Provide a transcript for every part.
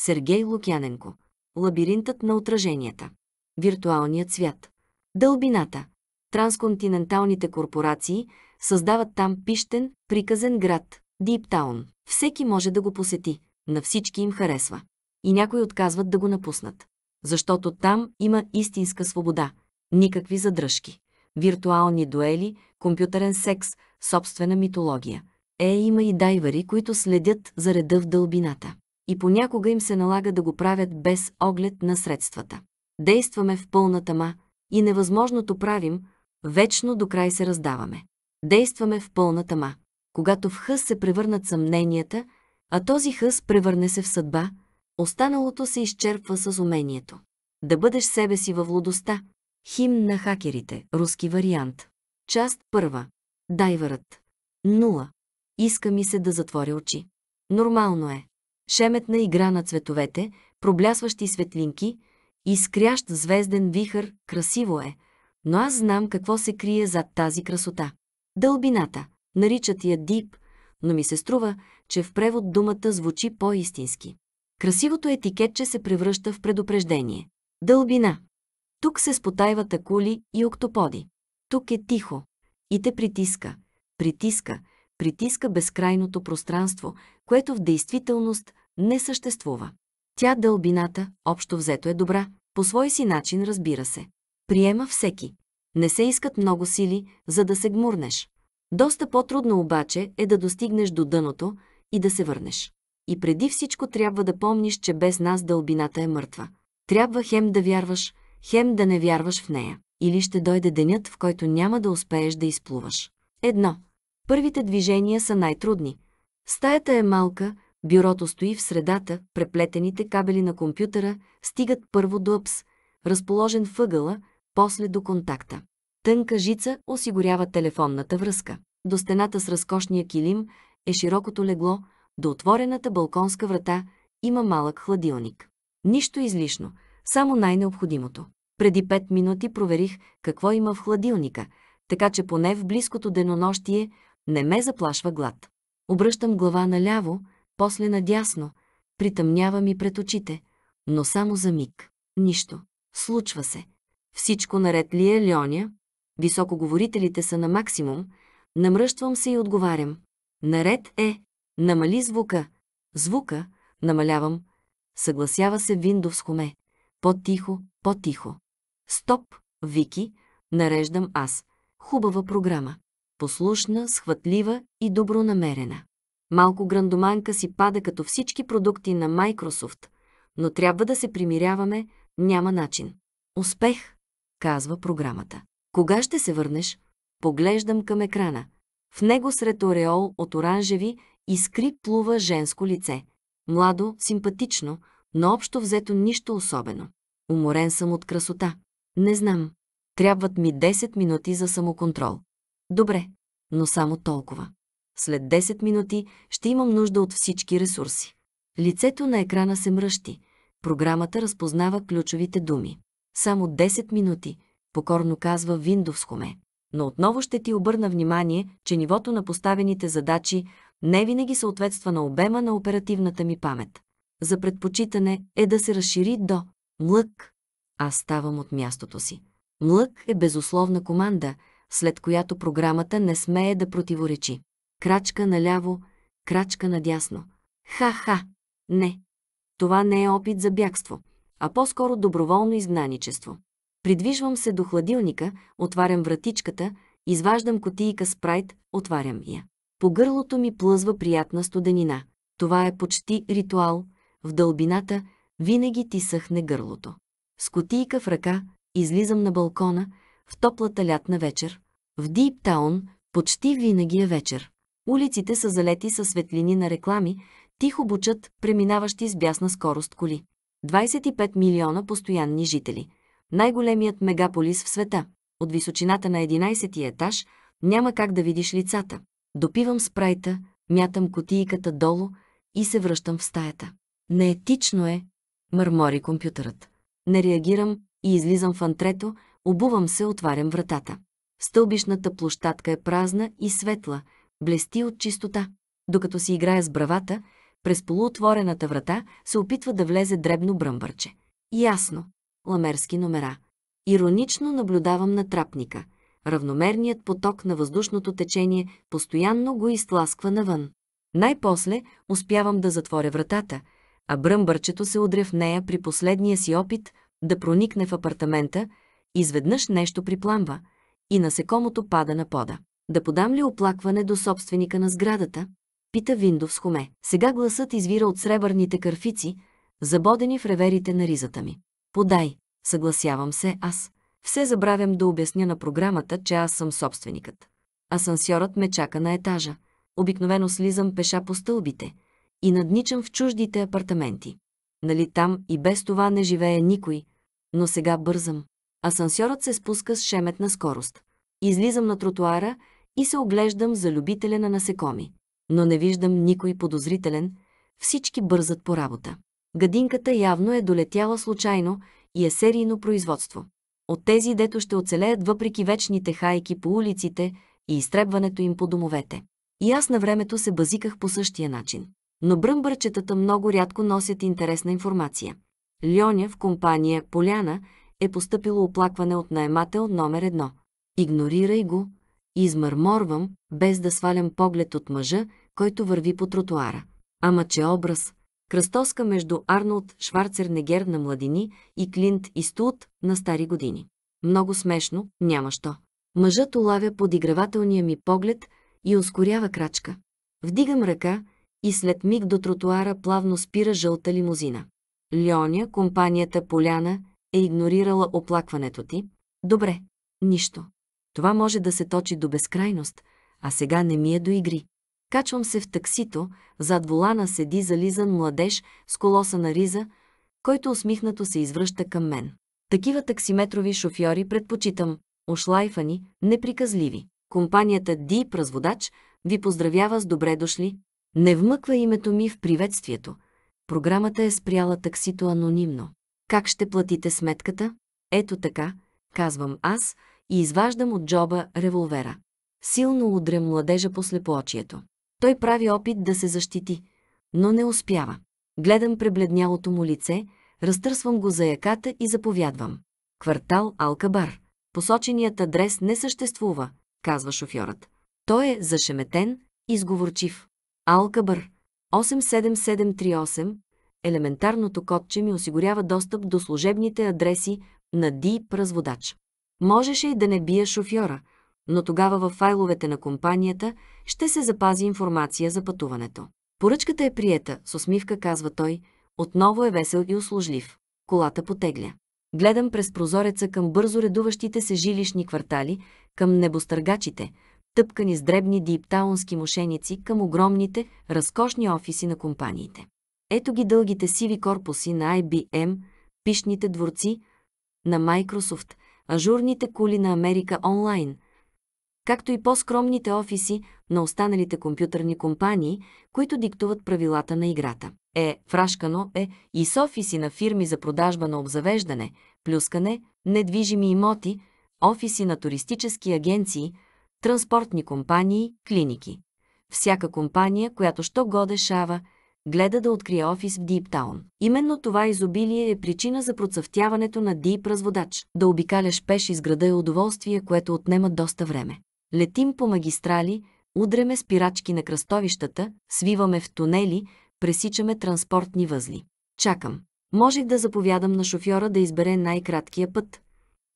Сергей Лукяненко. Лабиринтът на отраженията. Виртуалният свят. Дълбината. Трансконтиненталните корпорации създават там пищен, приказен град – Диптаун. Всеки може да го посети, на всички им харесва. И някои отказват да го напуснат. Защото там има истинска свобода, никакви задръжки. Виртуални дуели, компютърен секс, собствена митология. Е, има и дайвари, които следят за реда в дълбината и понякога им се налага да го правят без оглед на средствата. Действаме в пълна тъма и невъзможното правим, вечно до край се раздаваме. Действаме в пълна тъма. Когато в хъс се превърнат съмненията, а този хъс превърне се в съдба, останалото се изчерпва с умението. Да бъдеш себе си във лудостта. Химн на хакерите. Руски вариант. Част първа. Дайвърът. Нула. Иска ми се да затворя очи. Нормално е шеметна игра на цветовете, проблясващи светлинки, изкрящ звезден вихър, красиво е, но аз знам какво се крие зад тази красота. Дълбината, наричат я дип, но ми се струва, че в превод думата звучи по-истински. Красивото етикетче се превръща в предупреждение. Дълбина. Тук се спотайват акули и октоподи. Тук е тихо. И те притиска, притиска, притиска безкрайното пространство, което в действителност не съществува. Тя дълбината, общо взето е добра, по свой си начин разбира се. Приема всеки. Не се искат много сили, за да се гмурнеш. Доста по-трудно обаче е да достигнеш до дъното и да се върнеш. И преди всичко трябва да помниш, че без нас дълбината е мъртва. Трябва хем да вярваш, хем да не вярваш в нея. Или ще дойде денят, в който няма да успееш да изплуваш. Едно. Първите движения са най-трудни – Стаята е малка, бюрото стои в средата, преплетените кабели на компютъра стигат първо до ПС, разположен въгъла, после до контакта. Тънка жица осигурява телефонната връзка. До стената с разкошния килим е широкото легло, до отворената балконска врата има малък хладилник. Нищо излишно, само най-необходимото. Преди 5 минути проверих какво има в хладилника, така че поне в близкото денонощие не ме заплашва глад. Обръщам глава наляво, после надясно, притъмнява ми пред очите, но само за миг. Нищо. Случва се. Всичко наред ли е, Леоня? Високоговорителите са на максимум. Намръщвам се и отговарям. Наред е. Намали звука. Звука. Намалявам. Съгласява се Виндов с хоме. По-тихо, по-тихо. Стоп, Вики, нареждам аз. Хубава програма послушна, схватлива и добронамерена. Малко грандоманка си пада като всички продукти на Microsoft, но трябва да се примиряваме, няма начин. Успех, казва програмата. Кога ще се върнеш? Поглеждам към екрана. В него сред ореол от оранжеви искри плува женско лице. Младо, симпатично, но общо взето нищо особено. Уморен съм от красота. Не знам. Трябват ми 10 минути за самоконтрол. Добре, но само толкова. След 10 минути ще имам нужда от всички ресурси. Лицето на екрана се мръщи. Програмата разпознава ключовите думи. Само 10 минути, покорно казва Windows Home. Но отново ще ти обърна внимание, че нивото на поставените задачи не винаги съответства на обема на оперативната ми памет. За предпочитане е да се разшири до млък. Аз ставам от мястото си. Млък е безусловна команда – след която програмата не смее да противоречи. Крачка наляво, крачка надясно. Ха-ха! Не! Това не е опит за бягство, а по-скоро доброволно изгнаничество. Придвижвам се до хладилника, отварям вратичката, изваждам котийка спрайт, отварям я. По гърлото ми плъзва приятна студенина. Това е почти ритуал. В дълбината винаги ти съхне гърлото. С котийка в ръка излизам на балкона, в топлата лятна вечер. В Диптаун почти винаги е вечер. Улиците са залети със светлини на реклами, тихо бучат, преминаващи с бясна скорост коли. 25 милиона постоянни жители. Най-големият мегаполис в света. От височината на 11-ти етаж няма как да видиш лицата. Допивам спрайта, мятам котииката долу и се връщам в стаята. Неетично е, мърмори компютърът. Не реагирам и излизам в антрето, Обувам се, отварям вратата. Стълбишната площадка е празна и светла, блести от чистота. Докато си играе с бравата, през полуотворената врата се опитва да влезе дребно бръмбърче. Ясно. Ламерски номера. Иронично наблюдавам на трапника. Равномерният поток на въздушното течение постоянно го изтласква навън. Най-после успявам да затворя вратата, а бръмбърчето се удря в нея при последния си опит да проникне в апартамента, Изведнъж нещо припламва и насекомото пада на пода. Да подам ли оплакване до собственика на сградата? Пита Виндов с хуме. Сега гласът извира от сребърните кърфици, забодени в реверите на ризата ми. Подай, съгласявам се аз. Все забравям да обясня на програмата, че аз съм собственикът. Асансьорът ме чака на етажа. Обикновено слизам пеша по стълбите и надничам в чуждите апартаменти. Нали там и без това не живее никой, но сега бързам. Асансьорът се спуска с шеметна скорост. Излизам на тротуара и се оглеждам за любителя на насекоми. Но не виждам никой подозрителен, всички бързат по работа. Гадинката явно е долетяла случайно и е серийно производство. От тези, дето ще оцелеят въпреки вечните хайки по улиците и изтребването им по домовете. И аз на времето се базиках по същия начин. Но бръмбърчетата много рядко носят интересна информация. Льоня в компания Поляна – е поступило оплакване от наемател номер едно. Игнорирай го, измърморвам, без да свалям поглед от мъжа, който върви по тротуара. Ама че образ! Кръстоска между Арнолд Шварцернегер на младини и Клинт Истут на стари години. Много смешно, няма що. Мъжът улавя подигравателния ми поглед и ускорява крачка. Вдигам ръка и след миг до тротуара плавно спира жълта лимузина. Льоня, компанията Поляна, е игнорирала оплакването ти? Добре, нищо. Това може да се точи до безкрайност, а сега не ми е до игри. Качвам се в таксито, зад волана седи зализан младеж с колоса на риза, който усмихнато се извръща към мен. Такива таксиметрови шофьори предпочитам, ушлайфани, неприказливи. Компанията Ди Празводач ви поздравява с добре дошли. Не вмъква името ми в приветствието. Програмата е спряла таксито анонимно. Как ще платите сметката? Ето така, казвам аз и изваждам от джоба револвера. Силно удря младежа по слепоочието. Той прави опит да се защити, но не успява. Гледам пребледнялото му лице, разтърсвам го за яката и заповядвам. Квартал Алкабар. Посоченият адрес не съществува, казва шофьорът. Той е зашеметен, изговорчив. Алкабър 87738 елементарното кодче ми осигурява достъп до служебните адреси на ДИП разводач. Можеше и да не бия шофьора, но тогава в файловете на компанията ще се запази информация за пътуването. Поръчката е приета, с усмивка казва той, отново е весел и услужлив. Колата потегля. Гледам през прозореца към бързо редуващите се жилищни квартали, към небостъргачите, тъпкани с дребни диптаунски мошеници, към огромните, разкошни офиси на компаниите. Ето ги дългите сиви корпуси на IBM, пишните дворци на Microsoft, ажурните кули на Америка онлайн, както и по-скромните офиси на останалите компютърни компании, които диктуват правилата на играта. Е, фрашкано е и с офиси на фирми за продажба на обзавеждане, плюскане, недвижими имоти, офиси на туристически агенции, транспортни компании, клиники. Всяка компания, която що го дешава, гледа да открие офис в Диптаун. Именно това изобилие е причина за процъфтяването на Дип разводач. Да обикаляш пеш из града е удоволствие, което отнема доста време. Летим по магистрали, удреме спирачки на кръстовищата, свиваме в тунели, пресичаме транспортни възли. Чакам. Можех да заповядам на шофьора да избере най-краткия път,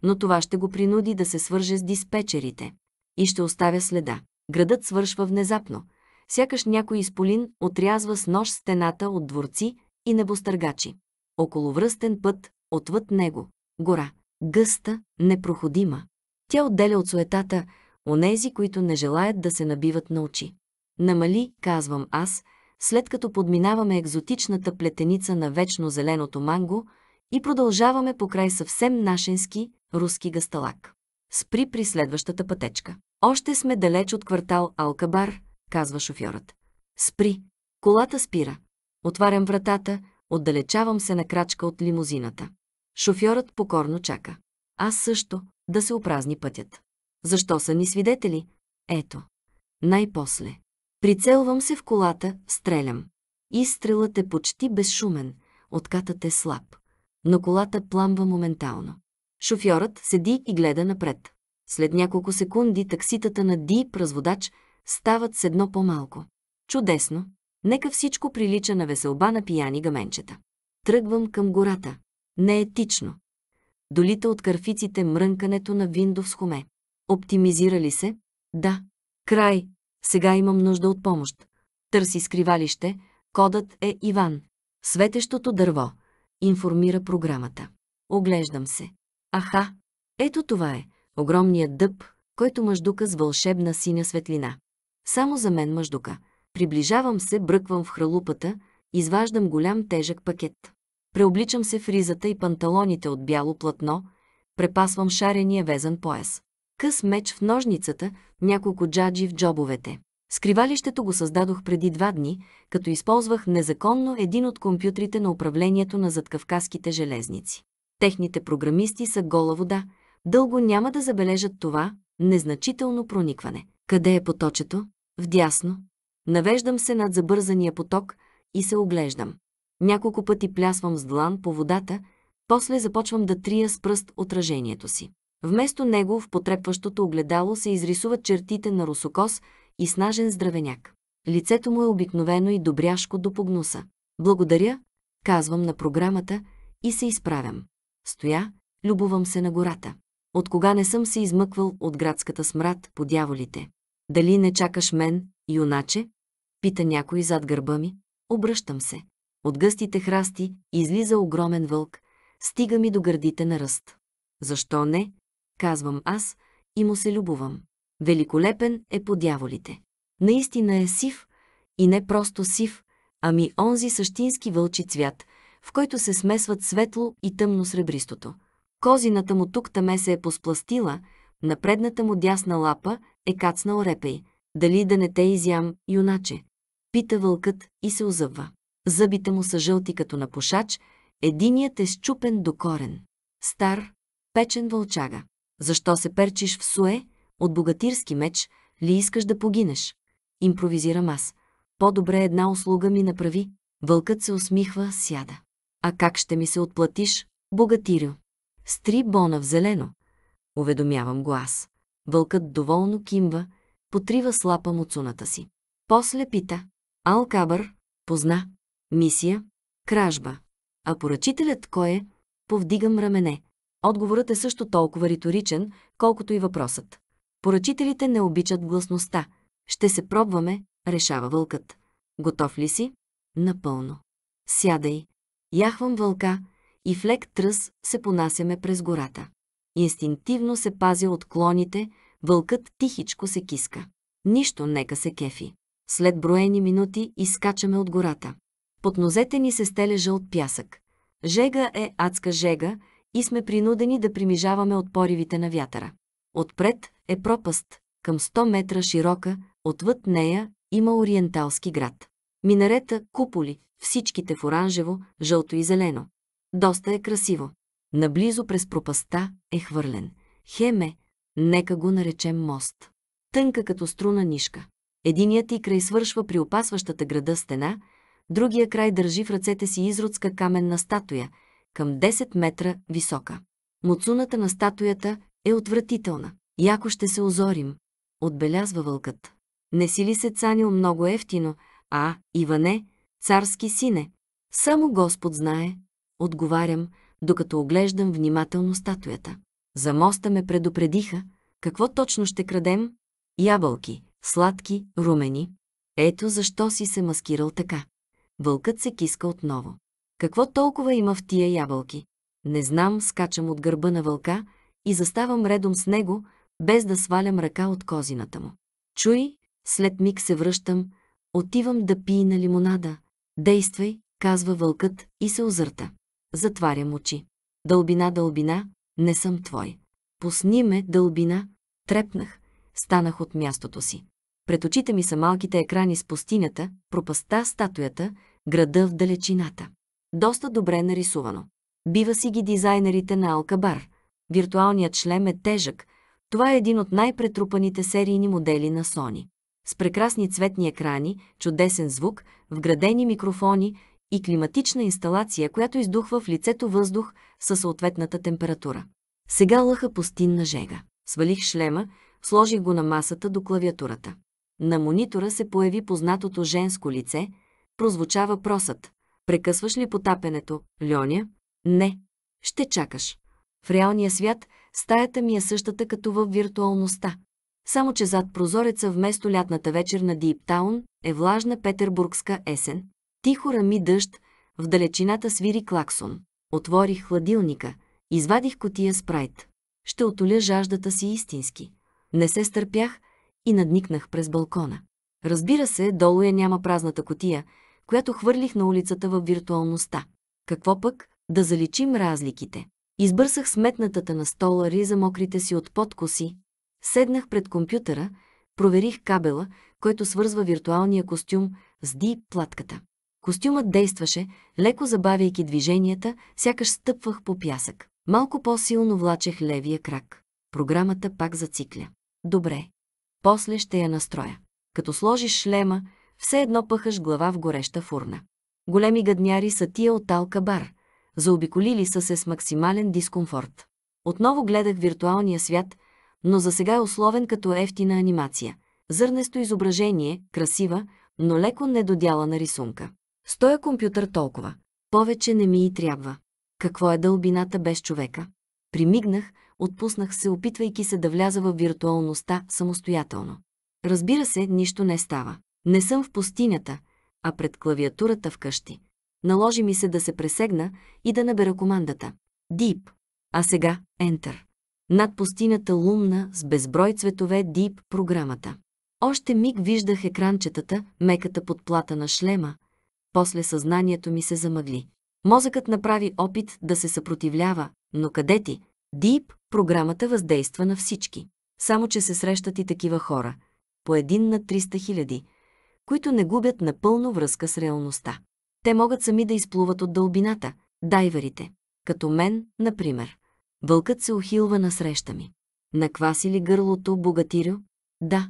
но това ще го принуди да се свърже с диспетчерите. И ще оставя следа. Градът свършва внезапно – сякаш някой изполин отрязва с нож стената от дворци и небостъргачи. Околовръстен път, отвъд него, гора, гъста, непроходима. Тя отделя от суетата онези, които не желаят да се набиват на очи. Намали, казвам аз, след като подминаваме екзотичната плетеница на вечно зеленото манго и продължаваме покрай съвсем нашенски руски гасталак. Спри при следващата пътечка. Още сме далеч от квартал Алкабар – казва шофьорът. Спри. Колата спира. Отварям вратата, отдалечавам се на крачка от лимузината. Шофьорът покорно чака. Аз също, да се опразни пътят. Защо са ни свидетели? Ето. Най-после. Прицелвам се в колата, стрелям. Изстрелът е почти безшумен, откатът е слаб. Но колата пламва моментално. Шофьорът седи и гледа напред. След няколко секунди такситата на Ди, празводач, стават с едно по-малко. Чудесно! Нека всичко прилича на веселба на пияни гаменчета. Тръгвам към гората. Неетично. Долита от кърфиците мрънкането на виндов с хоме. Оптимизира ли се? Да. Край. Сега имам нужда от помощ. Търси скривалище. Кодът е Иван. Светещото дърво. Информира програмата. Оглеждам се. Аха. Ето това е. Огромният дъб, който мъждука с вълшебна синя светлина. Само за мен мъждука. Приближавам се, бръквам в хралупата, изваждам голям тежък пакет. Преобличам се в ризата и панталоните от бяло платно, препасвам шарения везен пояс. Къс меч в ножницата, няколко джаджи в джобовете. Скривалището го създадох преди два дни, като използвах незаконно един от компютрите на управлението на задкавказските железници. Техните програмисти са гола вода, дълго няма да забележат това незначително проникване. Къде е поточето? Вдясно. Навеждам се над забързания поток и се оглеждам. Няколко пъти плясвам с длан по водата, после започвам да трия с пръст отражението си. Вместо него в потрепващото огледало се изрисуват чертите на русокос и снажен здравеняк. Лицето му е обикновено и добряшко до погнуса. Благодаря, казвам на програмата и се изправям. Стоя, любовам се на гората. От кога не съм се измъквал от градската смрад по дяволите? Дали не чакаш мен, юначе? Пита някой зад гърба ми. Обръщам се. От гъстите храсти излиза огромен вълк. Стига ми до гърдите на ръст. Защо не? Казвам аз и му се любовам. Великолепен е по дяволите. Наистина е сив и не просто сив, ами онзи същински вълчи цвят, в който се смесват светло и тъмно сребристото. Козината му тук-таме се е поспластила, на предната му дясна лапа е кацнал репей. Дали да не те изям, юначе? Пита вълкът и се озъбва. Зъбите му са жълти като на пушач, единият е щупен до корен. Стар, печен вълчага. Защо се перчиш в суе, от богатирски меч, ли искаш да погинеш? Импровизирам аз. По-добре една услуга ми направи. Вълкът се усмихва, сяда. А как ще ми се отплатиш, богатирю? С три бона в зелено. Уведомявам го аз. Вълкът доволно кимва, потрива слапа муцуната си. После пита. Алкабър, позна. Мисия, кражба. А поръчителят кой е? Повдигам рамене. Отговорът е също толкова риторичен, колкото и въпросът. Поръчителите не обичат гласността. Ще се пробваме, решава вълкът. Готов ли си? Напълно. Сядай. Яхвам вълка, и в лек тръс се понасяме през гората. Инстинктивно се пазя от клоните, вълкът тихичко се киска. Нищо нека се кефи. След броени минути изкачаме от гората. Под нозете ни се стележа от пясък. Жега е адска жега и сме принудени да примижаваме от поривите на вятъра. Отпред е пропаст, към 100 метра широка, отвъд нея има ориенталски град. Минарета, куполи, всичките в оранжево, жълто и зелено. Доста е красиво. Наблизо през пропаста е хвърлен. Хеме, нека го наречем мост. Тънка като струна нишка. Единият и край свършва при опасващата града стена, другия край държи в ръцете си изродска каменна статуя, към 10 метра висока. Моцуната на статуята е отвратителна. Яко ще се озорим, отбелязва вълкът. Не си ли се цанил много ефтино, а, Иване, царски сине? Само Господ знае, отговарям, докато оглеждам внимателно статуята. За моста ме предупредиха, какво точно ще крадем? Ябълки, сладки, румени. Ето защо си се маскирал така. Вълкът се киска отново. Какво толкова има в тия ябълки? Не знам, скачам от гърба на вълка и заставам редом с него, без да свалям ръка от козината му. Чуй, след миг се връщам, отивам да пи на лимонада. Действай, казва вълкът и се озърта. Затварям очи. Дълбина, дълбина, не съм твой. Пусни ме, дълбина. Трепнах. Станах от мястото си. Пред очите ми са малките екрани с пустинята, пропаста, статуята, града в далечината. Доста добре нарисувано. Бива си ги дизайнерите на Алкабар. Виртуалният шлем е тежък. Това е един от най-претрупаните серийни модели на Sony. С прекрасни цветни екрани, чудесен звук, вградени микрофони, и климатична инсталация, която издухва в лицето въздух със съответната температура. Сега лъха пустинна жега. Свалих шлема, сложих го на масата до клавиатурата. На монитора се появи познатото женско лице, прозвуча въпросът. Прекъсваш ли потапенето, Льоня? Не. Ще чакаш. В реалния свят стаята ми е същата като в виртуалността. Само че зад прозореца вместо лятната вечер на Диптаун е влажна петербургска есен, Тихо рами дъжд, в далечината свири клаксон. Отворих хладилника, извадих котия спрайт. Ще отоля жаждата си истински. Не се стърпях и надникнах през балкона. Разбира се, долу я няма празната котия, която хвърлих на улицата в виртуалността. Какво пък да заличим разликите? Избърсах сметнатата на стола риза мокрите си от подкоси, седнах пред компютъра, проверих кабела, който свързва виртуалния костюм с ди платката. Костюмът действаше, леко забавяйки движенията, сякаш стъпвах по пясък. Малко по-силно влачех левия крак. Програмата пак зацикля. Добре. После ще я настроя. Като сложиш шлема, все едно пъхаш глава в гореща фурна. Големи гадняри са тия от Алкабар. Заобиколили са се с максимален дискомфорт. Отново гледах виртуалния свят, но за сега е условен като ефтина анимация. Зърнесто изображение, красива, но леко недодяла на рисунка. Стоя компютър толкова. Повече не ми и трябва. Какво е дълбината без човека? Примигнах, отпуснах се, опитвайки се да вляза в виртуалността самостоятелно. Разбира се, нищо не става. Не съм в пустинята, а пред клавиатурата вкъщи. Наложи ми се да се пресегна и да набера командата. Deep. А сега Enter. Над пустинята лумна с безброй цветове Deep програмата. Още миг виждах екранчетата, меката подплата на шлема, после съзнанието ми се замъгли. Мозъкът направи опит да се съпротивлява, но къде ти? Дип, програмата въздейства на всички. Само, че се срещат и такива хора, по един на 300 хиляди, които не губят напълно връзка с реалността. Те могат сами да изплуват от дълбината, дайверите, като мен, например. Вълкът се ухилва среща ми. Накваси ли гърлото, богатирю? Да.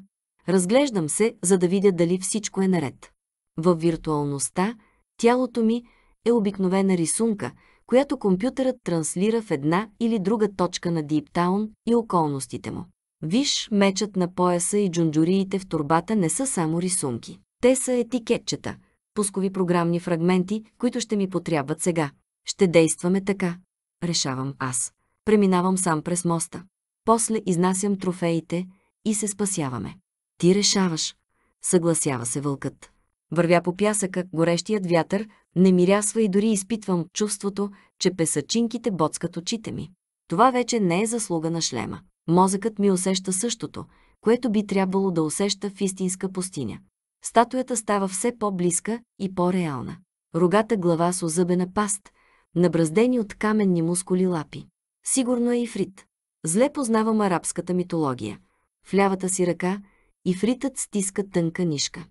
Разглеждам се, за да видя дали всичко е наред. Във виртуалността тялото ми е обикновена рисунка, която компютърът транслира в една или друга точка на Диптаун и околностите му. Виж, мечът на пояса и джунджуриите в турбата не са само рисунки. Те са етикетчета, пускови програмни фрагменти, които ще ми потрябват сега. Ще действаме така. Решавам аз. Преминавам сам през моста. После изнасям трофеите и се спасяваме. Ти решаваш. Съгласява се вълкът. Вървя по пясъка, горещият вятър не мирясва и дори изпитвам чувството, че песачинките боцкат очите ми. Това вече не е заслуга на шлема. Мозъкът ми усеща същото, което би трябвало да усеща в истинска пустиня. Статуята става все по-близка и по-реална. Рогата глава с озъбена паст, набраздени от каменни мускули лапи. Сигурно е ифрит. Зле познавам арабската митология. В лявата си ръка ифритът стиска тънка нишка.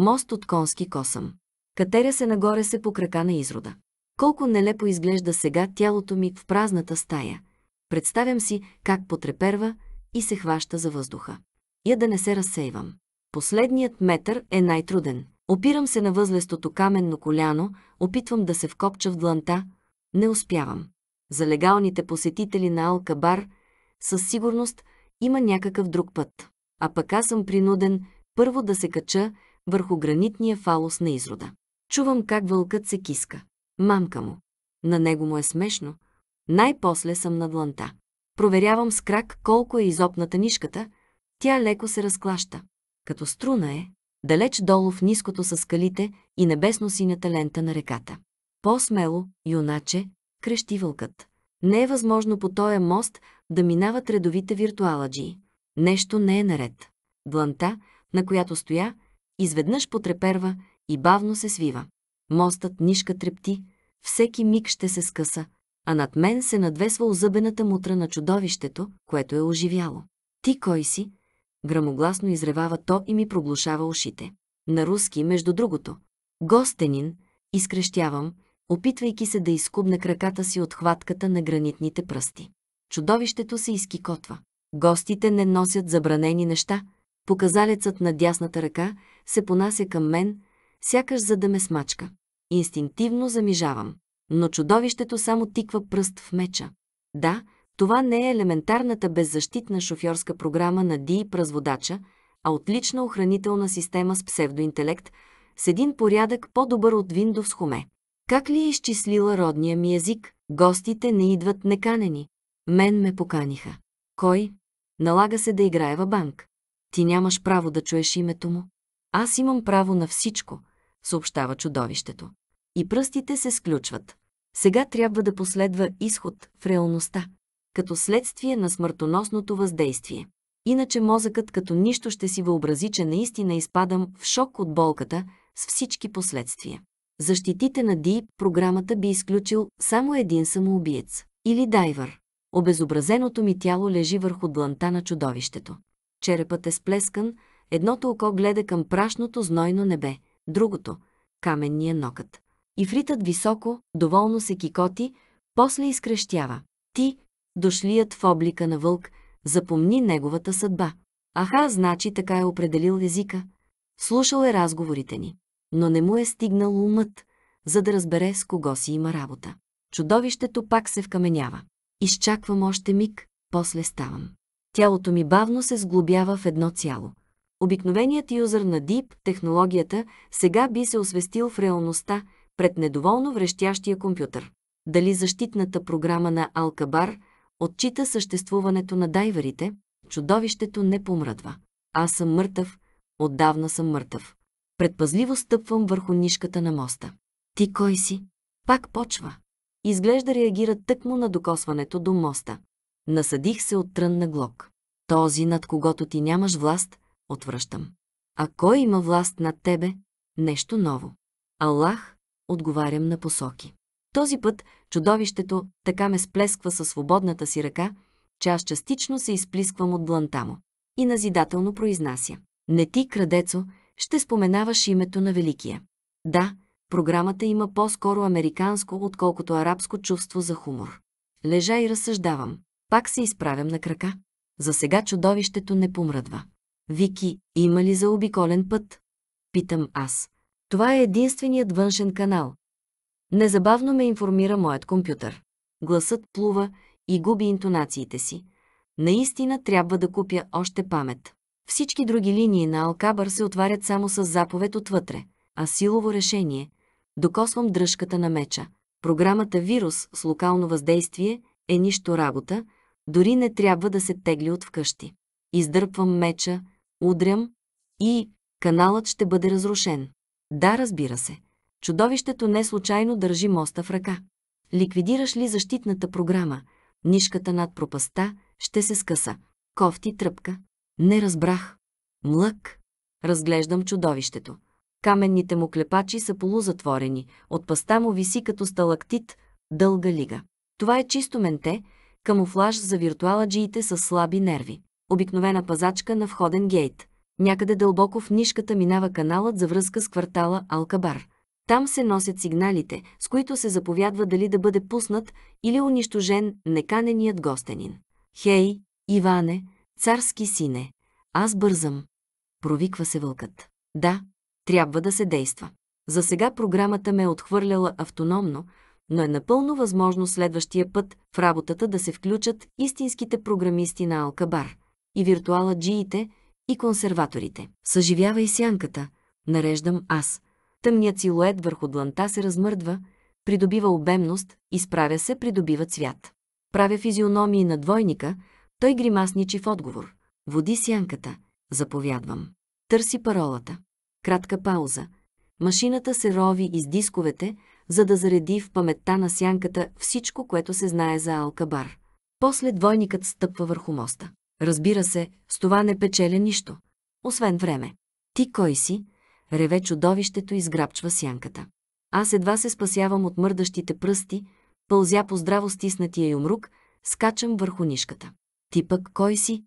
Мост от конски косъм. Катеря се нагоре се по крака на изрода. Колко нелепо изглежда сега тялото ми в празната стая. Представям си как потреперва и се хваща за въздуха. Я да не се разсейвам. Последният метър е най-труден. Опирам се на възлестото каменно коляно, опитвам да се вкопча в дланта. Не успявам. За легалните посетители на Алкабар със сигурност има някакъв друг път. А пък аз съм принуден първо да се кача върху гранитния фалос на изрода. Чувам как вълкът се киска. Мамка му. На него му е смешно. Най-после съм на дланта. Проверявам с крак колко е изопната нишката. Тя леко се разклаща. Като струна е, далеч долу в ниското са скалите и небесно-синята лента на реката. По-смело, юначе, крещи вълкът. Не е възможно по този мост да минават редовите виртуаладжи. Нещо не е наред. Дланта, на която стоя, изведнъж потреперва и бавно се свива. Мостът нишка трепти, всеки миг ще се скъса, а над мен се надвесва озъбената мутра на чудовището, което е оживяло. Ти кой си? Грамогласно изревава то и ми проглушава ушите. На руски, между другото. Гостенин, изкрещявам, опитвайки се да изкубна краката си от хватката на гранитните пръсти. Чудовището се изкикотва. Гостите не носят забранени неща, Показалецът на дясната ръка се понася към мен, сякаш за да ме смачка. Инстинктивно замижавам, но чудовището само тиква пръст в меча. Да, това не е елементарната беззащитна шофьорска програма на Ди празводача, а отлична охранителна система с псевдоинтелект, с един порядък по-добър от Windows Home. Как ли е изчислила родния ми език? Гостите не идват неканени. Мен ме поканиха. Кой? Налага се да играе в банк. Ти нямаш право да чуеш името му. Аз имам право на всичко, съобщава чудовището. И пръстите се сключват. Сега трябва да последва изход в реалността, като следствие на смъртоносното въздействие. Иначе мозъкът като нищо ще си въобрази, че наистина изпадам в шок от болката с всички последствия. Защитите на ДИ програмата би изключил само един самоубиец или дайвър. Обезобразеното ми тяло лежи върху дланта на чудовището черепът е сплескан, едното око гледа към прашното знойно небе, другото – каменния нокът. Ифритът високо, доволно се кикоти, после изкрещява. Ти, дошлият в облика на вълк, запомни неговата съдба. Аха, значи така е определил езика. Слушал е разговорите ни, но не му е стигнал умът, за да разбере с кого си има работа. Чудовището пак се вкаменява. Изчаквам още миг, после ставам тялото ми бавно се сглобява в едно цяло. Обикновеният юзър на Deep технологията сега би се освестил в реалността пред недоволно врещящия компютър. Дали защитната програма на Алкабар отчита съществуването на дайверите, чудовището не помръдва. Аз съм мъртъв, отдавна съм мъртъв. Предпазливо стъпвам върху нишката на моста. Ти кой си? Пак почва. Изглежда реагира тъкмо на докосването до моста. Насъдих се от трън на глок. Този, над когото ти нямаш власт, отвръщам. А кой има власт над тебе? Нещо ново. Аллах, отговарям на посоки. Този път чудовището така ме сплесква със свободната си ръка, че аз частично се изплисквам от бланта му. И назидателно произнася. Не ти, крадецо, ще споменаваш името на Великия. Да, програмата има по-скоро американско, отколкото арабско чувство за хумор. Лежа и разсъждавам. Пак се изправям на крака. За сега чудовището не помръдва. Вики, има ли заобиколен път? Питам аз. Това е единственият външен канал. Незабавно ме информира моят компютър. Гласът плува и губи интонациите си. Наистина трябва да купя още памет. Всички други линии на Алкабър се отварят само с заповед отвътре, а силово решение – докосвам дръжката на меча. Програмата «Вирус» с локално въздействие е нищо работа – дори не трябва да се тегли от вкъщи. Издърпвам меча, удрям и каналът ще бъде разрушен. Да, разбира се. Чудовището не случайно държи моста в ръка. Ликвидираш ли защитната програма, нишката над пропаста ще се скъса. Кофти тръпка. Не разбрах. Млък. Разглеждам чудовището. Каменните му клепачи са полузатворени, от паста му виси като сталактит, дълга лига. Това е чисто менте, Камуфлаж за виртуаладжиите с слаби нерви. Обикновена пазачка на входен гейт. Някъде дълбоко в нишката минава каналът за връзка с квартала Алкабар. Там се носят сигналите, с които се заповядва дали да бъде пуснат или унищожен неканеният гостенин. Хей, Иване, царски сине, аз бързам. Провиква се вълкът. Да, трябва да се действа. За сега програмата ме е отхвърляла автономно, но е напълно възможно следващия път в работата да се включат истинските програмисти на Алкабар и джиите и консерваторите. Съживявай сянката, нареждам аз. Тъмният силует върху дланта се размърдва, придобива обемност, изправя се, придобива цвят. Правя физиономии на двойника, той гримасничи в отговор. Води сянката, заповядвам. Търси паролата. Кратка пауза. Машината се рови из дисковете, за да зареди в паметта на сянката всичко, което се знае за Алкабар. После двойникът стъпва върху моста. Разбира се, с това не печеля нищо. Освен време. Ти кой си? Реве чудовището и сграбчва сянката. Аз едва се спасявам от мърдащите пръсти, пълзя по здраво стиснатия юмрук, скачам върху нишката. Ти пък кой си?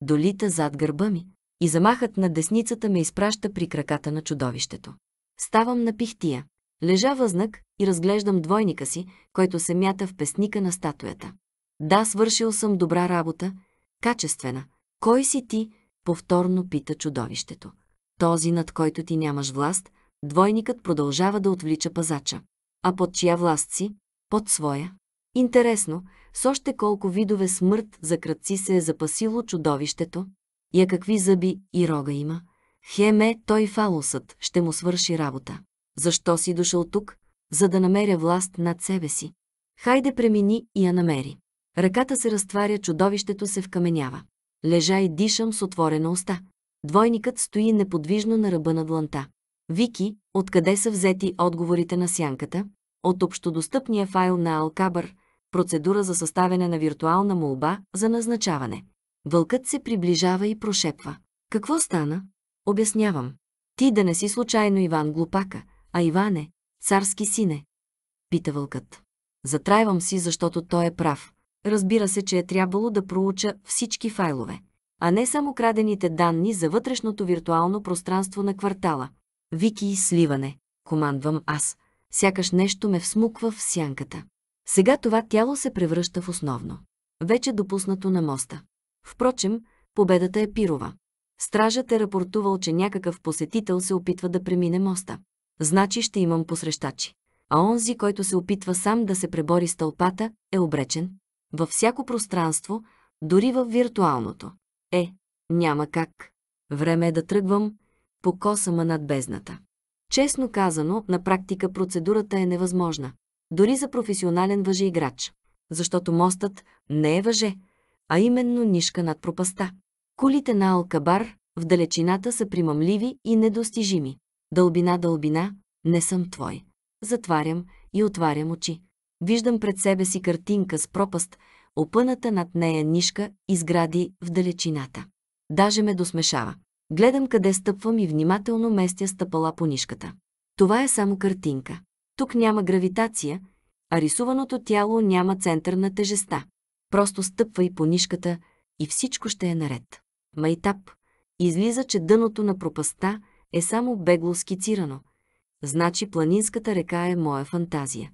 Долита зад гърба ми. И замахът на десницата ме изпраща при краката на чудовището. Ставам на пихтия. Лежа възнак и разглеждам двойника си, който се мята в песника на статуята. Да, свършил съм добра работа, качествена. Кой си ти? Повторно пита чудовището. Този, над който ти нямаш власт, двойникът продължава да отвлича пазача. А под чия власт си? Под своя. Интересно, с още колко видове смърт за кръци се е запасило чудовището? Я какви зъби и рога има? Хеме, той фалосът ще му свърши работа. Защо си дошъл тук? За да намеря власт над себе си. Хайде премини и я намери. Ръката се разтваря, чудовището се вкаменява. Лежа и дишам с отворена уста. Двойникът стои неподвижно на ръба на дланта. Вики, откъде са взети отговорите на сянката? От общодостъпния файл на Алкабър, процедура за съставяне на виртуална молба за назначаване. Вълкът се приближава и прошепва. Какво стана? Обяснявам. Ти да не си случайно Иван Глупака, а Иване, царски сине? Пита вълкът. Затрайвам си, защото той е прав. Разбира се, че е трябвало да проуча всички файлове, а не само крадените данни за вътрешното виртуално пространство на квартала. Вики и сливане, командвам аз, сякаш нещо ме всмуква в сянката. Сега това тяло се превръща в основно. Вече допуснато на моста. Впрочем, победата е пирова. Стражът е рапортувал, че някакъв посетител се опитва да премине моста значи ще имам посрещачи. А онзи, който се опитва сам да се пребори с тълпата, е обречен. Във всяко пространство, дори в виртуалното. Е, няма как. Време е да тръгвам по косама над бездната. Честно казано, на практика процедурата е невъзможна. Дори за професионален въже играч. Защото мостът не е въже, а именно нишка над пропаста. Кулите на Алкабар в далечината са примамливи и недостижими. Дълбина, дълбина, не съм твой. Затварям и отварям очи. Виждам пред себе си картинка с пропаст, опъната над нея нишка и сгради в далечината. Даже ме досмешава. Гледам къде стъпвам и внимателно местя стъпала по нишката. Това е само картинка. Тук няма гравитация, а рисуваното тяло няма център на тежеста. Просто стъпвай по нишката и всичко ще е наред. Майтап. Излиза, че дъното на пропаста – е само бегло скицирано. Значи планинската река е моя фантазия.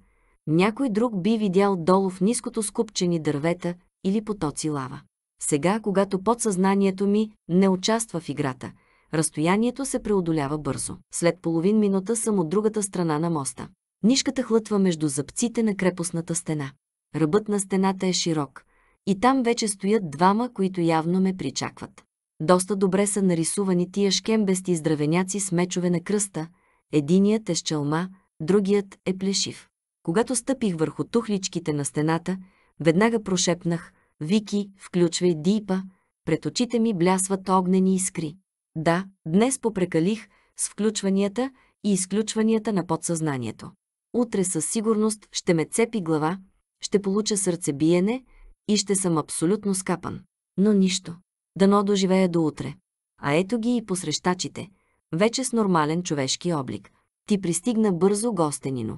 Някой друг би видял долу в ниското скупчени дървета или потоци лава. Сега, когато подсъзнанието ми не участва в играта, разстоянието се преодолява бързо. След половин минута съм от другата страна на моста. Нишката хлътва между зъбците на крепостната стена. Ръбът на стената е широк. И там вече стоят двама, които явно ме причакват. Доста добре са нарисувани тия шкембести здравеняци с мечове на кръста. Единият е с чалма, другият е плешив. Когато стъпих върху тухличките на стената, веднага прошепнах «Вики, включвай дипа», пред очите ми блясват огнени искри. Да, днес попрекалих с включванията и изключванията на подсъзнанието. Утре със сигурност ще ме цепи глава, ще получа сърцебиене и ще съм абсолютно скапан. Но нищо. Дано доживее до утре. А ето ги и посрещачите, вече с нормален човешки облик. Ти пристигна бързо, гостенино,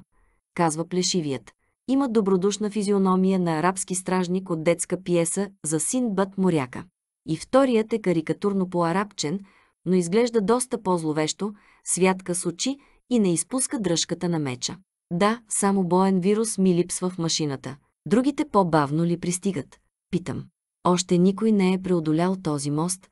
казва плешивият. Има добродушна физиономия на арабски стражник от детска пиеса за син бът моряка. И вторият е карикатурно по-арабчен, но изглежда доста по-зловещо, святка с очи и не изпуска дръжката на меча. Да, само боен вирус ми липсва в машината. Другите по-бавно ли пристигат? Питам. Още никой не е преодолял този мост,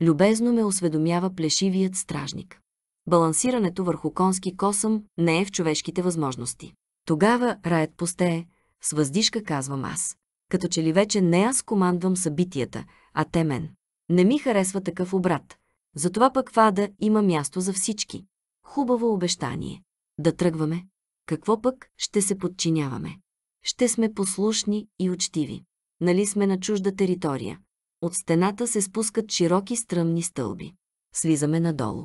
любезно ме осведомява плешивият стражник. Балансирането върху конски косъм не е в човешките възможности. Тогава раят постее, с въздишка казвам аз. Като че ли вече не аз командвам събитията, а те мен. Не ми харесва такъв обрат. Затова пък вада има място за всички. Хубаво обещание. Да тръгваме. Какво пък ще се подчиняваме? Ще сме послушни и учтиви нали сме на чужда територия. От стената се спускат широки стръмни стълби. Слизаме надолу.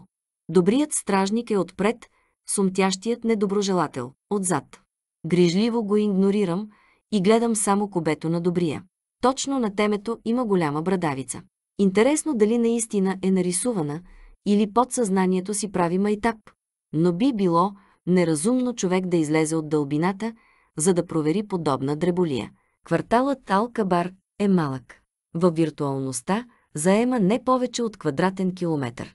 Добрият стражник е отпред, сумтящият недоброжелател – отзад. Грижливо го игнорирам и гледам само кобето на добрия. Точно на темето има голяма брадавица. Интересно дали наистина е нарисувана или подсъзнанието си прави майтап. Но би било неразумно човек да излезе от дълбината, за да провери подобна дреболия. Кварталът Алкабар е малък. Във виртуалността заема не повече от квадратен километр.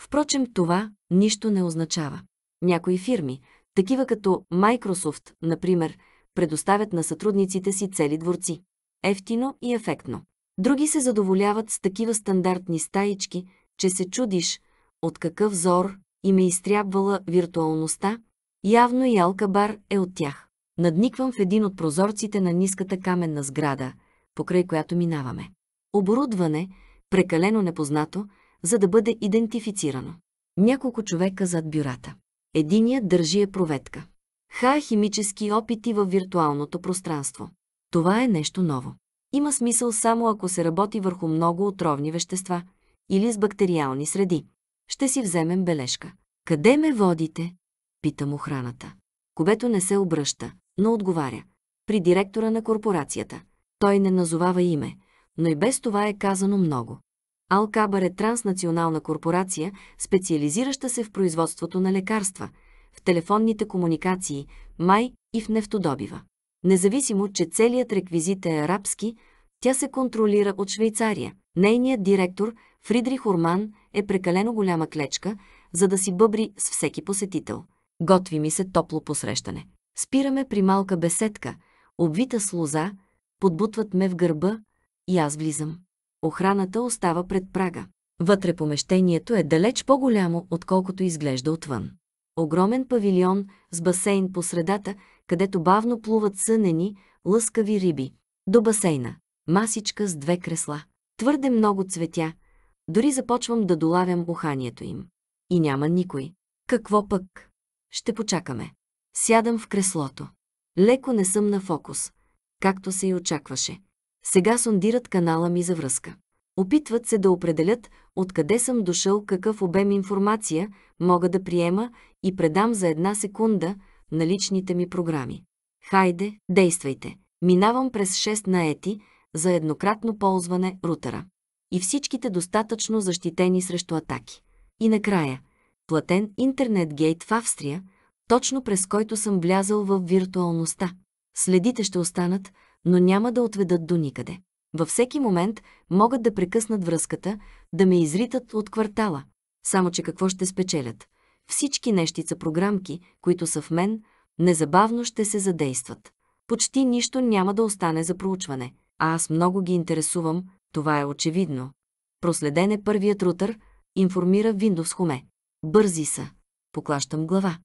Впрочем, това нищо не означава. Някои фирми, такива като Microsoft, например, предоставят на сътрудниците си цели дворци. Ефтино и ефектно. Други се задоволяват с такива стандартни стаички, че се чудиш от какъв зор им е изтрябвала виртуалността, явно и Алкабар е от тях. Надниквам в един от прозорците на ниската каменна сграда, покрай която минаваме. Оборудване, прекалено непознато, за да бъде идентифицирано. Няколко човека зад бюрата. Единият държи е проветка. Ха химически опити в виртуалното пространство. Това е нещо ново. Има смисъл само ако се работи върху много отровни вещества или с бактериални среди. Ще си вземем бележка. Къде ме водите? Питам охраната. Кобето не се обръща но отговаря. При директора на корпорацията. Той не назовава име, но и без това е казано много. Алкабър е транснационална корпорация, специализираща се в производството на лекарства, в телефонните комуникации, май и в нефтодобива. Независимо, че целият реквизит е арабски, тя се контролира от Швейцария. Нейният директор, Фридрих Орман, е прекалено голяма клечка, за да си бъбри с всеки посетител. Готви ми се топло посрещане. Спираме при малка беседка, обвита с лоза, подбутват ме в гърба и аз влизам. Охраната остава пред прага. Вътре помещението е далеч по-голямо, отколкото изглежда отвън. Огромен павилион с басейн по средата, където бавно плуват сънени, лъскави риби. До басейна. Масичка с две кресла. Твърде много цветя. Дори започвам да долавям уханието им. И няма никой. Какво пък? Ще почакаме. Сядам в креслото. Леко не съм на фокус, както се и очакваше. Сега сондират канала ми за връзка. Опитват се да определят откъде съм дошъл, какъв обем информация мога да приема и предам за една секунда на личните ми програми. Хайде, действайте. Минавам през 6 наети за еднократно ползване рутера. И всичките достатъчно защитени срещу атаки. И накрая, платен интернет гейт в Австрия – точно през който съм влязал в виртуалността. Следите ще останат, но няма да отведат до никъде. Във всеки момент могат да прекъснат връзката, да ме изритат от квартала. Само, че какво ще спечелят? Всички нещица програмки, които са в мен, незабавно ще се задействат. Почти нищо няма да остане за проучване, а аз много ги интересувам, това е очевидно. Проследен е първият рутър, информира Windows Home. Бързи са. Поклащам глава.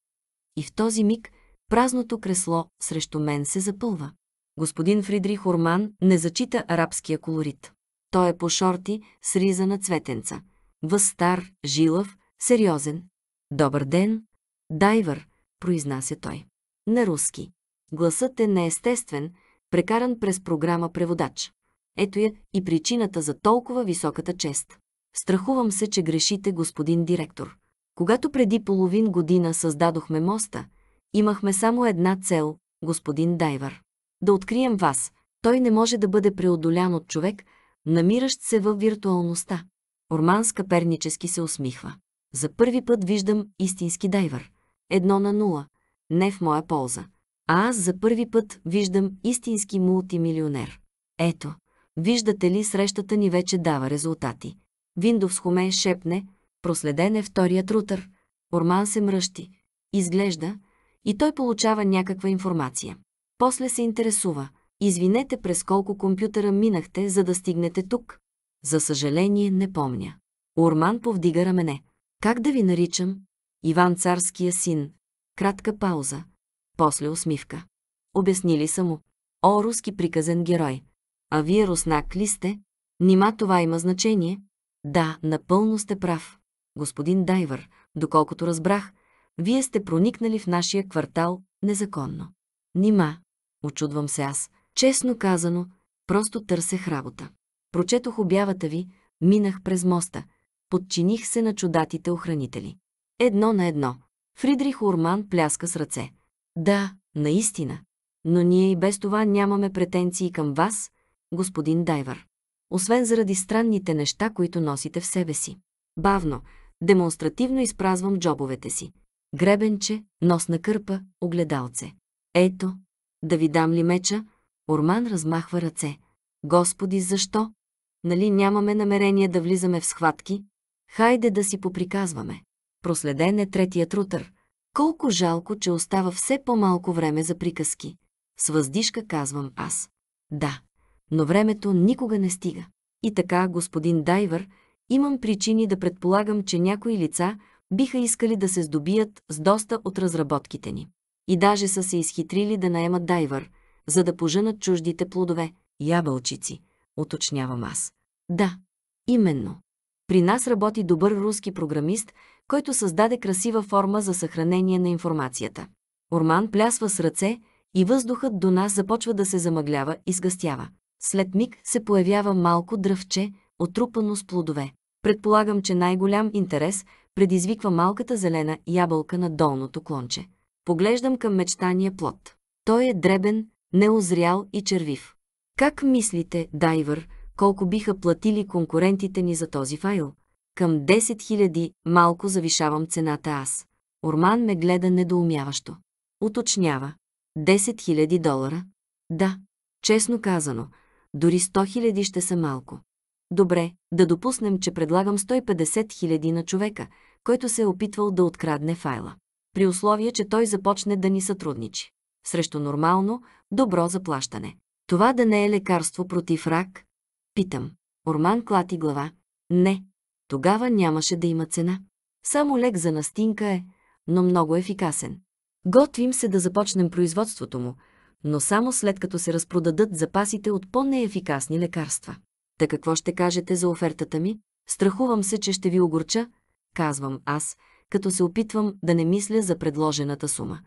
И в този миг празното кресло срещу мен се запълва. Господин Фридрих Урман не зачита арабския колорит. Той е по шорти с риза на цветенца. Възстар, жилав, сериозен. Добър ден, дайвър, произнася той. На руски. Гласът е неестествен, прекаран през програма преводач. Ето я и причината за толкова високата чест. Страхувам се, че грешите, господин директор. Когато преди половин година създадохме моста, имахме само една цел, господин Дайвар. Да открием вас. Той не може да бъде преодолян от човек, намиращ се във виртуалността. Орман скъпернически се усмихва. За първи път виждам истински дайвър. Едно на нула. Не в моя полза. А аз за първи път виждам истински мултимилионер. Ето, виждате ли, срещата ни вече дава резултати. Виндовс Хомен шепне, Проследен е вторият рутър. Орман се мръщи. Изглежда. И той получава някаква информация. После се интересува. Извинете през колко компютъра минахте, за да стигнете тук. За съжаление, не помня. Орман повдига рамене. Как да ви наричам? Иван Царския син. Кратка пауза. После усмивка. Обяснили са му. О, руски приказен герой. А вие руснак ли сте? Нима това има значение? Да, напълно сте прав господин Дайвър, доколкото разбрах, вие сте проникнали в нашия квартал незаконно. Нима, очудвам се аз. Честно казано, просто търсех работа. Прочетох обявата ви, минах през моста, подчиних се на чудатите охранители. Едно на едно. Фридрих урман пляска с ръце. Да, наистина. Но ние и без това нямаме претенции към вас, господин Дайвър. Освен заради странните неща, които носите в себе си. Бавно, Демонстративно изпразвам джобовете си. Гребенче, носна кърпа, огледалце. Ето, да ви дам ли меча? Орман размахва ръце. Господи, защо? Нали нямаме намерение да влизаме в схватки? Хайде да си поприказваме. Проследен е третият рутър. Колко жалко, че остава все по-малко време за приказки. С въздишка казвам аз. Да, но времето никога не стига. И така господин Дайвър, имам причини да предполагам, че някои лица биха искали да се здобият с доста от разработките ни. И даже са се изхитрили да наемат дайвър, за да поженат чуждите плодове, ябълчици, уточнявам аз. Да, именно. При нас работи добър руски програмист, който създаде красива форма за съхранение на информацията. Орман плясва с ръце и въздухът до нас започва да се замъглява и сгъстява. След миг се появява малко дръвче, отрупано с плодове. Предполагам, че най-голям интерес предизвиква малката зелена ябълка на долното клонче. Поглеждам към мечтания плод. Той е дребен, неозрял и червив. Как мислите, Дайвър, колко биха платили конкурентите ни за този файл? Към 10 000 малко завишавам цената аз. Орман ме гледа недоумяващо. Уточнява. 10 000 долара? Да. Честно казано, дори 100 000 ще са малко. Добре, да допуснем, че предлагам 150 хиляди на човека, който се е опитвал да открадне файла. При условие, че той започне да ни сътрудничи. Срещу нормално, добро заплащане. Това да не е лекарство против рак? Питам. Орман клати глава. Не. Тогава нямаше да има цена. Само лек за настинка е, но много ефикасен. Готвим се да започнем производството му, но само след като се разпродадат запасите от по-неефикасни лекарства. Та какво ще кажете за офертата ми? Страхувам се, че ще ви огорча, казвам аз, като се опитвам да не мисля за предложената сума.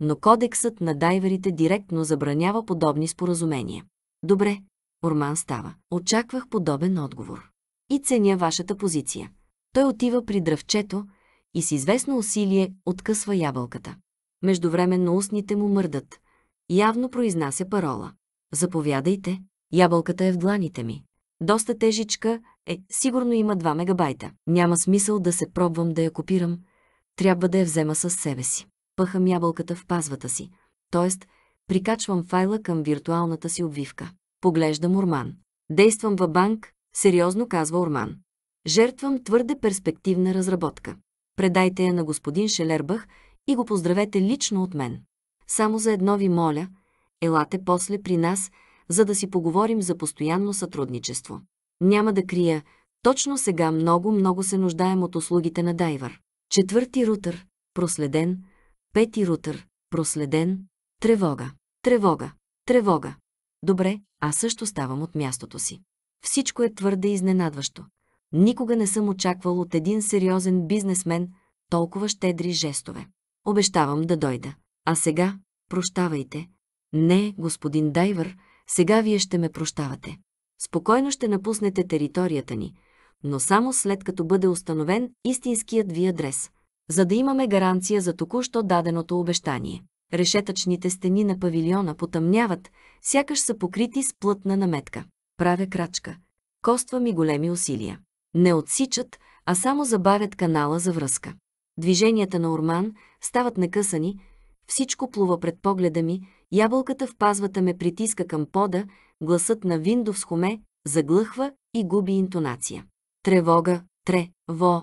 Но кодексът на дайверите директно забранява подобни споразумения. Добре, Орман става. Очаквах подобен отговор. И ценя вашата позиция. Той отива при дръвчето и с известно усилие откъсва ябълката. Междувременно устните му мърдат. Явно произнася парола. Заповядайте, ябълката е в дланите ми. Доста тежичка е, сигурно има 2 мегабайта. Няма смисъл да се пробвам да я копирам. Трябва да я взема с себе си. Пъхам ябълката в пазвата си, т.е. прикачвам файла към виртуалната си обвивка. Поглеждам Орман. Действам във банк, сериозно казва Орман. Жертвам твърде перспективна разработка. Предайте я на господин Шелербах и го поздравете лично от мен. Само за едно ви моля, елате после при нас – за да си поговорим за постоянно сътрудничество. Няма да крия, точно сега много-много се нуждаем от услугите на Дайвър. Четвърти рутър – проследен. Пети рутър – проследен. Тревога. Тревога. Тревога. Добре, аз също ставам от мястото си. Всичко е твърде изненадващо. Никога не съм очаквал от един сериозен бизнесмен толкова щедри жестове. Обещавам да дойда. А сега, прощавайте. Не, господин Дайвър – сега вие ще ме прощавате. Спокойно ще напуснете територията ни, но само след като бъде установен истинският ви адрес, за да имаме гаранция за току-що даденото обещание. Решетъчните стени на павилиона потъмняват, сякаш са покрити с плътна наметка. Правя крачка. Коства ми големи усилия. Не отсичат, а само забавят канала за връзка. Движенията на Орман стават накъсани, всичко плува пред погледа ми, Ябълката в пазвата ме притиска към пода, гласът на Виндов с хуме заглъхва и губи интонация. Тревога, тре, во,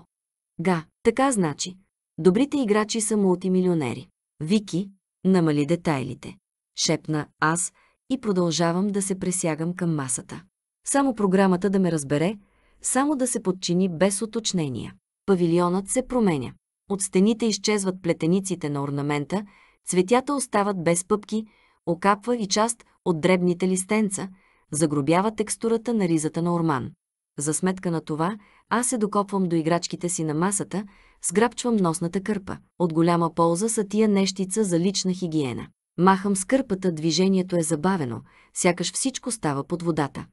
га, така значи. Добрите играчи са мултимилионери. Вики, намали детайлите. Шепна аз и продължавам да се пресягам към масата. Само програмата да ме разбере, само да се подчини без уточнения. Павилионът се променя. От стените изчезват плетениците на орнамента, Цветята остават без пъпки, окапва и част от дребните листенца, загробява текстурата на ризата на орман. За сметка на това, аз се докопвам до играчките си на масата, сграбчвам носната кърпа. От голяма полза са тия нещица за лична хигиена. Махам с кърпата, движението е забавено, сякаш всичко става под водата.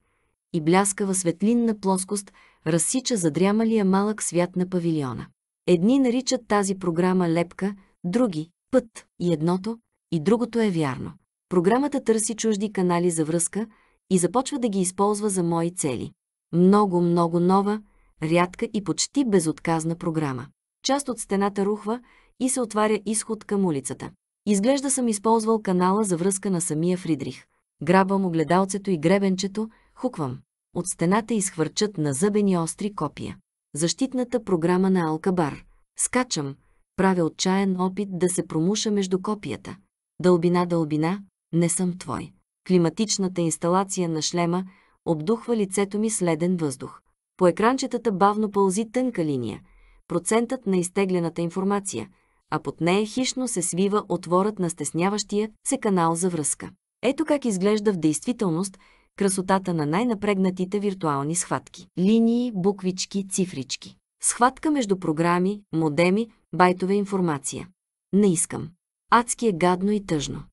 И бляскава светлинна плоскост разсича задрямалия малък свят на павилиона. Едни наричат тази програма лепка, други път и едното, и другото е вярно. Програмата търси чужди канали за връзка и започва да ги използва за мои цели. Много, много нова, рядка и почти безотказна програма. Част от стената рухва и се отваря изход към улицата. Изглежда съм използвал канала за връзка на самия Фридрих. Грабвам огледалцето и гребенчето, хуквам. От стената изхвърчат на зъбени остри копия. Защитната програма на Алкабар. Скачам, Правя отчаян опит да се промуша между копията. Дълбина, дълбина, не съм твой. Климатичната инсталация на шлема обдухва лицето ми с леден въздух. По екранчетата бавно пълзи тънка линия, процентът на изтеглената информация, а под нея хищно се свива отворът на стесняващия се канал за връзка. Ето как изглежда в действителност красотата на най-напрегнатите виртуални схватки. Линии, буквички, цифрички. Схватка между програми, модеми, байтове информация. Не искам. Адски е гадно и тъжно.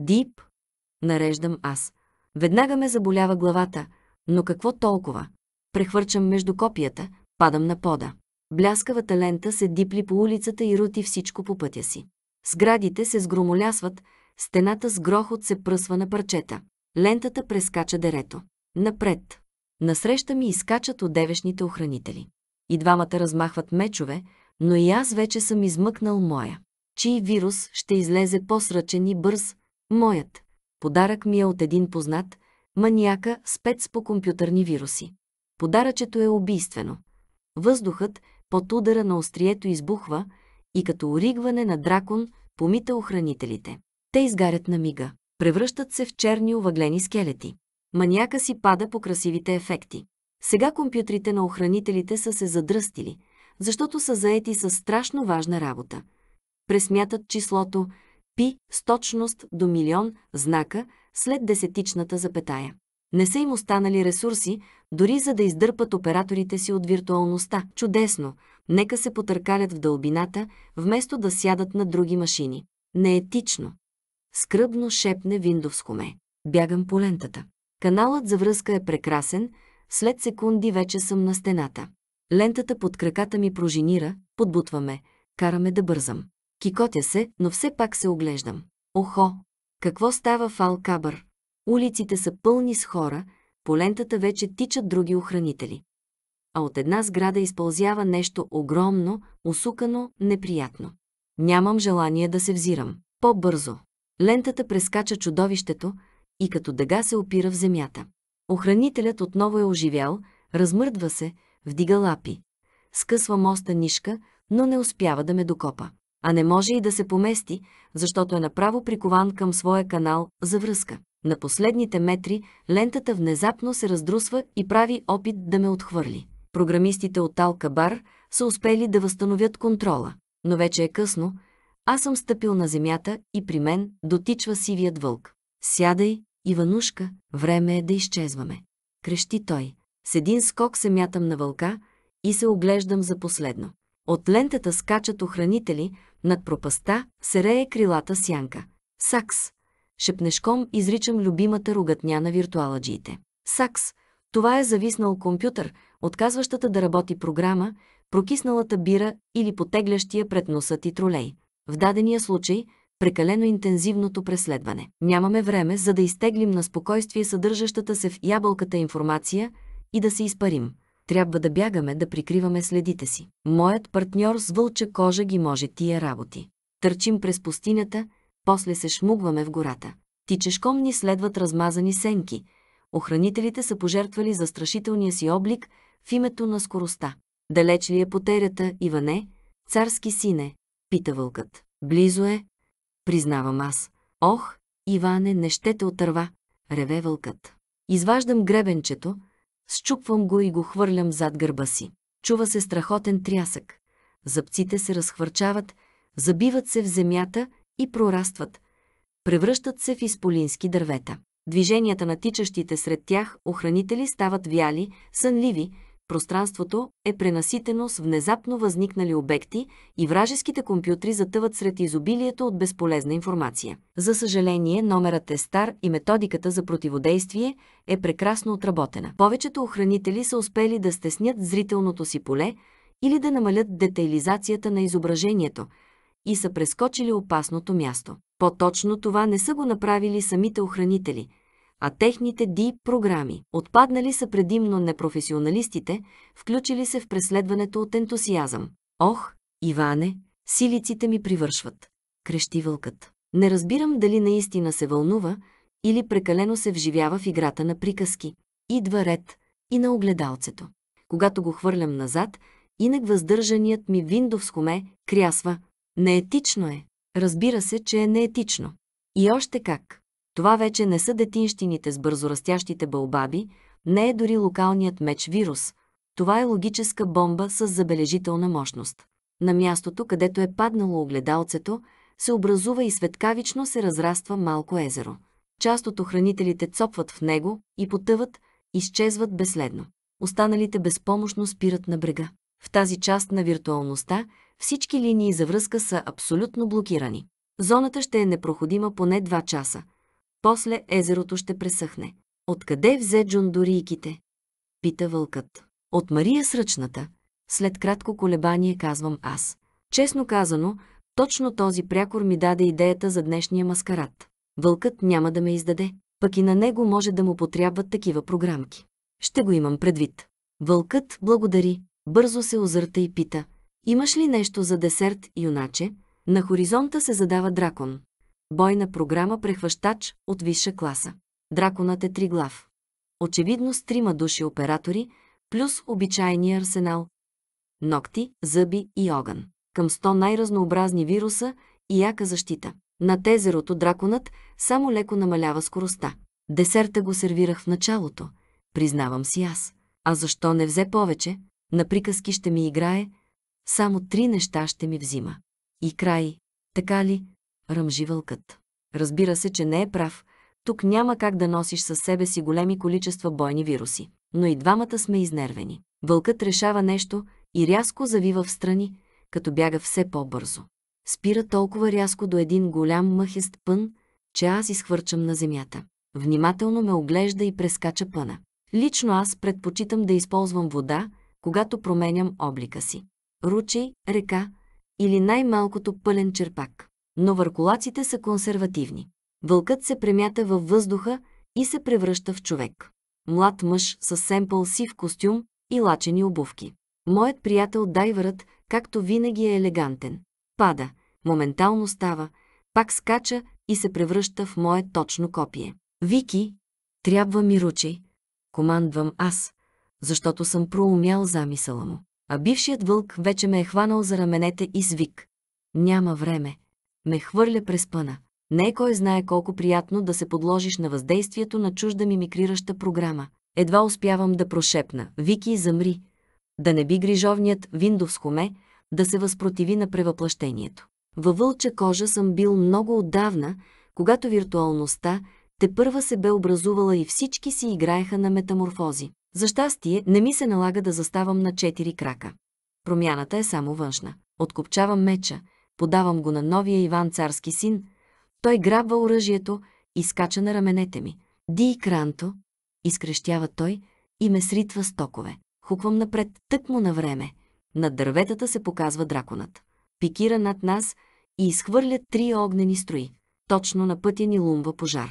Дип, нареждам аз. Веднага ме заболява главата, но какво толкова? Прехвърчам между копията, падам на пода. Бляскавата лента се дипли по улицата и рути всичко по пътя си. Сградите се сгромолясват, стената с грохот се пръсва на парчета. Лентата прескача дерето. Напред. Насреща ми изкачат одевешните охранители и двамата размахват мечове, но и аз вече съм измъкнал моя. Чий вирус ще излезе по-сръчен и бърз? Моят. Подарък ми е от един познат, маниака, спец по компютърни вируси. Подаръчето е убийствено. Въздухът под удара на острието избухва и като оригване на дракон помита охранителите. Те изгарят на мига. Превръщат се в черни овъглени скелети. Маняка си пада по красивите ефекти. Сега компютрите на охранителите са се задръстили, защото са заети с страшно важна работа. Пресмятат числото пи с точност до милион знака след десетичната запетая. Не са им останали ресурси, дори за да издърпат операторите си от виртуалността. Чудесно! Нека се потъркалят в дълбината, вместо да сядат на други машини. Неетично! Скръбно шепне Windows Хоме. Бягам по лентата. Каналът за връзка е прекрасен, след секунди вече съм на стената. Лентата под краката ми проженира, подбутваме, караме да бързам. Кикотя се, но все пак се оглеждам. Охо! Какво става в Алкабър? Улиците са пълни с хора, по лентата вече тичат други охранители. А от една сграда изпълзява нещо огромно, усукано, неприятно. Нямам желание да се взирам. По-бързо. Лентата прескача чудовището и като дъга се опира в земята. Охранителят отново е оживял, размърдва се, вдига лапи. Скъсва моста нишка, но не успява да ме докопа. А не може и да се помести, защото е направо прикован към своя канал за връзка. На последните метри лентата внезапно се раздрусва и прави опит да ме отхвърли. Програмистите от Алкабар са успели да възстановят контрола, но вече е късно. Аз съм стъпил на земята и при мен дотичва сивият вълк. Сядай, Иванушка, време е да изчезваме. Крещи той. С един скок се мятам на вълка и се оглеждам за последно. От лентата скачат охранители, над пропаста се рее крилата сянка. Сакс! Шепнешком изричам любимата ругатня на виртуаладжиите. Сакс! Това е зависнал компютър, отказващата да работи програма, прокисналата бира или потеглящия пред носа ти тролей. В дадения случай – прекалено интензивното преследване. Нямаме време, за да изтеглим на спокойствие съдържащата се в ябълката информация и да се изпарим. Трябва да бягаме, да прикриваме следите си. Моят партньор с вълча кожа ги може тия работи. Търчим през пустинята, после се шмугваме в гората. Тичешком ни следват размазани сенки. Охранителите са пожертвали застрашителния си облик в името на скоростта. Далеч ли е потерята, Иване? Царски сине, пита вълкът. Близо е, признавам аз. Ох, Иване, не ще те отърва, реве вълкът. Изваждам гребенчето, счупвам го и го хвърлям зад гърба си. Чува се страхотен трясък. Зъбците се разхвърчават, забиват се в земята и прорастват. Превръщат се в изполински дървета. Движенията на тичащите сред тях охранители стават вяли, сънливи, Пространството е пренаситено с внезапно възникнали обекти и вражеските компютри затъват сред изобилието от безполезна информация. За съжаление, номерът е стар и методиката за противодействие е прекрасно отработена. Повечето охранители са успели да стеснят зрителното си поле или да намалят детайлизацията на изображението и са прескочили опасното място. По-точно това не са го направили самите охранители – а техните дип програми. Отпаднали са предимно непрофесионалистите, включили се в преследването от ентусиазъм. Ох, Иване, силиците ми привършват. Крещи вълкът. Не разбирам дали наистина се вълнува или прекалено се вживява в играта на приказки. Идва ред и на огледалцето. Когато го хвърлям назад, инак въздържаният ми виндов схоме крясва. Неетично е. Разбира се, че е неетично. И още как. Това вече не са детинщините с бързорастящите бълбаби, не е дори локалният меч-вирус. Това е логическа бомба с забележителна мощност. На мястото, където е паднало огледалцето, се образува и светкавично се разраства малко езеро. Част от охранителите цопват в него и потъват, изчезват безследно. Останалите безпомощно спират на брега. В тази част на виртуалността всички линии за връзка са абсолютно блокирани. Зоната ще е непроходима поне 2 часа – после езерото ще пресъхне. Откъде взе дорийките? Пита вълкът. От Мария с ръчната. След кратко колебание казвам аз. Честно казано, точно този прякор ми даде идеята за днешния маскарад. Вълкът няма да ме издаде, пък и на него може да му потрябват такива програмки. Ще го имам предвид. Вълкът благодари, бързо се озърта и пита. Имаш ли нещо за десерт, юначе? На хоризонта се задава дракон. Бойна програма прехващач от висша класа. Драконът е триглав. Очевидно с трима души оператори, плюс обичайния арсенал. Ногти, зъби и огън. Към 100 най-разнообразни вируса и яка защита. На тезерото драконът само леко намалява скоростта. Десерта го сервирах в началото, признавам си аз. А защо не взе повече? На приказки ще ми играе, само три неща ще ми взима. И край. Така ли? ръмжи вълкът. Разбира се, че не е прав. Тук няма как да носиш със себе си големи количества бойни вируси. Но и двамата сме изнервени. Вълкът решава нещо и рязко завива в страни, като бяга все по-бързо. Спира толкова рязко до един голям мъхест пън, че аз изхвърчам на земята. Внимателно ме оглежда и прескача пъна. Лично аз предпочитам да използвам вода, когато променям облика си. Ручей, река или най-малкото пълен черпак но върколаците са консервативни. Вълкът се премята във въздуха и се превръща в човек. Млад мъж с семпъл сив костюм и лачени обувки. Моят приятел дайверът, както винаги е елегантен. Пада, моментално става, пак скача и се превръща в мое точно копие. Вики, трябва ми ручей. Командвам аз, защото съм проумял замисъла му. А бившият вълк вече ме е хванал за раменете и свик. Няма време, ме хвърля през пъна. Не е кой знае колко приятно да се подложиш на въздействието на чужда мимикрираща програма. Едва успявам да прошепна. Вики, замри. Да не би грижовният Windows хоме да се възпротиви на превъплъщението. Във вълча кожа съм бил много отдавна, когато виртуалността те първа се бе образувала и всички си играеха на метаморфози. За щастие, не ми се налага да заставам на четири крака. Промяната е само външна. Откопчавам меча, Подавам го на новия Иван царски син. Той грабва оръжието и скача на раменете ми. Ди и кранто, изкрещява той и ме сритва стокове. Хуквам напред, тък му на време. Над дърветата се показва драконът. Пикира над нас и изхвърля три огнени строи. Точно на пътя ни лумва пожар.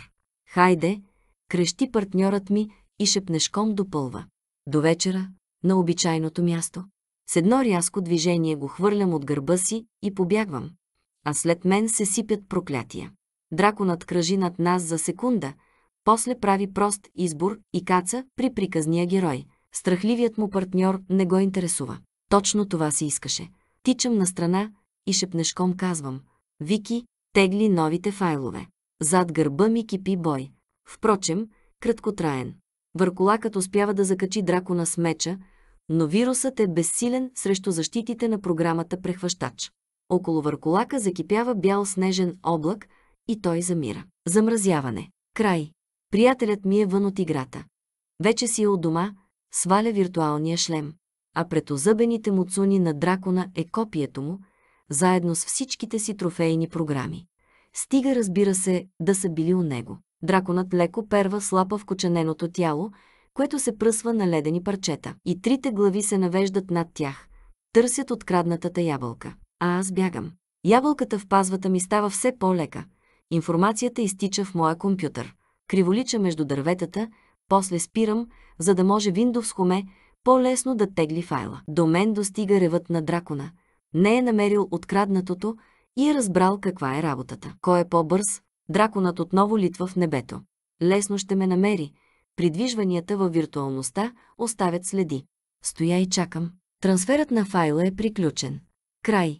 Хайде, крещи партньорът ми и шепнешком допълва. До вечера, на обичайното място, с едно рязко движение го хвърлям от гърба си и побягвам. А след мен се сипят проклятия. Драконът кръжи над нас за секунда, после прави прост избор и каца при приказния герой. Страхливият му партньор не го интересува. Точно това се искаше. Тичам на страна и шепнешком казвам. Вики, тегли новите файлове. Зад гърба ми кипи бой. Впрочем, краткотраен. Върколакът успява да закачи дракона с меча, но вирусът е безсилен срещу защитите на програмата прехващач. Около върколака закипява бял снежен облак и той замира. Замразяване. Край. Приятелят ми е вън от играта. Вече си е от дома, сваля виртуалния шлем. А пред озъбените му цуни на дракона е копието му, заедно с всичките си трофейни програми. Стига, разбира се, да са били у него. Драконът леко перва слапа в кочененото тяло, което се пръсва на ледени парчета. И трите глави се навеждат над тях. Търсят откраднатата ябълка. А аз бягам. Ябълката в пазвата ми става все по-лека. Информацията изтича в моя компютър. Криволича между дърветата, после спирам, за да може Windows Home по-лесно да тегли файла. До мен достига ревът на дракона. Не е намерил откраднатото и е разбрал каква е работата. Кой е по-бърз? Драконът отново литва в небето. Лесно ще ме намери, придвижванията във виртуалността оставят следи. Стоя и чакам. Трансферът на файла е приключен. Край.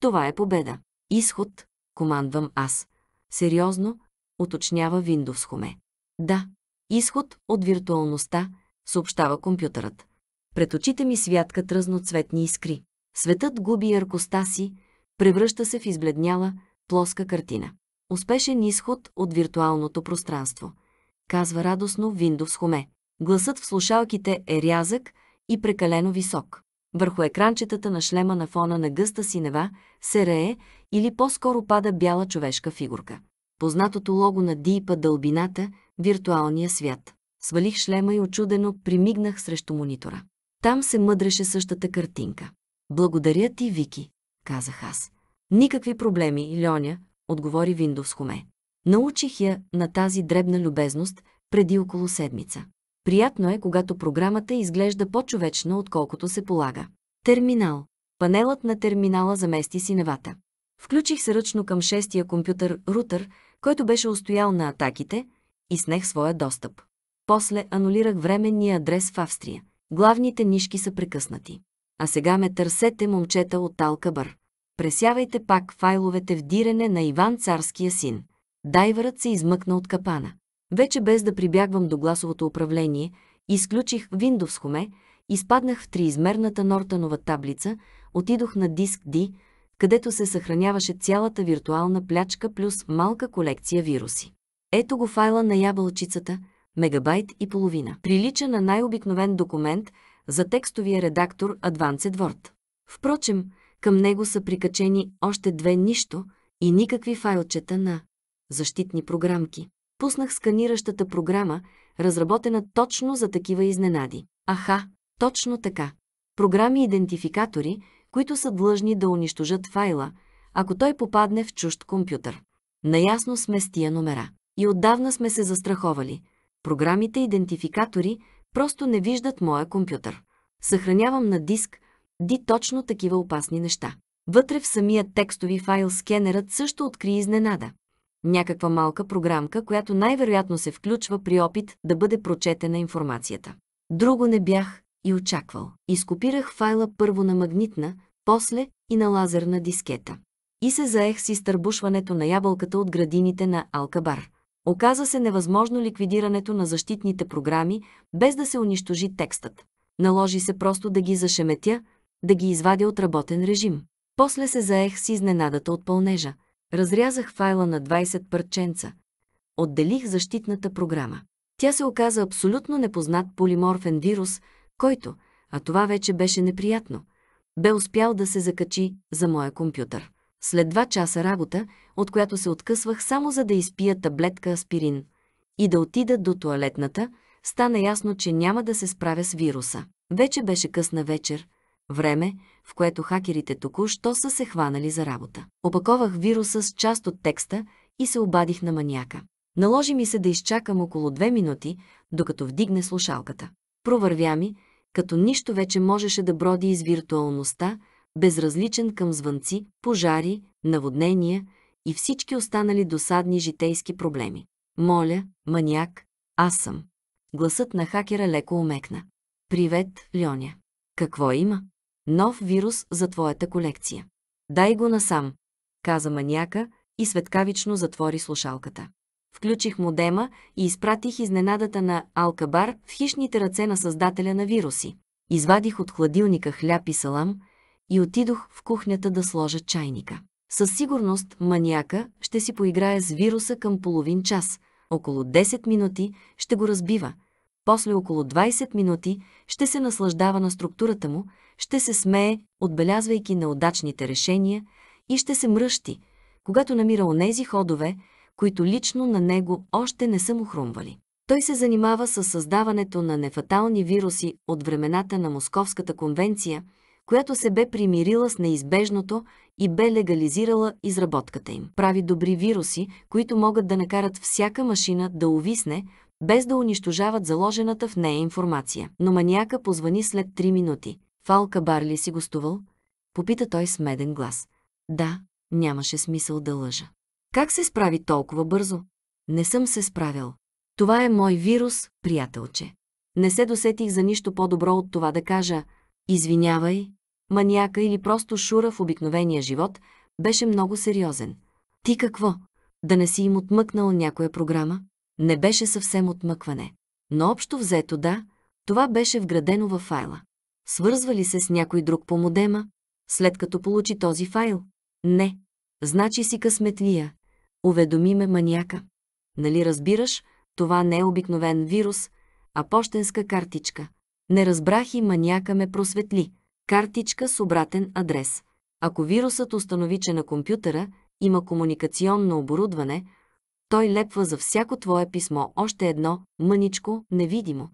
Това е победа. Изход, командвам аз. Сериозно, уточнява Windows Home. Да, изход от виртуалността, съобщава компютърът. Пред очите ми святкат разноцветни искри. Светът губи яркостта си, превръща се в избледняла, плоска картина. Успешен изход от виртуалното пространство – казва радостно Windows Home. Гласът в слушалките е рязък и прекалено висок. Върху екранчетата на шлема на фона на гъста синева се рее или по-скоро пада бяла човешка фигурка. Познатото лого на Дипа дълбината – виртуалния свят. Свалих шлема и очудено примигнах срещу монитора. Там се мъдреше същата картинка. Благодаря ти, Вики, казах аз. Никакви проблеми, Льоня, отговори Windows Home. Научих я на тази дребна любезност преди около седмица. Приятно е, когато програмата изглежда по-човечно, отколкото се полага. Терминал. Панелът на терминала замести синевата. Включих се ръчно към шестия компютър рутър, който беше устоял на атаките, и снех своя достъп. После анулирах временния адрес в Австрия. Главните нишки са прекъснати. А сега ме търсете, момчета от Талкабър. Пресявайте пак файловете в диране на Иван Царския син. Дайверът се измъкна от капана. Вече без да прибягвам до гласовото управление, изключих Windows Home, изпаднах в триизмерната Нортанова таблица, отидох на диск D, където се съхраняваше цялата виртуална плячка плюс малка колекция вируси. Ето го файла на ябълчицата, мегабайт и половина. Прилича на най-обикновен документ за текстовия редактор Advanced Word. Впрочем, към него са прикачени още две нищо и никакви файлчета на защитни програмки. Пуснах сканиращата програма, разработена точно за такива изненади. Аха, точно така. Програми-идентификатори, които са длъжни да унищожат файла, ако той попадне в чужд компютър. Наясно сме с тия номера. И отдавна сме се застраховали. Програмите-идентификатори просто не виждат моя компютър. Съхранявам на диск ди точно такива опасни неща. Вътре в самия текстови файл скенерът също откри изненада някаква малка програмка, която най-вероятно се включва при опит да бъде прочетена информацията. Друго не бях и очаквал. Изкопирах файла първо на магнитна, после и на лазерна дискета. И се заех с изтърбушването на ябълката от градините на Алкабар. Оказа се невъзможно ликвидирането на защитните програми, без да се унищожи текстът. Наложи се просто да ги зашеметя, да ги извадя от работен режим. После се заех с изненадата от пълнежа. Разрязах файла на 20 парченца. Отделих защитната програма. Тя се оказа абсолютно непознат полиморфен вирус, който, а това вече беше неприятно, бе успял да се закачи за моя компютър. След два часа работа, от която се откъсвах само за да изпия таблетка аспирин и да отида до туалетната, стана ясно, че няма да се справя с вируса. Вече беше късна вечер, време, в което хакерите току-що са се хванали за работа. Опаковах вируса с част от текста и се обадих на маняка. Наложи ми се да изчакам около две минути, докато вдигне слушалката. Провървя ми, като нищо вече можеше да броди из виртуалността, безразличен към звънци, пожари, наводнения и всички останали досадни житейски проблеми. Моля, маняк, аз съм. Гласът на хакера леко омекна. Привет, Льоня. Какво има? Нов вирус за твоята колекция. Дай го насам, каза маняка и светкавично затвори слушалката. Включих модема и изпратих изненадата на Алкабар в хищните ръце на създателя на вируси. Извадих от хладилника хляб и салам и отидох в кухнята да сложа чайника. Със сигурност маняка ще си поиграе с вируса към половин час. Около 10 минути ще го разбива – после около 20 минути ще се наслаждава на структурата му, ще се смее, отбелязвайки неудачните решения и ще се мръщи, когато намира онези ходове, които лично на него още не са му хрумвали. Той се занимава с създаването на нефатални вируси от времената на Московската конвенция, която се бе примирила с неизбежното и бе легализирала изработката им. Прави добри вируси, които могат да накарат всяка машина да увисне, без да унищожават заложената в нея информация. Но маняка позвани след три минути. Фалка Барли си гостувал? Попита той с меден глас. Да, нямаше смисъл да лъжа. Как се справи толкова бързо? Не съм се справил. Това е мой вирус, приятелче. Не се досетих за нищо по-добро от това да кажа «Извинявай», маняка или просто шура в обикновения живот беше много сериозен. Ти какво? Да не си им отмъкнал някоя програма? не беше съвсем отмъкване. Но общо взето да, това беше вградено във файла. Свързва ли се с някой друг по модема, след като получи този файл? Не. Значи си късметлия. Уведоми ме маняка. Нали разбираш, това не е обикновен вирус, а почтенска картичка. Не разбрах и маняка ме просветли. Картичка с обратен адрес. Ако вирусът установи, че на компютъра има комуникационно оборудване, той лепва за всяко твое писмо още едно, мъничко, невидимо.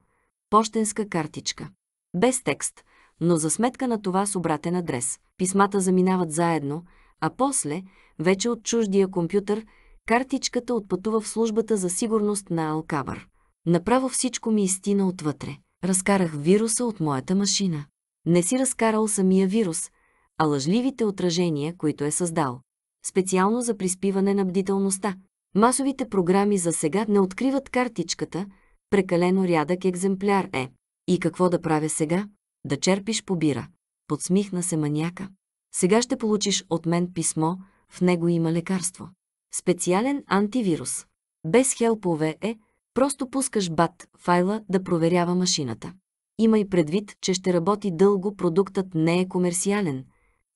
Пощенска картичка. Без текст, но за сметка на това с обратен адрес. Писмата заминават заедно, а после, вече от чуждия компютър, картичката отпътува в службата за сигурност на Алкабър. Направо всичко ми истина отвътре. Разкарах вируса от моята машина. Не си разкарал самия вирус, а лъжливите отражения, които е създал. Специално за приспиване на бдителността. Масовите програми за сега не откриват картичката, прекалено рядък екземпляр е. И какво да правя сега? Да черпиш побира. Подсмихна се маняка. Сега ще получиш от мен писмо, в него има лекарство. Специален антивирус. Без хелпове е, просто пускаш бат файла да проверява машината. Има и предвид, че ще работи дълго, продуктът не е комерциален,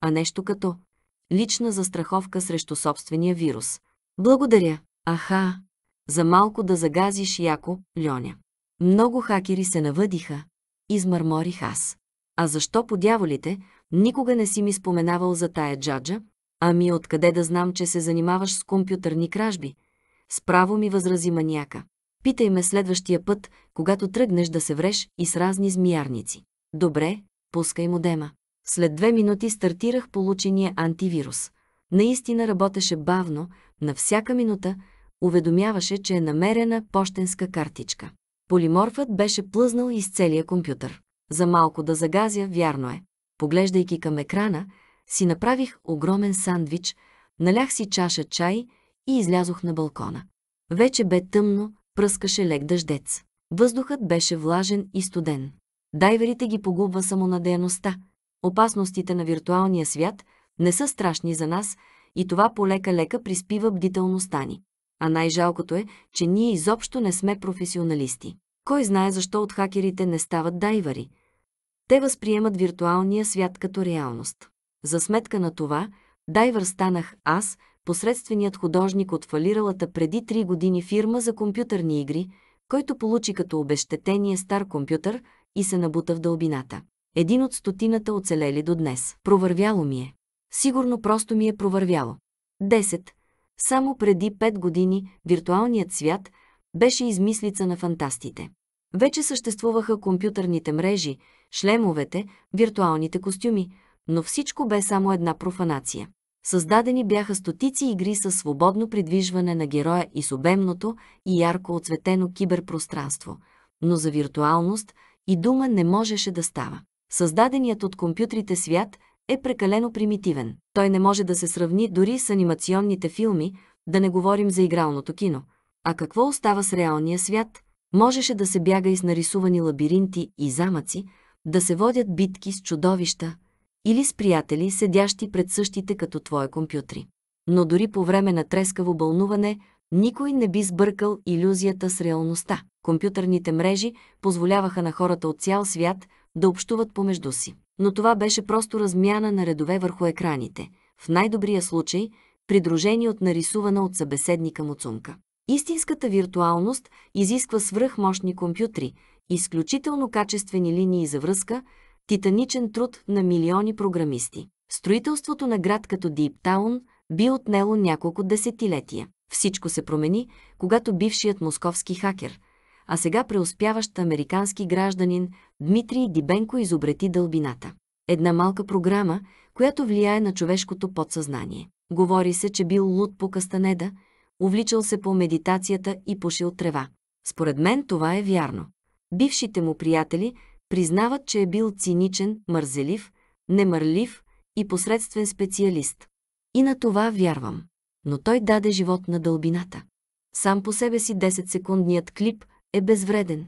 а нещо като лична застраховка срещу собствения вирус – благодаря, аха, за малко да загазиш яко, Льоня. Много хакери се навъдиха, измърморих аз. А защо по дяволите, никога не си ми споменавал за тая джаджа, ами откъде да знам, че се занимаваш с компютърни кражби? Справо ми възрази маняка. Питай ме следващия път, когато тръгнеш да се вреш и с разни змиярници. Добре, пускай му дема. След две минути стартирах получения антивирус. Наистина работеше бавно, на всяка минута уведомяваше, че е намерена почтенска картичка. Полиморфът беше плъзнал из целия компютър. За малко да загазя, вярно е. Поглеждайки към екрана, си направих огромен сандвич, налях си чаша чай и излязох на балкона. Вече бе тъмно, пръскаше лек дъждец. Въздухът беше влажен и студен. Дайверите ги погубва самонадеяността. Опасностите на виртуалния свят не са страшни за нас – и това полека-лека приспива бдителността ни. А най-жалкото е, че ние изобщо не сме професионалисти. Кой знае защо от хакерите не стават дайвари? Те възприемат виртуалния свят като реалност. За сметка на това, дайвър станах аз, посредственият художник от фалиралата преди три години фирма за компютърни игри, който получи като обещетение стар компютър и се набута в дълбината. Един от стотината оцелели до днес. Провървяло ми е. Сигурно просто ми е провървяло. 10. Само преди 5 години виртуалният свят беше измислица на фантастите. Вече съществуваха компютърните мрежи, шлемовете, виртуалните костюми, но всичко бе само една профанация. Създадени бяха стотици игри с свободно придвижване на героя и с обемното и ярко оцветено киберпространство, но за виртуалност и дума не можеше да става. Създаденият от компютрите свят е прекалено примитивен. Той не може да се сравни дори с анимационните филми, да не говорим за игралното кино. А какво остава с реалния свят? Можеше да се бяга и с нарисувани лабиринти и замъци, да се водят битки с чудовища или с приятели, седящи пред същите като твое компютри. Но дори по време на трескаво бълнуване, никой не би сбъркал иллюзията с реалността. Компютърните мрежи позволяваха на хората от цял свят да общуват помежду си но това беше просто размяна на редове върху екраните, в най-добрия случай, придружени от нарисувана от събеседника му цунка. Истинската виртуалност изисква свръхмощни компютри, изключително качествени линии за връзка, титаничен труд на милиони програмисти. Строителството на град като Диптаун би отнело няколко десетилетия. Всичко се промени, когато бившият московски хакер, а сега преуспяващ американски гражданин Дмитрий Дибенко изобрети дълбината. Една малка програма, която влияе на човешкото подсъзнание. Говори се, че бил луд по Кастанеда, увличал се по медитацията и пушил трева. Според мен това е вярно. Бившите му приятели признават, че е бил циничен, мързелив, немърлив и посредствен специалист. И на това вярвам. Но той даде живот на дълбината. Сам по себе си 10-секундният клип е безвреден.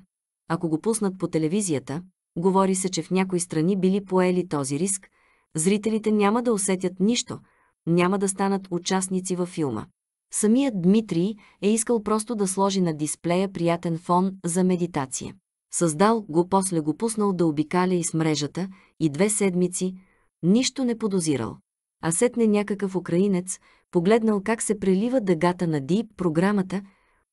Ако го пуснат по телевизията, говори се, че в някои страни били поели този риск, зрителите няма да усетят нищо, няма да станат участници във филма. Самият Дмитрий е искал просто да сложи на дисплея приятен фон за медитация. Създал го, после го пуснал да обикаля и с мрежата и две седмици, нищо не подозирал. А сетне някакъв украинец, погледнал как се прелива дъгата на ДИП програмата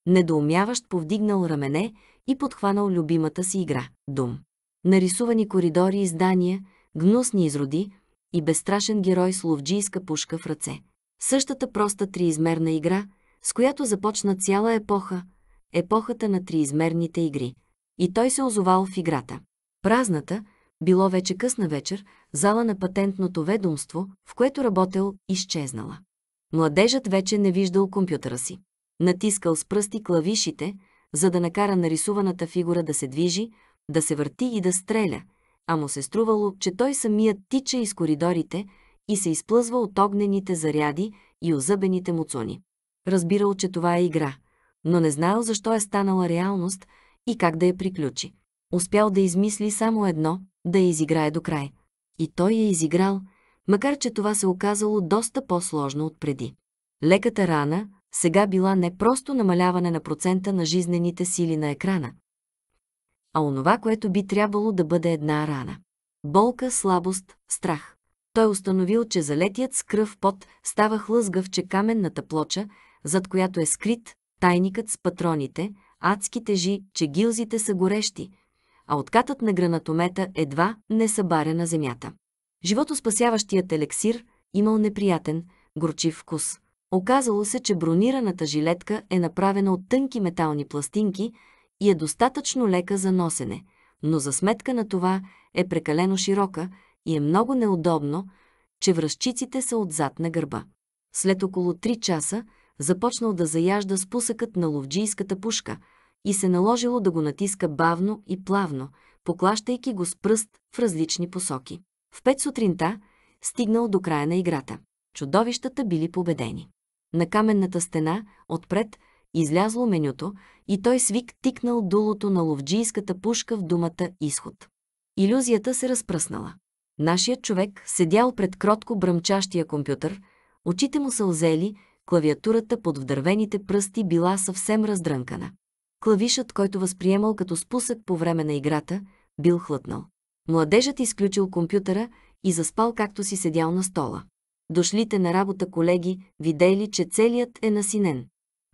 недоумяващ повдигнал рамене и подхванал любимата си игра – дум. Нарисувани коридори и здания, гнусни изроди и безстрашен герой с ловджийска пушка в ръце. Същата проста триизмерна игра, с която започна цяла епоха – епохата на триизмерните игри. И той се озовал в играта. Празната, било вече късна вечер, зала на патентното ведомство, в което работел, изчезнала. Младежът вече не виждал компютъра си. Натискал с пръсти клавишите, за да накара нарисуваната фигура да се движи, да се върти и да стреля, а му се струвало, че той самият тича из коридорите и се изплъзва от огнените заряди и озъбените му цуни. Разбирал, че това е игра, но не знаел защо е станала реалност и как да я приключи. Успял да измисли само едно, да я изиграе до край. И той я изиграл, макар че това се оказало доста по-сложно от преди. Леката рана, сега била не просто намаляване на процента на жизнените сили на екрана, а онова, което би трябвало да бъде една рана. Болка, слабост, страх. Той установил, че залетият с кръв пот става хлъзгав, че каменната плоча, зад която е скрит, тайникът с патроните, адските жи, че гилзите са горещи, а откатът на гранатомета едва не баря на земята. Живото спасяващият елексир имал неприятен, горчив вкус. Оказало се, че бронираната жилетка е направена от тънки метални пластинки и е достатъчно лека за носене, но за сметка на това е прекалено широка и е много неудобно, че връзчиците са отзад на гърба. След около 3 часа започнал да заяжда спусъкът на ловджийската пушка и се наложило да го натиска бавно и плавно, поклащайки го с пръст в различни посоки. В 5 сутринта стигнал до края на играта. Чудовищата били победени. На каменната стена, отпред, излязло менюто и той свик тикнал дулото на ловджийската пушка в думата «изход». Иллюзията се разпръснала. Нашият човек седял пред кротко бръмчащия компютър, очите му са озели, клавиатурата под вдървените пръсти била съвсем раздрънкана. Клавишът, който възприемал като спусък по време на играта, бил хлътнал. Младежът изключил компютъра и заспал както си седял на стола дошлите на работа колеги видели, че целият е насинен.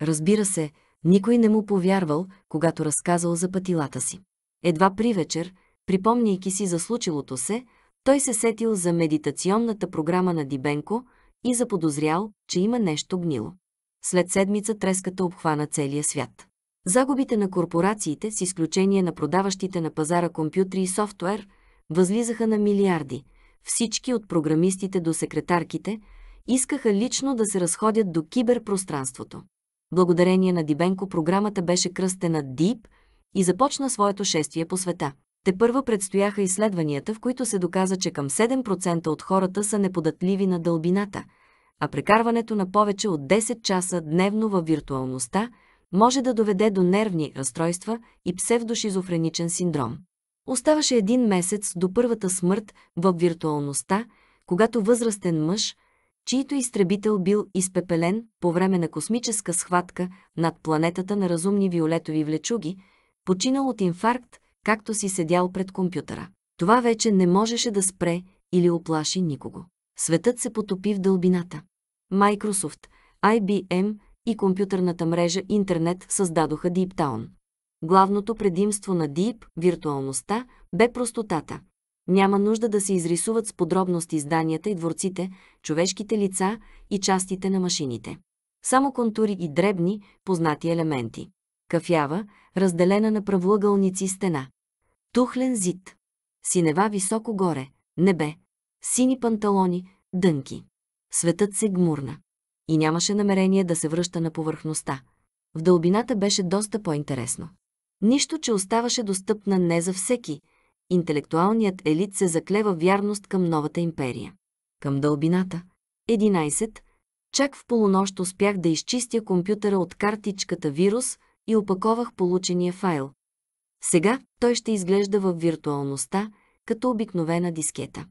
Разбира се, никой не му повярвал, когато разказал за пътилата си. Едва при вечер, припомняйки си за случилото се, той се сетил за медитационната програма на Дибенко и заподозрял, че има нещо гнило. След седмица треската обхвана целия свят. Загубите на корпорациите, с изключение на продаващите на пазара компютри и софтуер, възлизаха на милиарди – всички от програмистите до секретарките, искаха лично да се разходят до киберпространството. Благодарение на Дибенко програмата беше кръстена Deep и започна своето шествие по света. Те първо предстояха изследванията, в които се доказа, че към 7% от хората са неподатливи на дълбината, а прекарването на повече от 10 часа дневно във виртуалността може да доведе до нервни разстройства и псевдошизофреничен синдром. Оставаше един месец до първата смърт в виртуалността, когато възрастен мъж, чийто изтребител бил изпепелен по време на космическа схватка над планетата на разумни виолетови влечуги, починал от инфаркт, както си седял пред компютъра. Това вече не можеше да спре или оплаши никого. Светът се потопи в дълбината. Microsoft, IBM и компютърната мрежа Интернет създадоха DeepTown. Главното предимство на Deep, виртуалността, бе простотата. Няма нужда да се изрисуват с подробности зданията и дворците, човешките лица и частите на машините. Само контури и дребни, познати елементи. Кафява, разделена на правоъгълници стена. Тухлен зид. Синева високо горе. Небе. Сини панталони, дънки. Светът се гмурна. И нямаше намерение да се връща на повърхността. В дълбината беше доста по-интересно. Нищо, че оставаше достъпна не за всеки. Интелектуалният елит се заклева вярност към новата империя. Към дълбината. 11. Чак в полунощ успях да изчистя компютъра от картичката вирус и опаковах получения файл. Сега той ще изглежда в виртуалността, като обикновена дискета.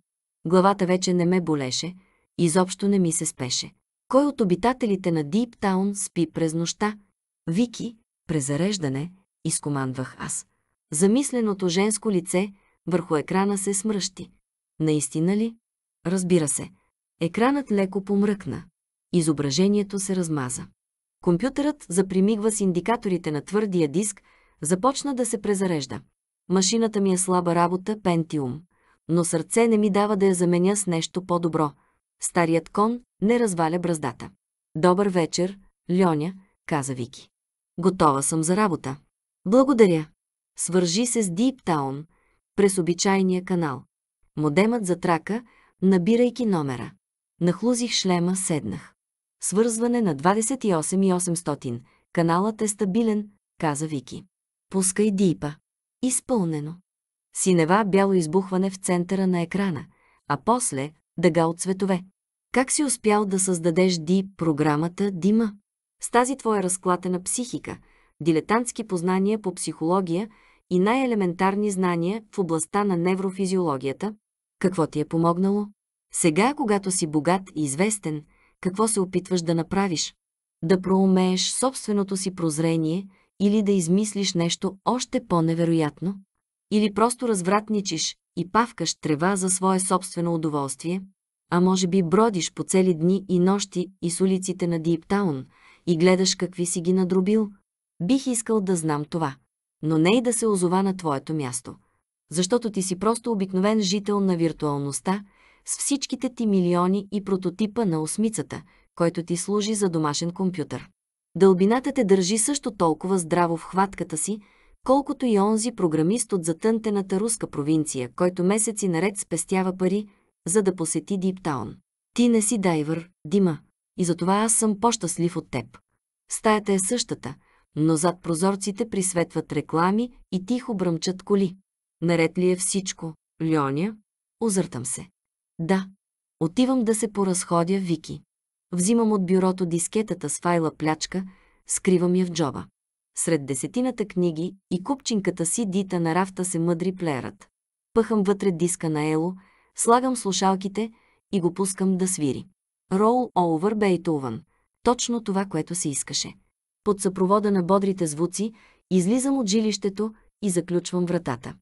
Главата вече не ме болеше, изобщо не ми се спеше. Кой от обитателите на Диптаун спи през нощта? Вики, презареждане, изкомандвах аз. Замисленото женско лице върху екрана се смръщи. Наистина ли? Разбира се. Екранът леко помръкна. Изображението се размаза. Компютърът запримигва с индикаторите на твърдия диск, започна да се презарежда. Машината ми е слаба работа, пентиум, но сърце не ми дава да я заменя с нещо по-добро. Старият кон не разваля браздата. Добър вечер, Льоня, каза Вики. Готова съм за работа. Благодаря. Свържи се с Deep Town през обичайния канал. Модемът затрака, набирайки номера. Нахлузих шлема, седнах. Свързване на 28800. Каналът е стабилен, каза Вики. Пускай дипа. Изпълнено. Синева бяло избухване в центъра на екрана, а после дъга от цветове. Как си успял да създадеш дип програмата Дима? С тази твоя разклатена психика, дилетантски познания по психология и най-елементарни знания в областта на неврофизиологията, какво ти е помогнало? Сега, когато си богат и известен, какво се опитваш да направиш? Да проумееш собственото си прозрение или да измислиш нещо още по-невероятно? Или просто развратничиш и павкаш трева за свое собствено удоволствие? А може би бродиш по цели дни и нощи и с улиците на Диптаун и гледаш какви си ги надробил, Бих искал да знам това, но не и да се озова на твоето място, защото ти си просто обикновен жител на виртуалността с всичките ти милиони и прототипа на осмицата, който ти служи за домашен компютър. Дълбината те държи също толкова здраво в хватката си, колкото и онзи програмист от затънтената руска провинция, който месеци наред спестява пари, за да посети Диптаун. Ти не си дайвър, Дима, и затова аз съм по-щастлив от теб. Стаята е същата, но зад прозорците присветват реклами и тихо бръмчат коли. Наред ли е всичко? Льоня? Озъртам се. Да. Отивам да се поразходя, Вики. Взимам от бюрото дискетата с файла плячка, скривам я в джоба. Сред десетината книги и купчинката си дита на рафта се мъдри плеерът. Пъхам вътре диска на Ело, слагам слушалките и го пускам да свири. Roll Over Beethoven. Точно това, което се искаше под съпровода на бодрите звуци, излизам от жилището и заключвам вратата.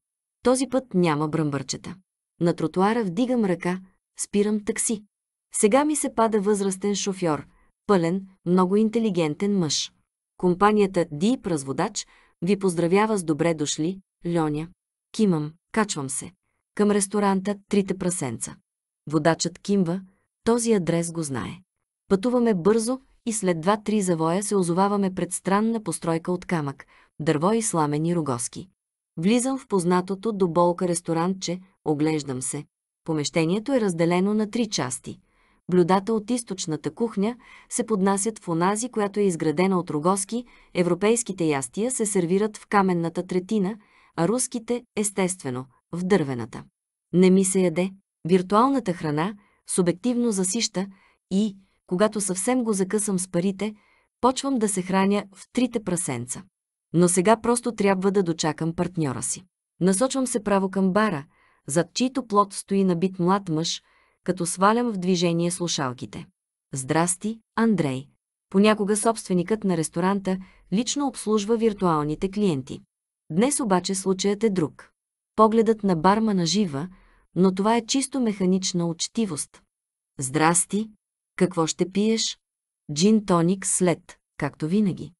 Този път няма бръмбърчета. На тротуара вдигам ръка, спирам такси. Сега ми се пада възрастен шофьор, пълен, много интелигентен мъж. Компанията Deep Разводач ви поздравява с добре дошли, Льоня. Кимам, качвам се. Към ресторанта Трите прасенца. Водачът кимва, този адрес го знае. Пътуваме бързо, и след два-три завоя се озоваваме пред странна постройка от камък, дърво и сламени рогоски. Влизам в познатото до болка ресторантче, оглеждам се. Помещението е разделено на три части. Блюдата от източната кухня се поднасят в онази, която е изградена от рогоски, европейските ястия се сервират в каменната третина, а руските, естествено, в дървената. Не ми се яде. Виртуалната храна субективно засища и когато съвсем го закъсам с парите, почвам да се храня в трите прасенца. Но сега просто трябва да дочакам партньора си. Насочвам се право към бара, зад чийто плод стои набит млад мъж, като свалям в движение слушалките. Здрасти, Андрей. Понякога собственикът на ресторанта лично обслужва виртуалните клиенти. Днес обаче случаят е друг. Погледът на барма нажива, но това е чисто механична учтивост. Здрасти, какво ще пиеш? Джин тоник след, както винаги.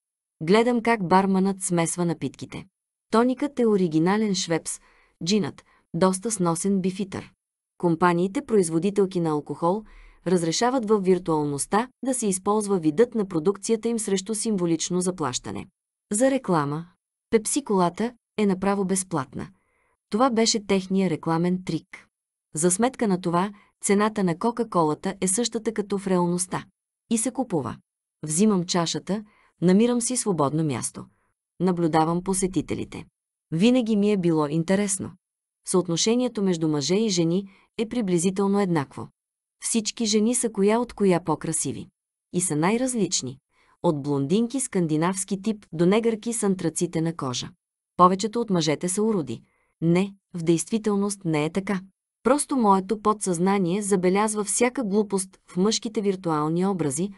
Гледам как барманът смесва напитките. Тоникът е оригинален швепс, джинът – доста сносен бифитър. Компаниите, производителки на алкохол, разрешават в виртуалността да се използва видът на продукцията им срещу символично заплащане. За реклама. Пепси колата е направо безплатна. Това беше техния рекламен трик. За сметка на това, Цената на Кока-колата е същата като в реалността. И се купува. Взимам чашата, намирам си свободно място. Наблюдавам посетителите. Винаги ми е било интересно. Съотношението между мъже и жени е приблизително еднакво. Всички жени са коя от коя по-красиви. И са най-различни. От блондинки скандинавски тип до негърки с антраците на кожа. Повечето от мъжете са уроди. Не, в действителност не е така. Просто моето подсъзнание забелязва всяка глупост в мъжките виртуални образи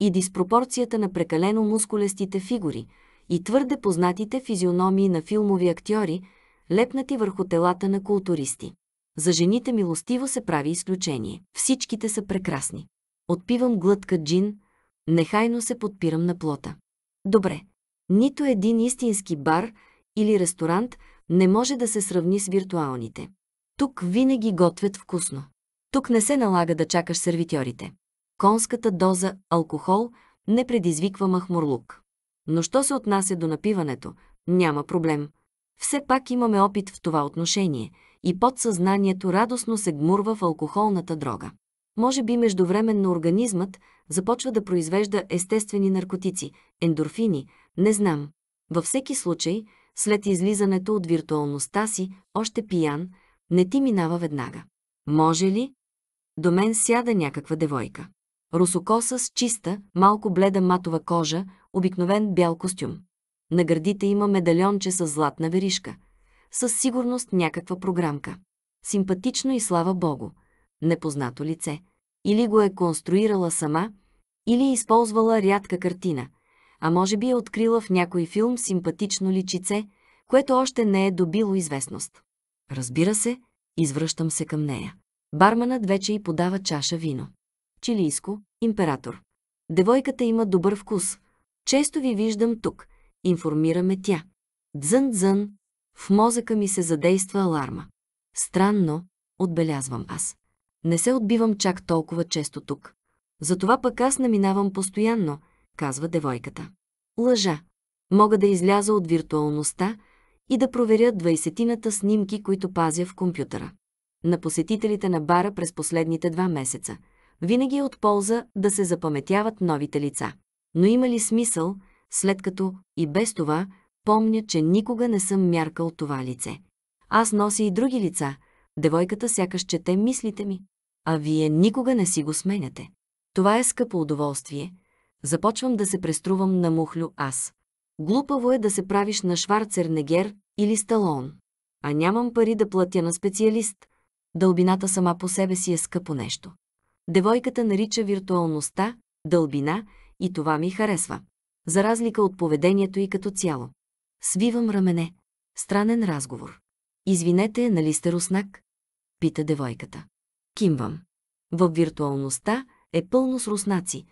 и диспропорцията на прекалено мускулестите фигури и твърде познатите физиономии на филмови актьори, лепнати върху телата на културисти. За жените милостиво се прави изключение. Всичките са прекрасни. Отпивам глътка джин, нехайно се подпирам на плота. Добре, нито един истински бар или ресторант не може да се сравни с виртуалните. Тук винаги готвят вкусно. Тук не се налага да чакаш сервитьорите. Конската доза алкохол не предизвиква махмурлук. Но що се отнася до напиването, няма проблем. Все пак имаме опит в това отношение и подсъзнанието радостно се гмурва в алкохолната дрога. Може би междувременно организмът започва да произвежда естествени наркотици, ендорфини, не знам. Във всеки случай, след излизането от виртуалността си, още пиян – не ти минава веднага. Може ли? До мен сяда някаква девойка. Русокоса с чиста, малко бледа матова кожа, обикновен бял костюм. На гърдите има медальонче с златна веришка. Със сигурност някаква програмка. Симпатично и слава богу. Непознато лице. Или го е конструирала сама, или е използвала рядка картина. А може би е открила в някой филм симпатично личице, което още не е добило известност. Разбира се, извръщам се към нея. Барманът вече й подава чаша вино. Чилийско, император. Девойката има добър вкус. Често ви виждам тук. Информираме тя. Дзън-дзън. В мозъка ми се задейства аларма. Странно, отбелязвам аз. Не се отбивам чак толкова често тук. Затова пък аз наминавам постоянно, казва девойката. Лъжа. Мога да изляза от виртуалността, и да проверя 20 снимки, които пазя в компютъра. На посетителите на бара през последните два месеца. Винаги е от полза да се запаметяват новите лица. Но има ли смисъл, след като и без това помня, че никога не съм мяркал това лице? Аз нося и други лица. Девойката сякаш чете мислите ми. А вие никога не си го сменяте. Това е скъпо удоволствие. Започвам да се преструвам на мухлю аз. Глупаво е да се правиш на Шварцернегер или Сталон. А нямам пари да платя на специалист. Дълбината сама по себе си е скъпо нещо. Девойката нарича виртуалността дълбина и това ми харесва. За разлика от поведението и като цяло. Свивам рамене. Странен разговор. Извинете, нали сте руснак? Пита девойката. Кимвам. В виртуалността е пълно с руснаци,